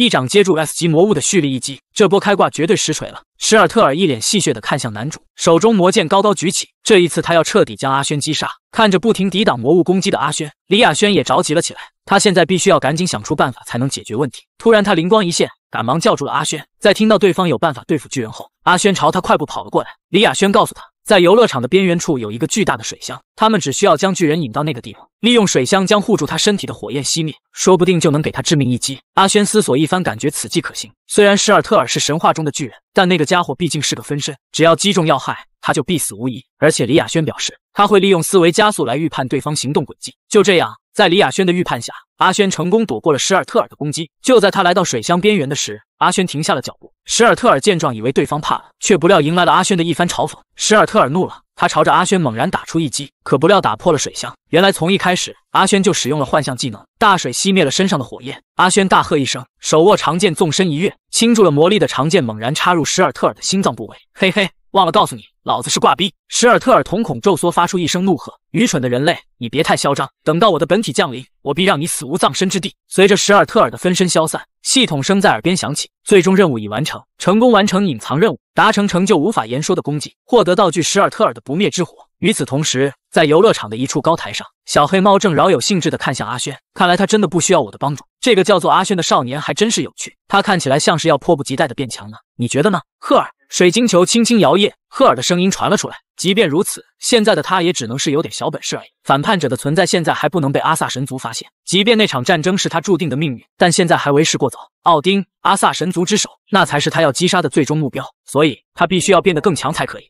一掌接住 S 级魔物的蓄力一击，这波开挂绝对实锤了。史尔特尔一脸戏谑的看向男主，手中魔剑高高举起，这一次他要彻底将阿轩击杀。看着不停抵挡魔物攻击的阿轩，李亚轩也着急了起来，他现在必须要赶紧想出办法才能解决问题。突然他灵光一现，赶忙叫住了阿轩。在听到对方有办法对付巨人后，阿轩朝他快步跑了过来。李亚轩告诉他。在游乐场的边缘处有一个巨大的水箱，他们只需要将巨人引到那个地方，利用水箱将护住他身体的火焰熄灭，说不定就能给他致命一击。阿轩思索一番，感觉此计可行。虽然施尔特尔是神话中的巨人，但那个家伙毕竟是个分身，只要击中要害，他就必死无疑。而且李亚轩表示，他会利用思维加速来预判对方行动轨迹。就这样。在李亚轩的预判下，阿轩成功躲过了施尔特尔的攻击。就在他来到水箱边缘的时，阿轩停下了脚步。施尔特尔见状，以为对方怕了，却不料迎来了阿轩的一番嘲讽。施尔特尔怒了，他朝着阿轩猛然打出一击，可不料打破了水箱。原来从一开始，阿轩就使用了幻象技能，大水熄灭了身上的火焰。阿轩大喝一声，手握长剑，纵身一跃，倾注了魔力的长剑猛然插入施尔特尔的心脏部位。嘿嘿。忘了告诉你，老子是挂逼。史尔特尔瞳孔骤缩，发出一声怒喝：“愚蠢的人类，你别太嚣张！等到我的本体降临，我必让你死无葬身之地！”随着史尔特尔的分身消散，系统声在耳边响起：“最终任务已完成，成功完成隐藏任务，达成成就，无法言说的功绩，获得道具史尔特尔的不灭之火。”与此同时，在游乐场的一处高台上，小黑猫正饶有兴致地看向阿轩。看来他真的不需要我的帮助。这个叫做阿轩的少年还真是有趣，他看起来像是要迫不及待地变强呢。你觉得呢，赫尔？水晶球轻轻摇曳，赫尔的声音传了出来。即便如此，现在的他也只能是有点小本事而已。反叛者的存在现在还不能被阿萨神族发现，即便那场战争是他注定的命运，但现在还为时过早。奥丁，阿萨神族之首，那才是他要击杀的最终目标，所以他必须要变得更强才可以。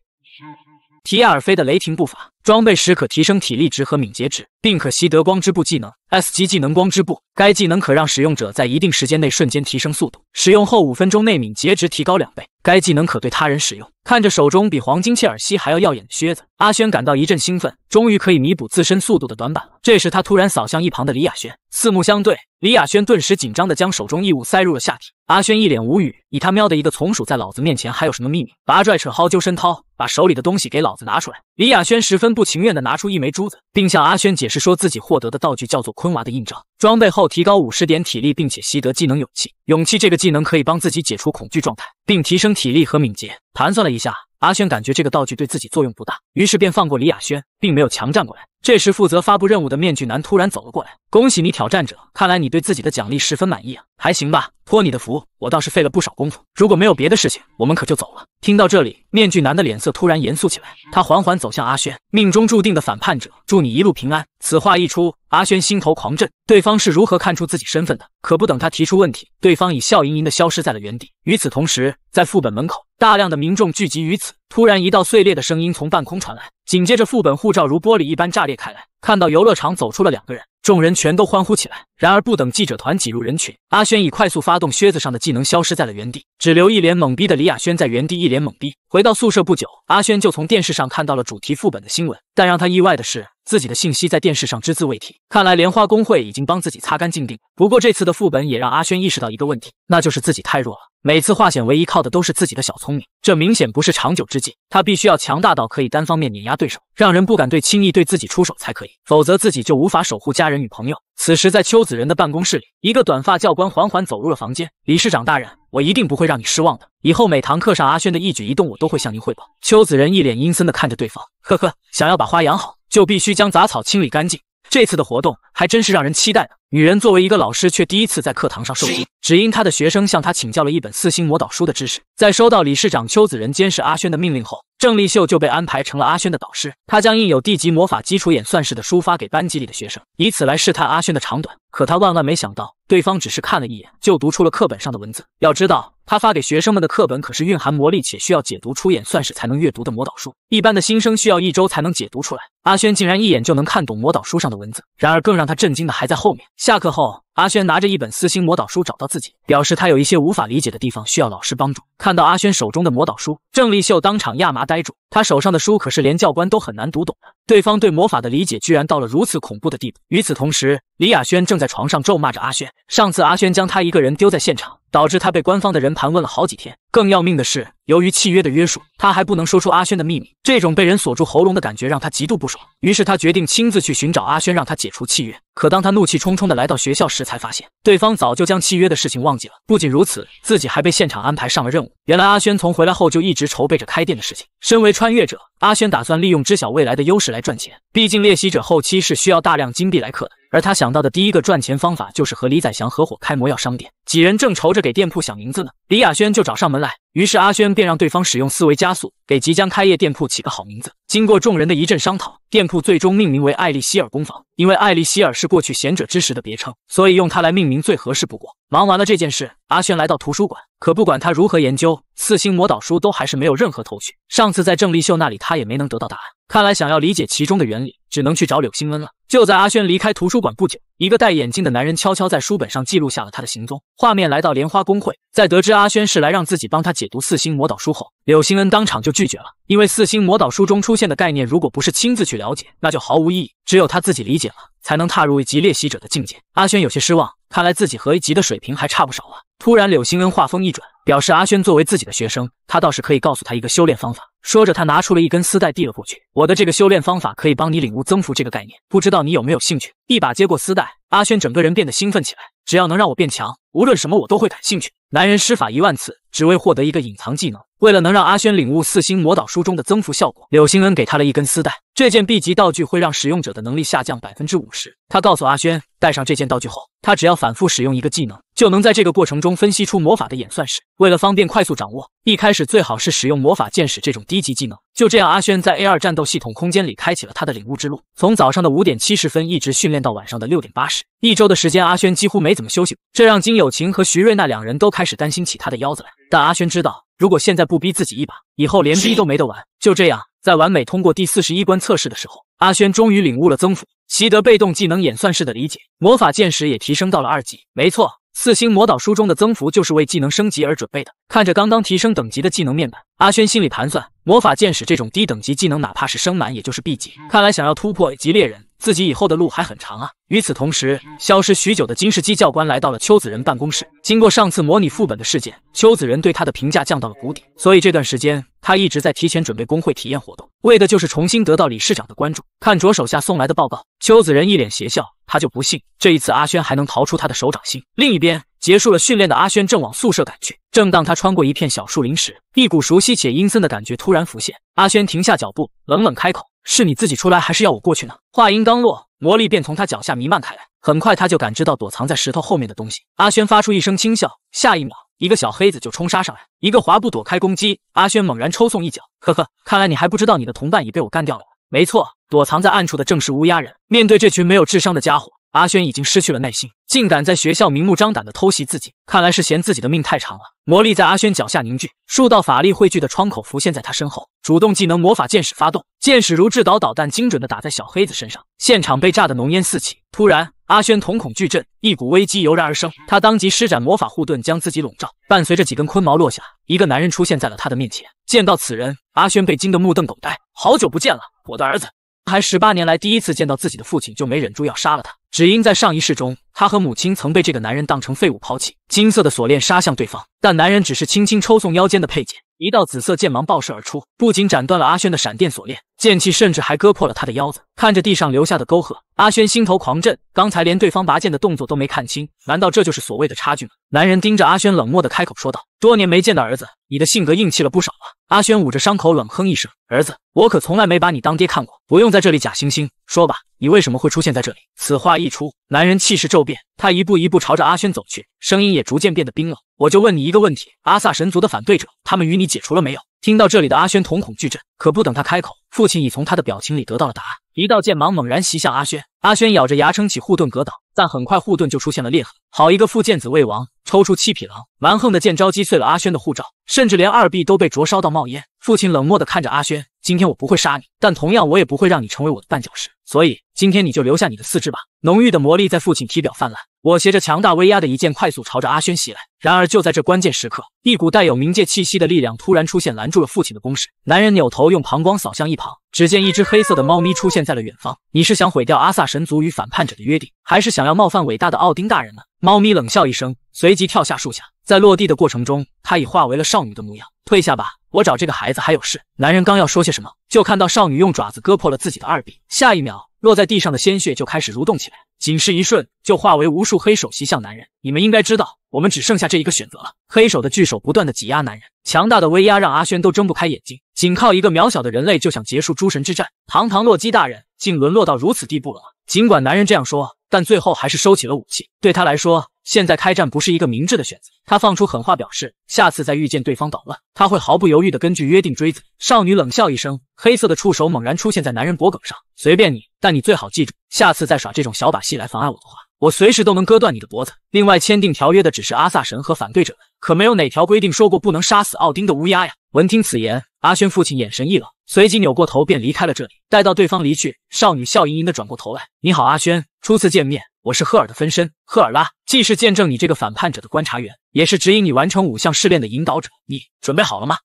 提亚尔菲的雷霆步伐装备时可提升体力值和敏捷值，并可习得光之步技能。S 级技能光之步，该技能可让使用者在一定时间内瞬间提升速度。使用后五分钟内敏捷值提高两倍。该技能可对他人使用。看着手中比黄金切尔西还要耀眼的靴子，阿轩感到一阵兴奋，终于可以弥补自身速度的短板了。这时他突然扫向一旁的李亚轩，四目相对，李亚轩顿时紧张的将手中异物塞入了下体。阿轩一脸无语：“你他喵的一个从属，在老子面前还有什么秘密？拔拽扯薅揪深掏！”把手里的东西给老子拿出来！李雅轩十分不情愿地拿出一枚珠子，并向阿轩解释说，自己获得的道具叫做“坤娃”的印章。装备后提高五十点体力，并且习得技能“勇气”。勇气这个技能可以帮自己解除恐惧状态，并提升体力和敏捷。盘算了一下。阿轩感觉这个道具对自己作用不大，于是便放过李亚轩，并没有强占过来。这时，负责发布任务的面具男突然走了过来：“恭喜你，挑战者，看来你对自己的奖励十分满意啊，还行吧？托你的福，我倒是费了不少功夫。如果没有别的事情，我们可就走了。”听到这里，面具男的脸色突然严肃起来，他缓缓走向阿轩：“命中注定的反叛者，祝你一路平安。”此话一出，阿轩心头狂震，对方是如何看出自己身份的？可不等他提出问题，对方已笑盈盈的消失在了原地。与此同时，在副本门口。大量的民众聚集于此，突然一道碎裂的声音从半空传来，紧接着副本护照如玻璃一般炸裂开来。看到游乐场走出了两个人，众人全都欢呼起来。然而不等记者团挤入人群，阿轩已快速发动靴子上的技能，消失在了原地，只留一脸懵逼的李亚轩在原地一脸懵逼。回到宿舍不久，阿轩就从电视上看到了主题副本的新闻，但让他意外的是，自己的信息在电视上只字未提。看来莲花工会已经帮自己擦干净了。不过这次的副本也让阿轩意识到一个问题，那就是自己太弱了。每次化险为夷靠的都是自己的小聪明，这明显不是长久之计。他必须要强大到可以单方面碾压对手，让人不敢对轻易对自己出手才可以，否则自己就无法守护家人与朋友。此时在邱子仁的办公室里，一个短发教官缓缓走入了房间。理事长大人，我一定不会让你失望的。以后每堂课上阿轩的一举一动，我都会向您汇报。邱子仁一脸阴森地看着对方，呵呵，想要把花养好，就必须将杂草清理干净。这次的活动还真是让人期待呢。女人作为一个老师，却第一次在课堂上受惊，只因她的学生向她请教了一本四星魔导书的知识。在收到理事长邱子仁监视阿轩的命令后，郑丽秀就被安排成了阿轩的导师。她将印有地级魔法基础演算式的书发给班级里的学生，以此来试探阿轩的长短。可她万万没想到，对方只是看了一眼就读出了课本上的文字。要知道，她发给学生们的课本可是蕴含魔力且需要解读出演算式才能阅读的魔导书，一般的新生需要一周才能解读出来。阿轩竟然一眼就能看懂魔导书上的文字，然而更让他震惊的还在后面。下课后。阿轩拿着一本四星魔导书找到自己，表示他有一些无法理解的地方需要老师帮助。看到阿轩手中的魔导书，郑丽秀当场亚麻呆住。他手上的书可是连教官都很难读懂的，对方对魔法的理解居然到了如此恐怖的地步。与此同时，李亚轩正在床上咒骂着阿轩。上次阿轩将他一个人丢在现场，导致他被官方的人盘问了好几天。更要命的是，由于契约的约束，他还不能说出阿轩的秘密。这种被人锁住喉咙的感觉让他极度不爽，于是他决定亲自去寻找阿轩，让他解除契约。可当他怒气冲冲的来到学校时，才发现对方早就将契约的事情忘记了。不仅如此，自己还被现场安排上了任务。原来阿轩从回来后就一直筹备着开店的事情。身为穿越者，阿轩打算利用知晓未来的优势来赚钱。毕竟猎袭者后期是需要大量金币来氪的。而他想到的第一个赚钱方法就是和李宰祥合伙开魔药商店。几人正愁着给店铺想名字呢，李亚轩就找上门来。于是阿轩便让对方使用思维加速，给即将开业店铺起个好名字。经过众人的一阵商讨，店铺最终命名为艾丽希尔工坊。因为艾丽希尔是过去贤者之石的别称，所以用它来命名最合适不过。忙完了这件事，阿轩来到图书馆，可不管他如何研究四星魔导书，都还是没有任何头绪。上次在郑丽秀那里，他也没能得到答案。看来想要理解其中的原理，只能去找柳星恩了。就在阿轩离开图书馆不久。一个戴眼镜的男人悄悄在书本上记录下了他的行踪。画面来到莲花公会，在得知阿轩是来让自己帮他解读四星魔导书后，柳星恩当场就拒绝了，因为四星魔导书中出现的概念，如果不是亲自去了解，那就毫无意义，只有他自己理解了。才能踏入一级猎袭者的境界。阿轩有些失望，看来自己和 A 级的水平还差不少啊。突然，柳星恩话锋一转，表示阿轩作为自己的学生，他倒是可以告诉他一个修炼方法。说着，他拿出了一根丝带递了过去。我的这个修炼方法可以帮你领悟增幅这个概念，不知道你有没有兴趣？一把接过丝带，阿轩整个人变得兴奋起来。只要能让我变强，无论什么我都会感兴趣。男人施法一万次，只为获得一个隐藏技能。为了能让阿轩领悟四星魔导书中的增幅效果，柳星恩给他了一根丝带。这件 B 级道具会让使用者的能力下降百分之五十。他告诉阿轩，戴上这件道具后，他只要反复使用一个技能，就能在这个过程中分析出魔法的演算式。为了方便快速掌握，一开始最好是使用魔法剑士这种低级技能。就这样，阿轩在 A 二战斗系统空间里开启了他的领悟之路。从早上的五点七十分一直训练到晚上的六点八十，一周的时间，阿轩几乎没怎么休息，这让金友晴和徐瑞娜两人都开始担心起他的腰子来。但阿轩知道。如果现在不逼自己一把，以后连逼都没得玩。就这样，在完美通过第四十一关测试的时候，阿轩终于领悟了增幅，习得被动技能演算式的理解，魔法剑士也提升到了二级。没错，四星魔导书中的增幅就是为技能升级而准备的。看着刚刚提升等级的技能面板，阿轩心里盘算：魔法剑士这种低等级技能，哪怕是升满，也就是 B 级。看来想要突破 A 级猎人，自己以后的路还很长啊。与此同时，消失许久的金世基教官来到了邱子仁办公室。经过上次模拟副本的事件，邱子仁对他的评价降到了谷底，所以这段时间他一直在提前准备工会体验活动，为的就是重新得到理事长的关注。看着手下送来的报告，邱子仁一脸邪笑，他就不信这一次阿轩还能逃出他的手掌心。另一边，结束了训练的阿轩正往宿舍赶去。正当他穿过一片小树林时，一股熟悉且阴森的感觉突然浮现。阿轩停下脚步，冷冷开口：“是你自己出来，还是要我过去呢？”话音刚落。魔力便从他脚下弥漫开来，很快他就感知到躲藏在石头后面的东西。阿轩发出一声轻笑，下一秒，一个小黑子就冲杀上来，一个滑步躲开攻击。阿轩猛然抽送一脚，呵呵，看来你还不知道你的同伴已被我干掉了。没错，躲藏在暗处的正是乌鸦人。面对这群没有智商的家伙，阿轩已经失去了耐心，竟敢在学校明目张胆的偷袭自己，看来是嫌自己的命太长了。魔力在阿轩脚下凝聚，数道法力汇聚的窗口浮现在他身后。主动技能魔法箭矢发动，箭矢如制导导弹，精准的打在小黑子身上，现场被炸的浓烟四起。突然，阿轩瞳孔巨震，一股危机油然而生，他当即施展魔法护盾，将自己笼罩。伴随着几根昆毛落下，一个男人出现在了他的面前。见到此人，阿轩被惊得目瞪口呆。好久不见了，我的儿子，还十八年来第一次见到自己的父亲，就没忍住要杀了他，只因在上一世中。他和母亲曾被这个男人当成废物抛弃。金色的锁链杀向对方，但男人只是轻轻抽送腰间的佩剑，一道紫色剑芒爆射而出，不仅斩断了阿轩的闪电锁链，剑气甚至还割破了他的腰子。看着地上留下的沟壑，阿轩心头狂震。刚才连对方拔剑的动作都没看清，难道这就是所谓的差距吗？男人盯着阿轩，冷漠的开口说道：“多年没见的儿子，你的性格硬气了不少啊。”阿轩捂着伤口，冷哼一声：“儿子，我可从来没把你当爹看过，不用在这里假惺惺。”说吧，你为什么会出现在这里？此话一出，男人气势骤变，他一步一步朝着阿轩走去，声音也逐渐变得冰冷。我就问你一个问题，阿萨神族的反对者，他们与你解除了没有？听到这里的阿轩瞳孔巨震，可不等他开口，父亲已从他的表情里得到了答案。一道剑芒猛然袭向阿轩，阿轩咬着牙撑起护盾格挡，但很快护盾就出现了裂痕。好一个负剑子魏王，抽出七匹狼，蛮横的剑招击碎了阿轩的护罩，甚至连二臂都被灼烧到冒烟。父亲冷漠的看着阿轩，今天我不会杀你，但同样我也不会让你成为我的绊脚石，所以今天你就留下你的四肢吧。浓郁的魔力在父亲体表泛滥。我携着强大威压的一剑快速朝着阿轩袭来，然而就在这关键时刻。一股带有冥界气息的力量突然出现，拦住了父亲的攻势。男人扭头用旁光扫向一旁，只见一只黑色的猫咪出现在了远方。你是想毁掉阿萨神族与反叛者的约定，还是想要冒犯伟大的奥丁大人呢？猫咪冷笑一声，随即跳下树下。在落地的过程中，他已化为了少女的模样。退下吧，我找这个孩子还有事。男人刚要说些什么，就看到少女用爪子割破了自己的二臂，下一秒落在地上的鲜血就开始蠕动起来，仅是一瞬就化为无数黑手袭向男人。你们应该知道。我们只剩下这一个选择了。黑手的巨手不断的挤压男人，强大的威压让阿轩都睁不开眼睛。仅靠一个渺小的人类就想结束诸神之战，堂堂洛基大人竟沦落到如此地步了吗？尽管男人这样说，但最后还是收起了武器。对他来说，现在开战不是一个明智的选择。他放出狠话表示，下次再遇见对方捣乱，他会毫不犹豫的根据约定追子。少女冷笑一声，黑色的触手猛然出现在男人脖颈上。随便你，但你最好记住，下次再耍这种小把戏来妨碍我的话。我随时都能割断你的脖子。另外，签订条约的只是阿萨神和反对者们，可没有哪条规定说过不能杀死奥丁的乌鸦呀。闻听此言，阿轩父亲眼神一冷，随即扭过头便离开了这里。待到对方离去，少女笑盈盈地转过头来：“你好，阿轩，初次见面，我是赫尔的分身赫尔拉，既是见证你这个反叛者的观察员，也是指引你完成五项试炼的引导者。你准备好了吗？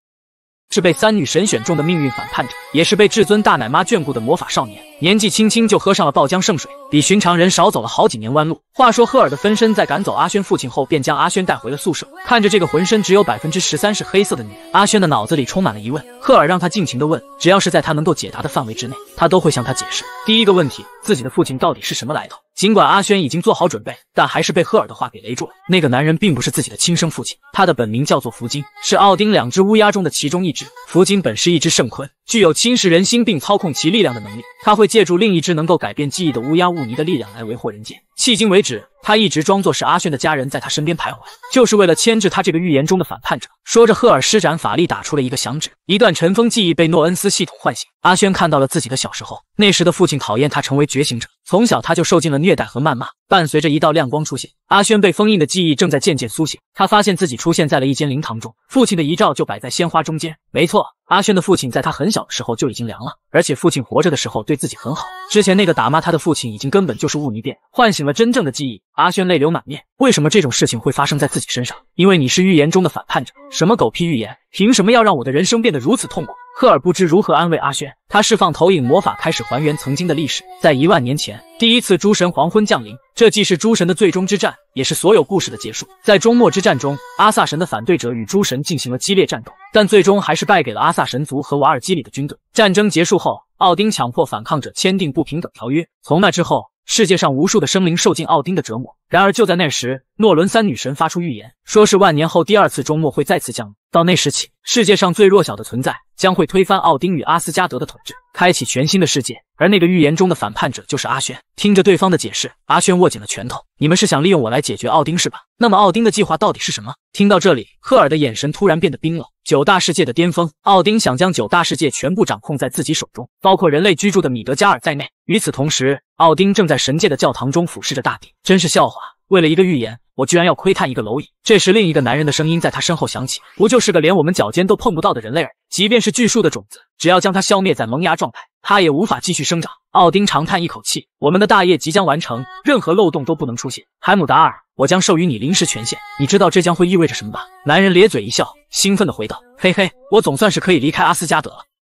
是被三女神选中的命运反叛者，也是被至尊大奶妈眷顾的魔法少年，年纪轻轻就喝上了爆浆圣水。”比寻常人少走了好几年弯路。话说赫尔的分身在赶走阿轩父亲后，便将阿轩带回了宿舍。看着这个浑身只有百分之十三是黑色的女人，阿轩的脑子里充满了疑问。赫尔让他尽情的问，只要是在他能够解答的范围之内，他都会向他解释。第一个问题，自己的父亲到底是什么来头？尽管阿轩已经做好准备，但还是被赫尔的话给雷住了。那个男人并不是自己的亲生父亲，他的本名叫做福金，是奥丁两只乌鸦中的其中一只。福金本是一只圣鲲，具有侵蚀人心并操控其力量的能力。他会借助另一只能够改变记忆的乌鸦物。你的力量来维护人间。迄今为止，他一直装作是阿轩的家人，在他身边徘徊，就是为了牵制他这个预言中的反叛者。说着，赫尔施展法力，打出了一个响指，一段尘封记忆被诺恩斯系统唤醒。阿轩看到了自己的小时候，那时的父亲讨厌他成为觉醒者，从小他就受尽了虐待和谩骂。伴随着一道亮光出现，阿轩被封印的记忆正在渐渐苏醒。他发现自己出现在了一间灵堂中，父亲的遗照就摆在鲜花中间。没错，阿轩的父亲在他很小的时候就已经凉了，而且父亲活着的时候对自己很好。之前那个打骂他的父亲，已经根本就是雾泥变唤醒。了真正的记忆，阿轩泪流满面。为什么这种事情会发生在自己身上？因为你是预言中的反叛者。什么狗屁预言？凭什么要让我的人生变得如此痛苦？赫尔不知如何安慰阿轩，他释放投影魔法，开始还原曾经的历史。在一万年前，第一次诸神黄昏降临，这既是诸神的最终之战，也是所有故事的结束。在终末之战中，阿萨神的反对者与诸神进行了激烈战斗，但最终还是败给了阿萨神族和瓦尔基里的军队。战争结束后，奥丁强迫反抗者签订不平等条约。从那之后。世界上无数的生灵受尽奥丁的折磨，然而就在那时，诺伦三女神发出预言，说是万年后第二次终末会再次降临。到那时起，世界上最弱小的存在将会推翻奥丁与阿斯加德的统治，开启全新的世界。而那个预言中的反叛者就是阿轩。听着对方的解释，阿轩握紧了拳头：“你们是想利用我来解决奥丁是吧？那么奥丁的计划到底是什么？”听到这里，赫尔的眼神突然变得冰冷。九大世界的巅峰，奥丁想将九大世界全部掌控在自己手中，包括人类居住的米德加尔在内。与此同时，奥丁正在神界的教堂中俯视着大地，真是笑话。为了一个预言，我居然要窥探一个蝼蚁。这时，另一个男人的声音在他身后响起：“不就是个连我们脚尖都碰不到的人类而已。即便是巨树的种子，只要将它消灭在萌芽状态，它也无法继续生长。”奥丁长叹一口气：“我们的大业即将完成，任何漏洞都不能出现。”海姆达尔，我将授予你临时权限。你知道这将会意味着什么吧？”男人咧嘴一笑，兴奋地回道：“嘿嘿，我总算是可以离开阿斯加德了。”